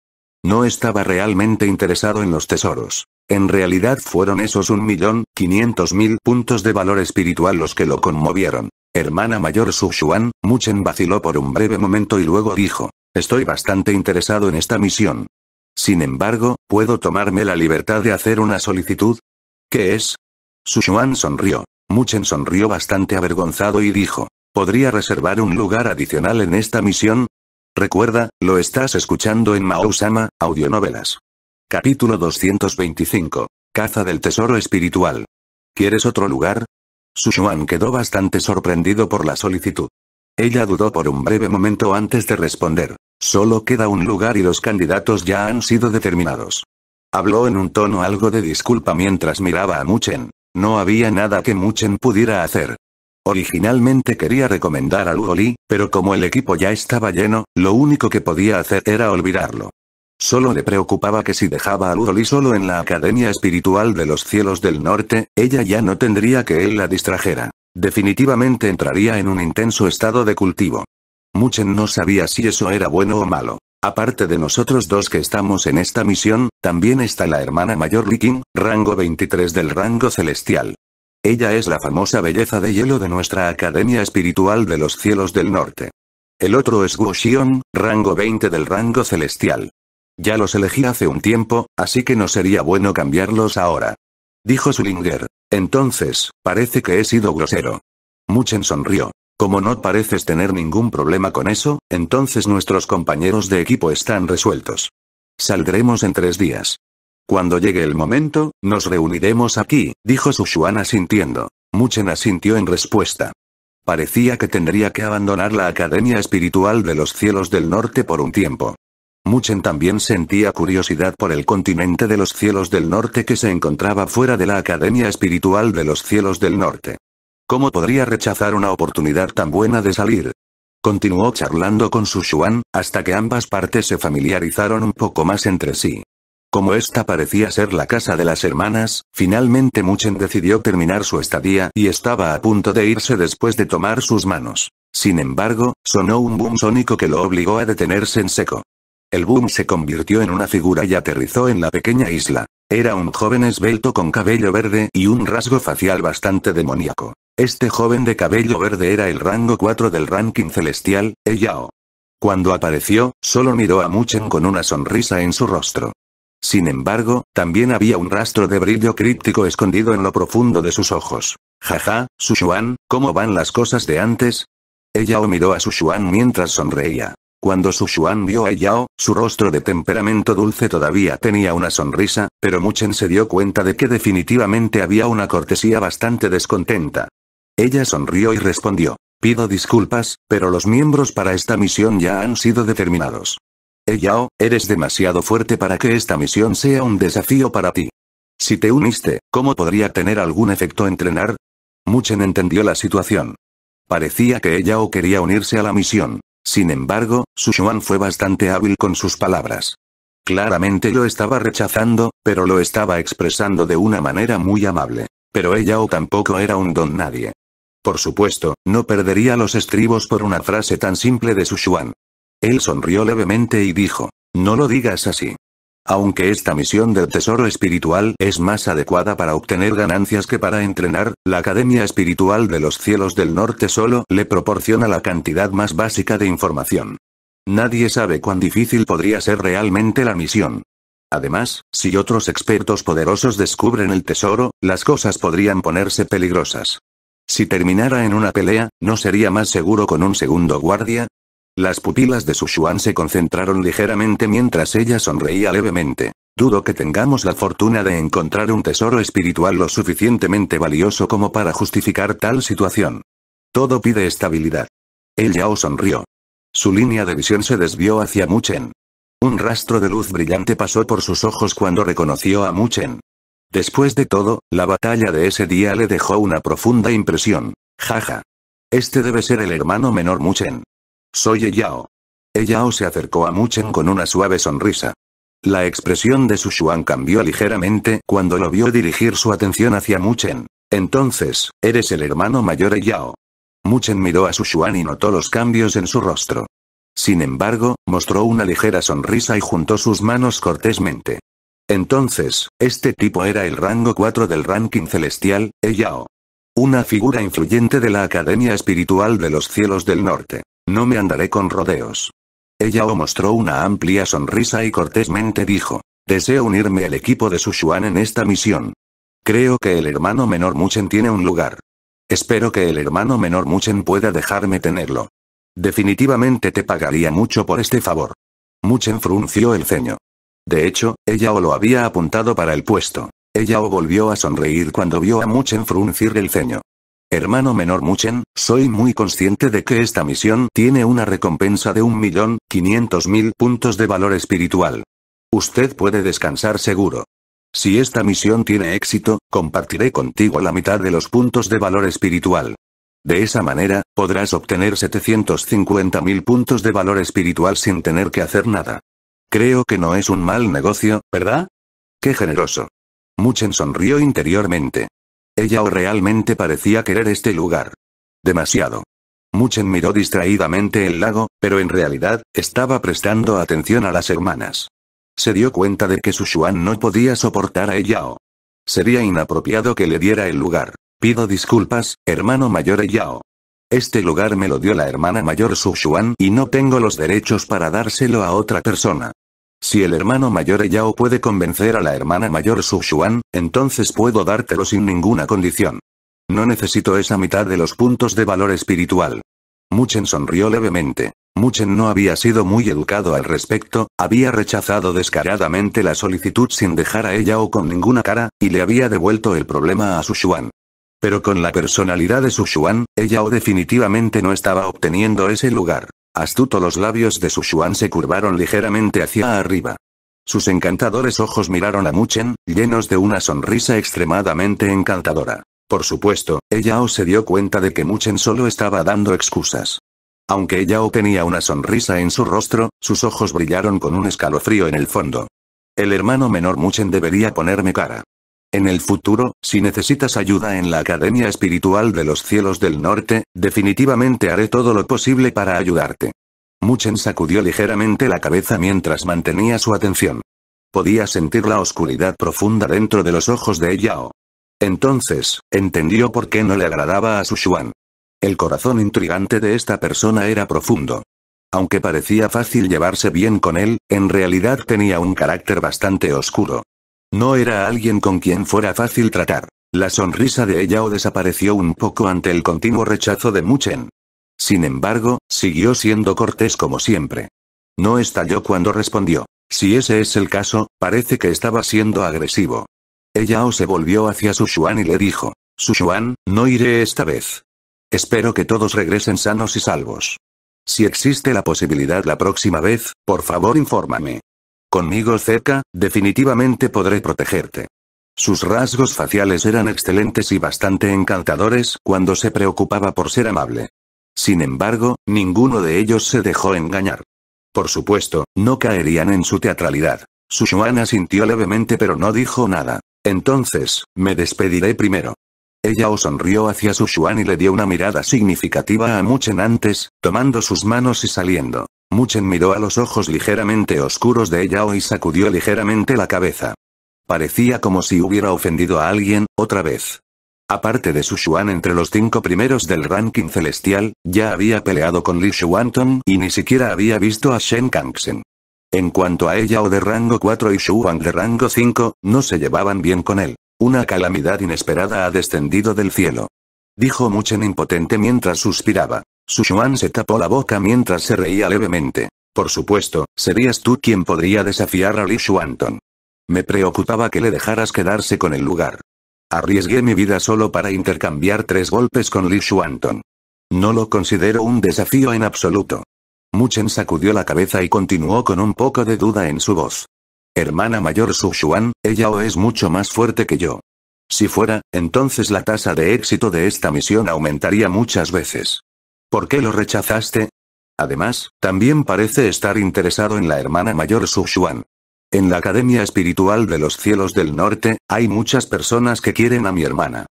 No estaba realmente interesado en los tesoros. En realidad fueron esos 1.500.000 puntos de valor espiritual los que lo conmovieron hermana mayor Su Xuan, Muchen vaciló por un breve momento y luego dijo, estoy bastante interesado en esta misión. Sin embargo, ¿puedo tomarme la libertad de hacer una solicitud? ¿Qué es? Su sonrió. Muchen sonrió bastante avergonzado y dijo, ¿podría reservar un lugar adicional en esta misión? Recuerda, lo estás escuchando en Mao-sama, Audionovelas. Capítulo 225. Caza del Tesoro Espiritual. ¿Quieres otro lugar? Sushuan quedó bastante sorprendido por la solicitud. Ella dudó por un breve momento antes de responder. Solo queda un lugar y los candidatos ya han sido determinados. Habló en un tono algo de disculpa mientras miraba a Muchen. No había nada que Muchen pudiera hacer. Originalmente quería recomendar a Luo pero como el equipo ya estaba lleno, lo único que podía hacer era olvidarlo. Solo le preocupaba que si dejaba a Ludoli solo en la Academia Espiritual de los Cielos del Norte, ella ya no tendría que él la distrajera. Definitivamente entraría en un intenso estado de cultivo. Muchen no sabía si eso era bueno o malo. Aparte de nosotros dos que estamos en esta misión, también está la hermana mayor Likin, rango 23 del rango celestial. Ella es la famosa belleza de hielo de nuestra Academia Espiritual de los Cielos del Norte. El otro es Xion, rango 20 del rango celestial. Ya los elegí hace un tiempo, así que no sería bueno cambiarlos ahora. Dijo Sulinger. Entonces, parece que he sido grosero. Muchen sonrió. Como no pareces tener ningún problema con eso, entonces nuestros compañeros de equipo están resueltos. Saldremos en tres días. Cuando llegue el momento, nos reuniremos aquí, dijo Sushuan sintiendo. Muchen asintió en respuesta. Parecía que tendría que abandonar la Academia Espiritual de los Cielos del Norte por un tiempo. Muchen también sentía curiosidad por el continente de los cielos del norte que se encontraba fuera de la Academia Espiritual de los Cielos del Norte. ¿Cómo podría rechazar una oportunidad tan buena de salir? Continuó charlando con Su Shuan, hasta que ambas partes se familiarizaron un poco más entre sí. Como esta parecía ser la casa de las hermanas, finalmente Muchen decidió terminar su estadía y estaba a punto de irse después de tomar sus manos. Sin embargo, sonó un boom sónico que lo obligó a detenerse en seco. El boom se convirtió en una figura y aterrizó en la pequeña isla. Era un joven esbelto con cabello verde y un rasgo facial bastante demoníaco. Este joven de cabello verde era el rango 4 del ranking celestial, Eyao. Cuando apareció, solo miró a Muchen con una sonrisa en su rostro. Sin embargo, también había un rastro de brillo críptico escondido en lo profundo de sus ojos. Jaja, Sushuan, ¿cómo van las cosas de antes? Eyao miró a Sushuan mientras sonreía. Cuando Sushuan vio a Yao, su rostro de temperamento dulce todavía tenía una sonrisa, pero Muchen se dio cuenta de que definitivamente había una cortesía bastante descontenta. Ella sonrió y respondió, pido disculpas, pero los miembros para esta misión ya han sido determinados. Hey eh, Yao, eres demasiado fuerte para que esta misión sea un desafío para ti. Si te uniste, ¿cómo podría tener algún efecto entrenar? Muchen entendió la situación. Parecía que Yao quería unirse a la misión. Sin embargo, Sushuan fue bastante hábil con sus palabras. Claramente lo estaba rechazando, pero lo estaba expresando de una manera muy amable. Pero ella o tampoco era un don nadie. Por supuesto, no perdería los estribos por una frase tan simple de Sushuan. Él sonrió levemente y dijo, no lo digas así. Aunque esta misión del tesoro espiritual es más adecuada para obtener ganancias que para entrenar, la Academia Espiritual de los Cielos del Norte solo le proporciona la cantidad más básica de información. Nadie sabe cuán difícil podría ser realmente la misión. Además, si otros expertos poderosos descubren el tesoro, las cosas podrían ponerse peligrosas. Si terminara en una pelea, ¿no sería más seguro con un segundo guardia? Las pupilas de Sushuan se concentraron ligeramente mientras ella sonreía levemente. Dudo que tengamos la fortuna de encontrar un tesoro espiritual lo suficientemente valioso como para justificar tal situación. Todo pide estabilidad. El Yao sonrió. Su línea de visión se desvió hacia Muchen. Un rastro de luz brillante pasó por sus ojos cuando reconoció a Muchen. Después de todo, la batalla de ese día le dejó una profunda impresión. Jaja. Este debe ser el hermano menor Muchen. Soy Eyao. Eyao se acercó a Muchen con una suave sonrisa. La expresión de Sushuan cambió ligeramente cuando lo vio dirigir su atención hacia Muchen. Entonces, eres el hermano mayor Eyao. Muchen miró a Sushuan y notó los cambios en su rostro. Sin embargo, mostró una ligera sonrisa y juntó sus manos cortésmente. Entonces, este tipo era el rango 4 del ranking celestial, Eyao. Una figura influyente de la Academia Espiritual de los Cielos del Norte. No me andaré con rodeos. Ella o mostró una amplia sonrisa y cortésmente dijo, deseo unirme al equipo de Sushuan en esta misión. Creo que el hermano menor Muchen tiene un lugar. Espero que el hermano menor Muchen pueda dejarme tenerlo. Definitivamente te pagaría mucho por este favor. Muchen frunció el ceño. De hecho, ella o lo había apuntado para el puesto. Ella o volvió a sonreír cuando vio a Muchen fruncir el ceño. Hermano menor Muchen, soy muy consciente de que esta misión tiene una recompensa de 1.500.000 puntos de valor espiritual. Usted puede descansar seguro. Si esta misión tiene éxito, compartiré contigo la mitad de los puntos de valor espiritual. De esa manera, podrás obtener 750.000 puntos de valor espiritual sin tener que hacer nada. Creo que no es un mal negocio, ¿verdad? ¡Qué generoso! Muchen sonrió interiormente. Ella realmente parecía querer este lugar. Demasiado. Muchen miró distraídamente el lago, pero en realidad, estaba prestando atención a las hermanas. Se dio cuenta de que Sushuan no podía soportar a Eyao. Sería inapropiado que le diera el lugar. Pido disculpas, hermano mayor Yao. Este lugar me lo dio la hermana mayor Sushuan y no tengo los derechos para dárselo a otra persona. Si el hermano mayor Yao puede convencer a la hermana mayor Xuan, entonces puedo dártelo sin ninguna condición. No necesito esa mitad de los puntos de valor espiritual. Muchen sonrió levemente. Muchen no había sido muy educado al respecto, había rechazado descaradamente la solicitud sin dejar a o con ninguna cara, y le había devuelto el problema a Sushuan. Pero con la personalidad de Sushuan, Eyao definitivamente no estaba obteniendo ese lugar astuto los labios de Sushuan se curvaron ligeramente hacia arriba. Sus encantadores ojos miraron a Muchen, llenos de una sonrisa extremadamente encantadora. Por supuesto, ella se dio cuenta de que Muchen solo estaba dando excusas. Aunque ella o tenía una sonrisa en su rostro, sus ojos brillaron con un escalofrío en el fondo. El hermano menor Muchen debería ponerme cara. En el futuro, si necesitas ayuda en la Academia Espiritual de los Cielos del Norte, definitivamente haré todo lo posible para ayudarte. Muchen sacudió ligeramente la cabeza mientras mantenía su atención. Podía sentir la oscuridad profunda dentro de los ojos de Yao. Entonces, entendió por qué no le agradaba a Sushuan. El corazón intrigante de esta persona era profundo. Aunque parecía fácil llevarse bien con él, en realidad tenía un carácter bastante oscuro. No era alguien con quien fuera fácil tratar. La sonrisa de o desapareció un poco ante el continuo rechazo de Muchen. Sin embargo, siguió siendo cortés como siempre. No estalló cuando respondió. Si ese es el caso, parece que estaba siendo agresivo. o se volvió hacia Sushuan y le dijo. Sushuan, no iré esta vez. Espero que todos regresen sanos y salvos. Si existe la posibilidad la próxima vez, por favor infórmame. Conmigo cerca, definitivamente podré protegerte. Sus rasgos faciales eran excelentes y bastante encantadores cuando se preocupaba por ser amable. Sin embargo, ninguno de ellos se dejó engañar. Por supuesto, no caerían en su teatralidad. Sushuan sintió levemente pero no dijo nada. Entonces, me despediré primero. Ella o sonrió hacia Sushuan y le dio una mirada significativa a Muchen antes, tomando sus manos y saliendo. Muchen miró a los ojos ligeramente oscuros de Yao y sacudió ligeramente la cabeza. Parecía como si hubiera ofendido a alguien, otra vez. Aparte de Su Xuan entre los cinco primeros del ranking celestial, ya había peleado con Li Xuanton y ni siquiera había visto a Shen Kangsen. En cuanto a ella o de rango 4 y Xuan de rango 5, no se llevaban bien con él. Una calamidad inesperada ha descendido del cielo. Dijo Muchen impotente mientras suspiraba. Xuan se tapó la boca mientras se reía levemente. Por supuesto, serías tú quien podría desafiar a Li Shuanton. Me preocupaba que le dejaras quedarse con el lugar. Arriesgué mi vida solo para intercambiar tres golpes con Li Xuanton. No lo considero un desafío en absoluto. Muchen sacudió la cabeza y continuó con un poco de duda en su voz. Hermana mayor Xuan, ella o es mucho más fuerte que yo. Si fuera, entonces la tasa de éxito de esta misión aumentaría muchas veces. ¿Por qué lo rechazaste? Además, también parece estar interesado en la hermana mayor Su Xuan. En la Academia Espiritual de los Cielos del Norte, hay muchas personas que quieren a mi hermana.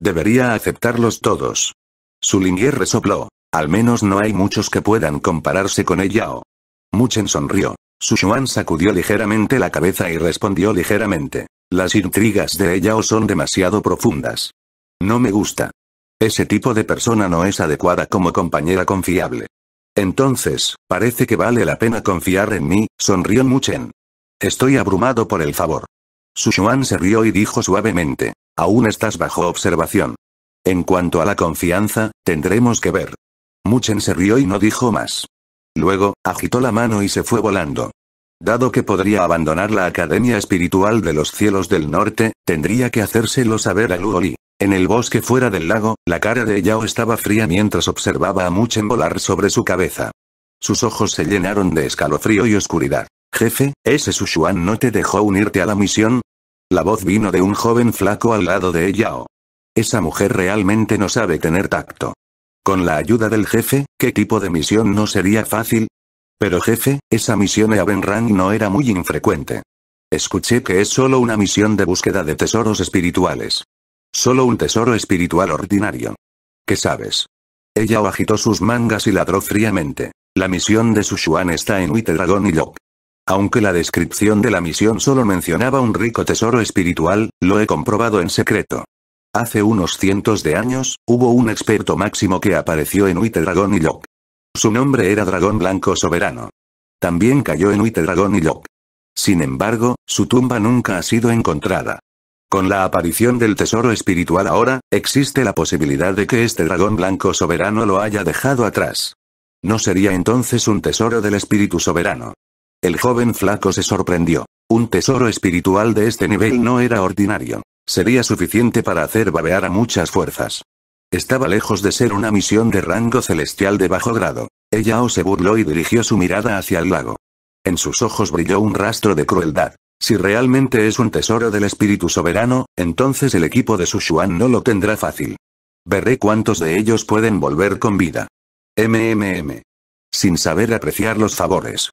Debería aceptarlos todos. Su Lingyue resopló. Al menos no hay muchos que puedan compararse con ella o. Muchen sonrió. Su Xuan sacudió ligeramente la cabeza y respondió ligeramente. Las intrigas de ella o son demasiado profundas. No me gusta. Ese tipo de persona no es adecuada como compañera confiable. Entonces, parece que vale la pena confiar en mí, sonrió Muchen. Estoy abrumado por el favor. Sushuan se rió y dijo suavemente. Aún estás bajo observación. En cuanto a la confianza, tendremos que ver. Muchen se rió y no dijo más. Luego, agitó la mano y se fue volando. Dado que podría abandonar la Academia Espiritual de los Cielos del Norte, tendría que hacérselo saber a Luoli. En el bosque fuera del lago, la cara de Yao estaba fría mientras observaba a Muchen volar sobre su cabeza. Sus ojos se llenaron de escalofrío y oscuridad. Jefe, ¿ese Sushuan no te dejó unirte a la misión? La voz vino de un joven flaco al lado de Yao. Esa mujer realmente no sabe tener tacto. Con la ayuda del jefe, ¿qué tipo de misión no sería fácil? Pero jefe, esa misión de Rang no era muy infrecuente. Escuché que es solo una misión de búsqueda de tesoros espirituales. Solo un tesoro espiritual ordinario. ¿Qué sabes? Ella agitó sus mangas y ladró fríamente. La misión de Sushuan está en Wither Dragon y Locke. Aunque la descripción de la misión solo mencionaba un rico tesoro espiritual, lo he comprobado en secreto. Hace unos cientos de años, hubo un experto máximo que apareció en Witte Dragon y Locke. Su nombre era Dragón Blanco Soberano. También cayó en Witte Dragon y Locke. Sin embargo, su tumba nunca ha sido encontrada. Con la aparición del tesoro espiritual ahora, existe la posibilidad de que este dragón blanco soberano lo haya dejado atrás. No sería entonces un tesoro del espíritu soberano. El joven flaco se sorprendió. Un tesoro espiritual de este nivel no era ordinario. Sería suficiente para hacer babear a muchas fuerzas. Estaba lejos de ser una misión de rango celestial de bajo grado. Ella o se burló y dirigió su mirada hacia el lago. En sus ojos brilló un rastro de crueldad. Si realmente es un tesoro del espíritu soberano, entonces el equipo de Sushuan no lo tendrá fácil. Veré cuántos de ellos pueden volver con vida. MMM. Sin saber apreciar los favores.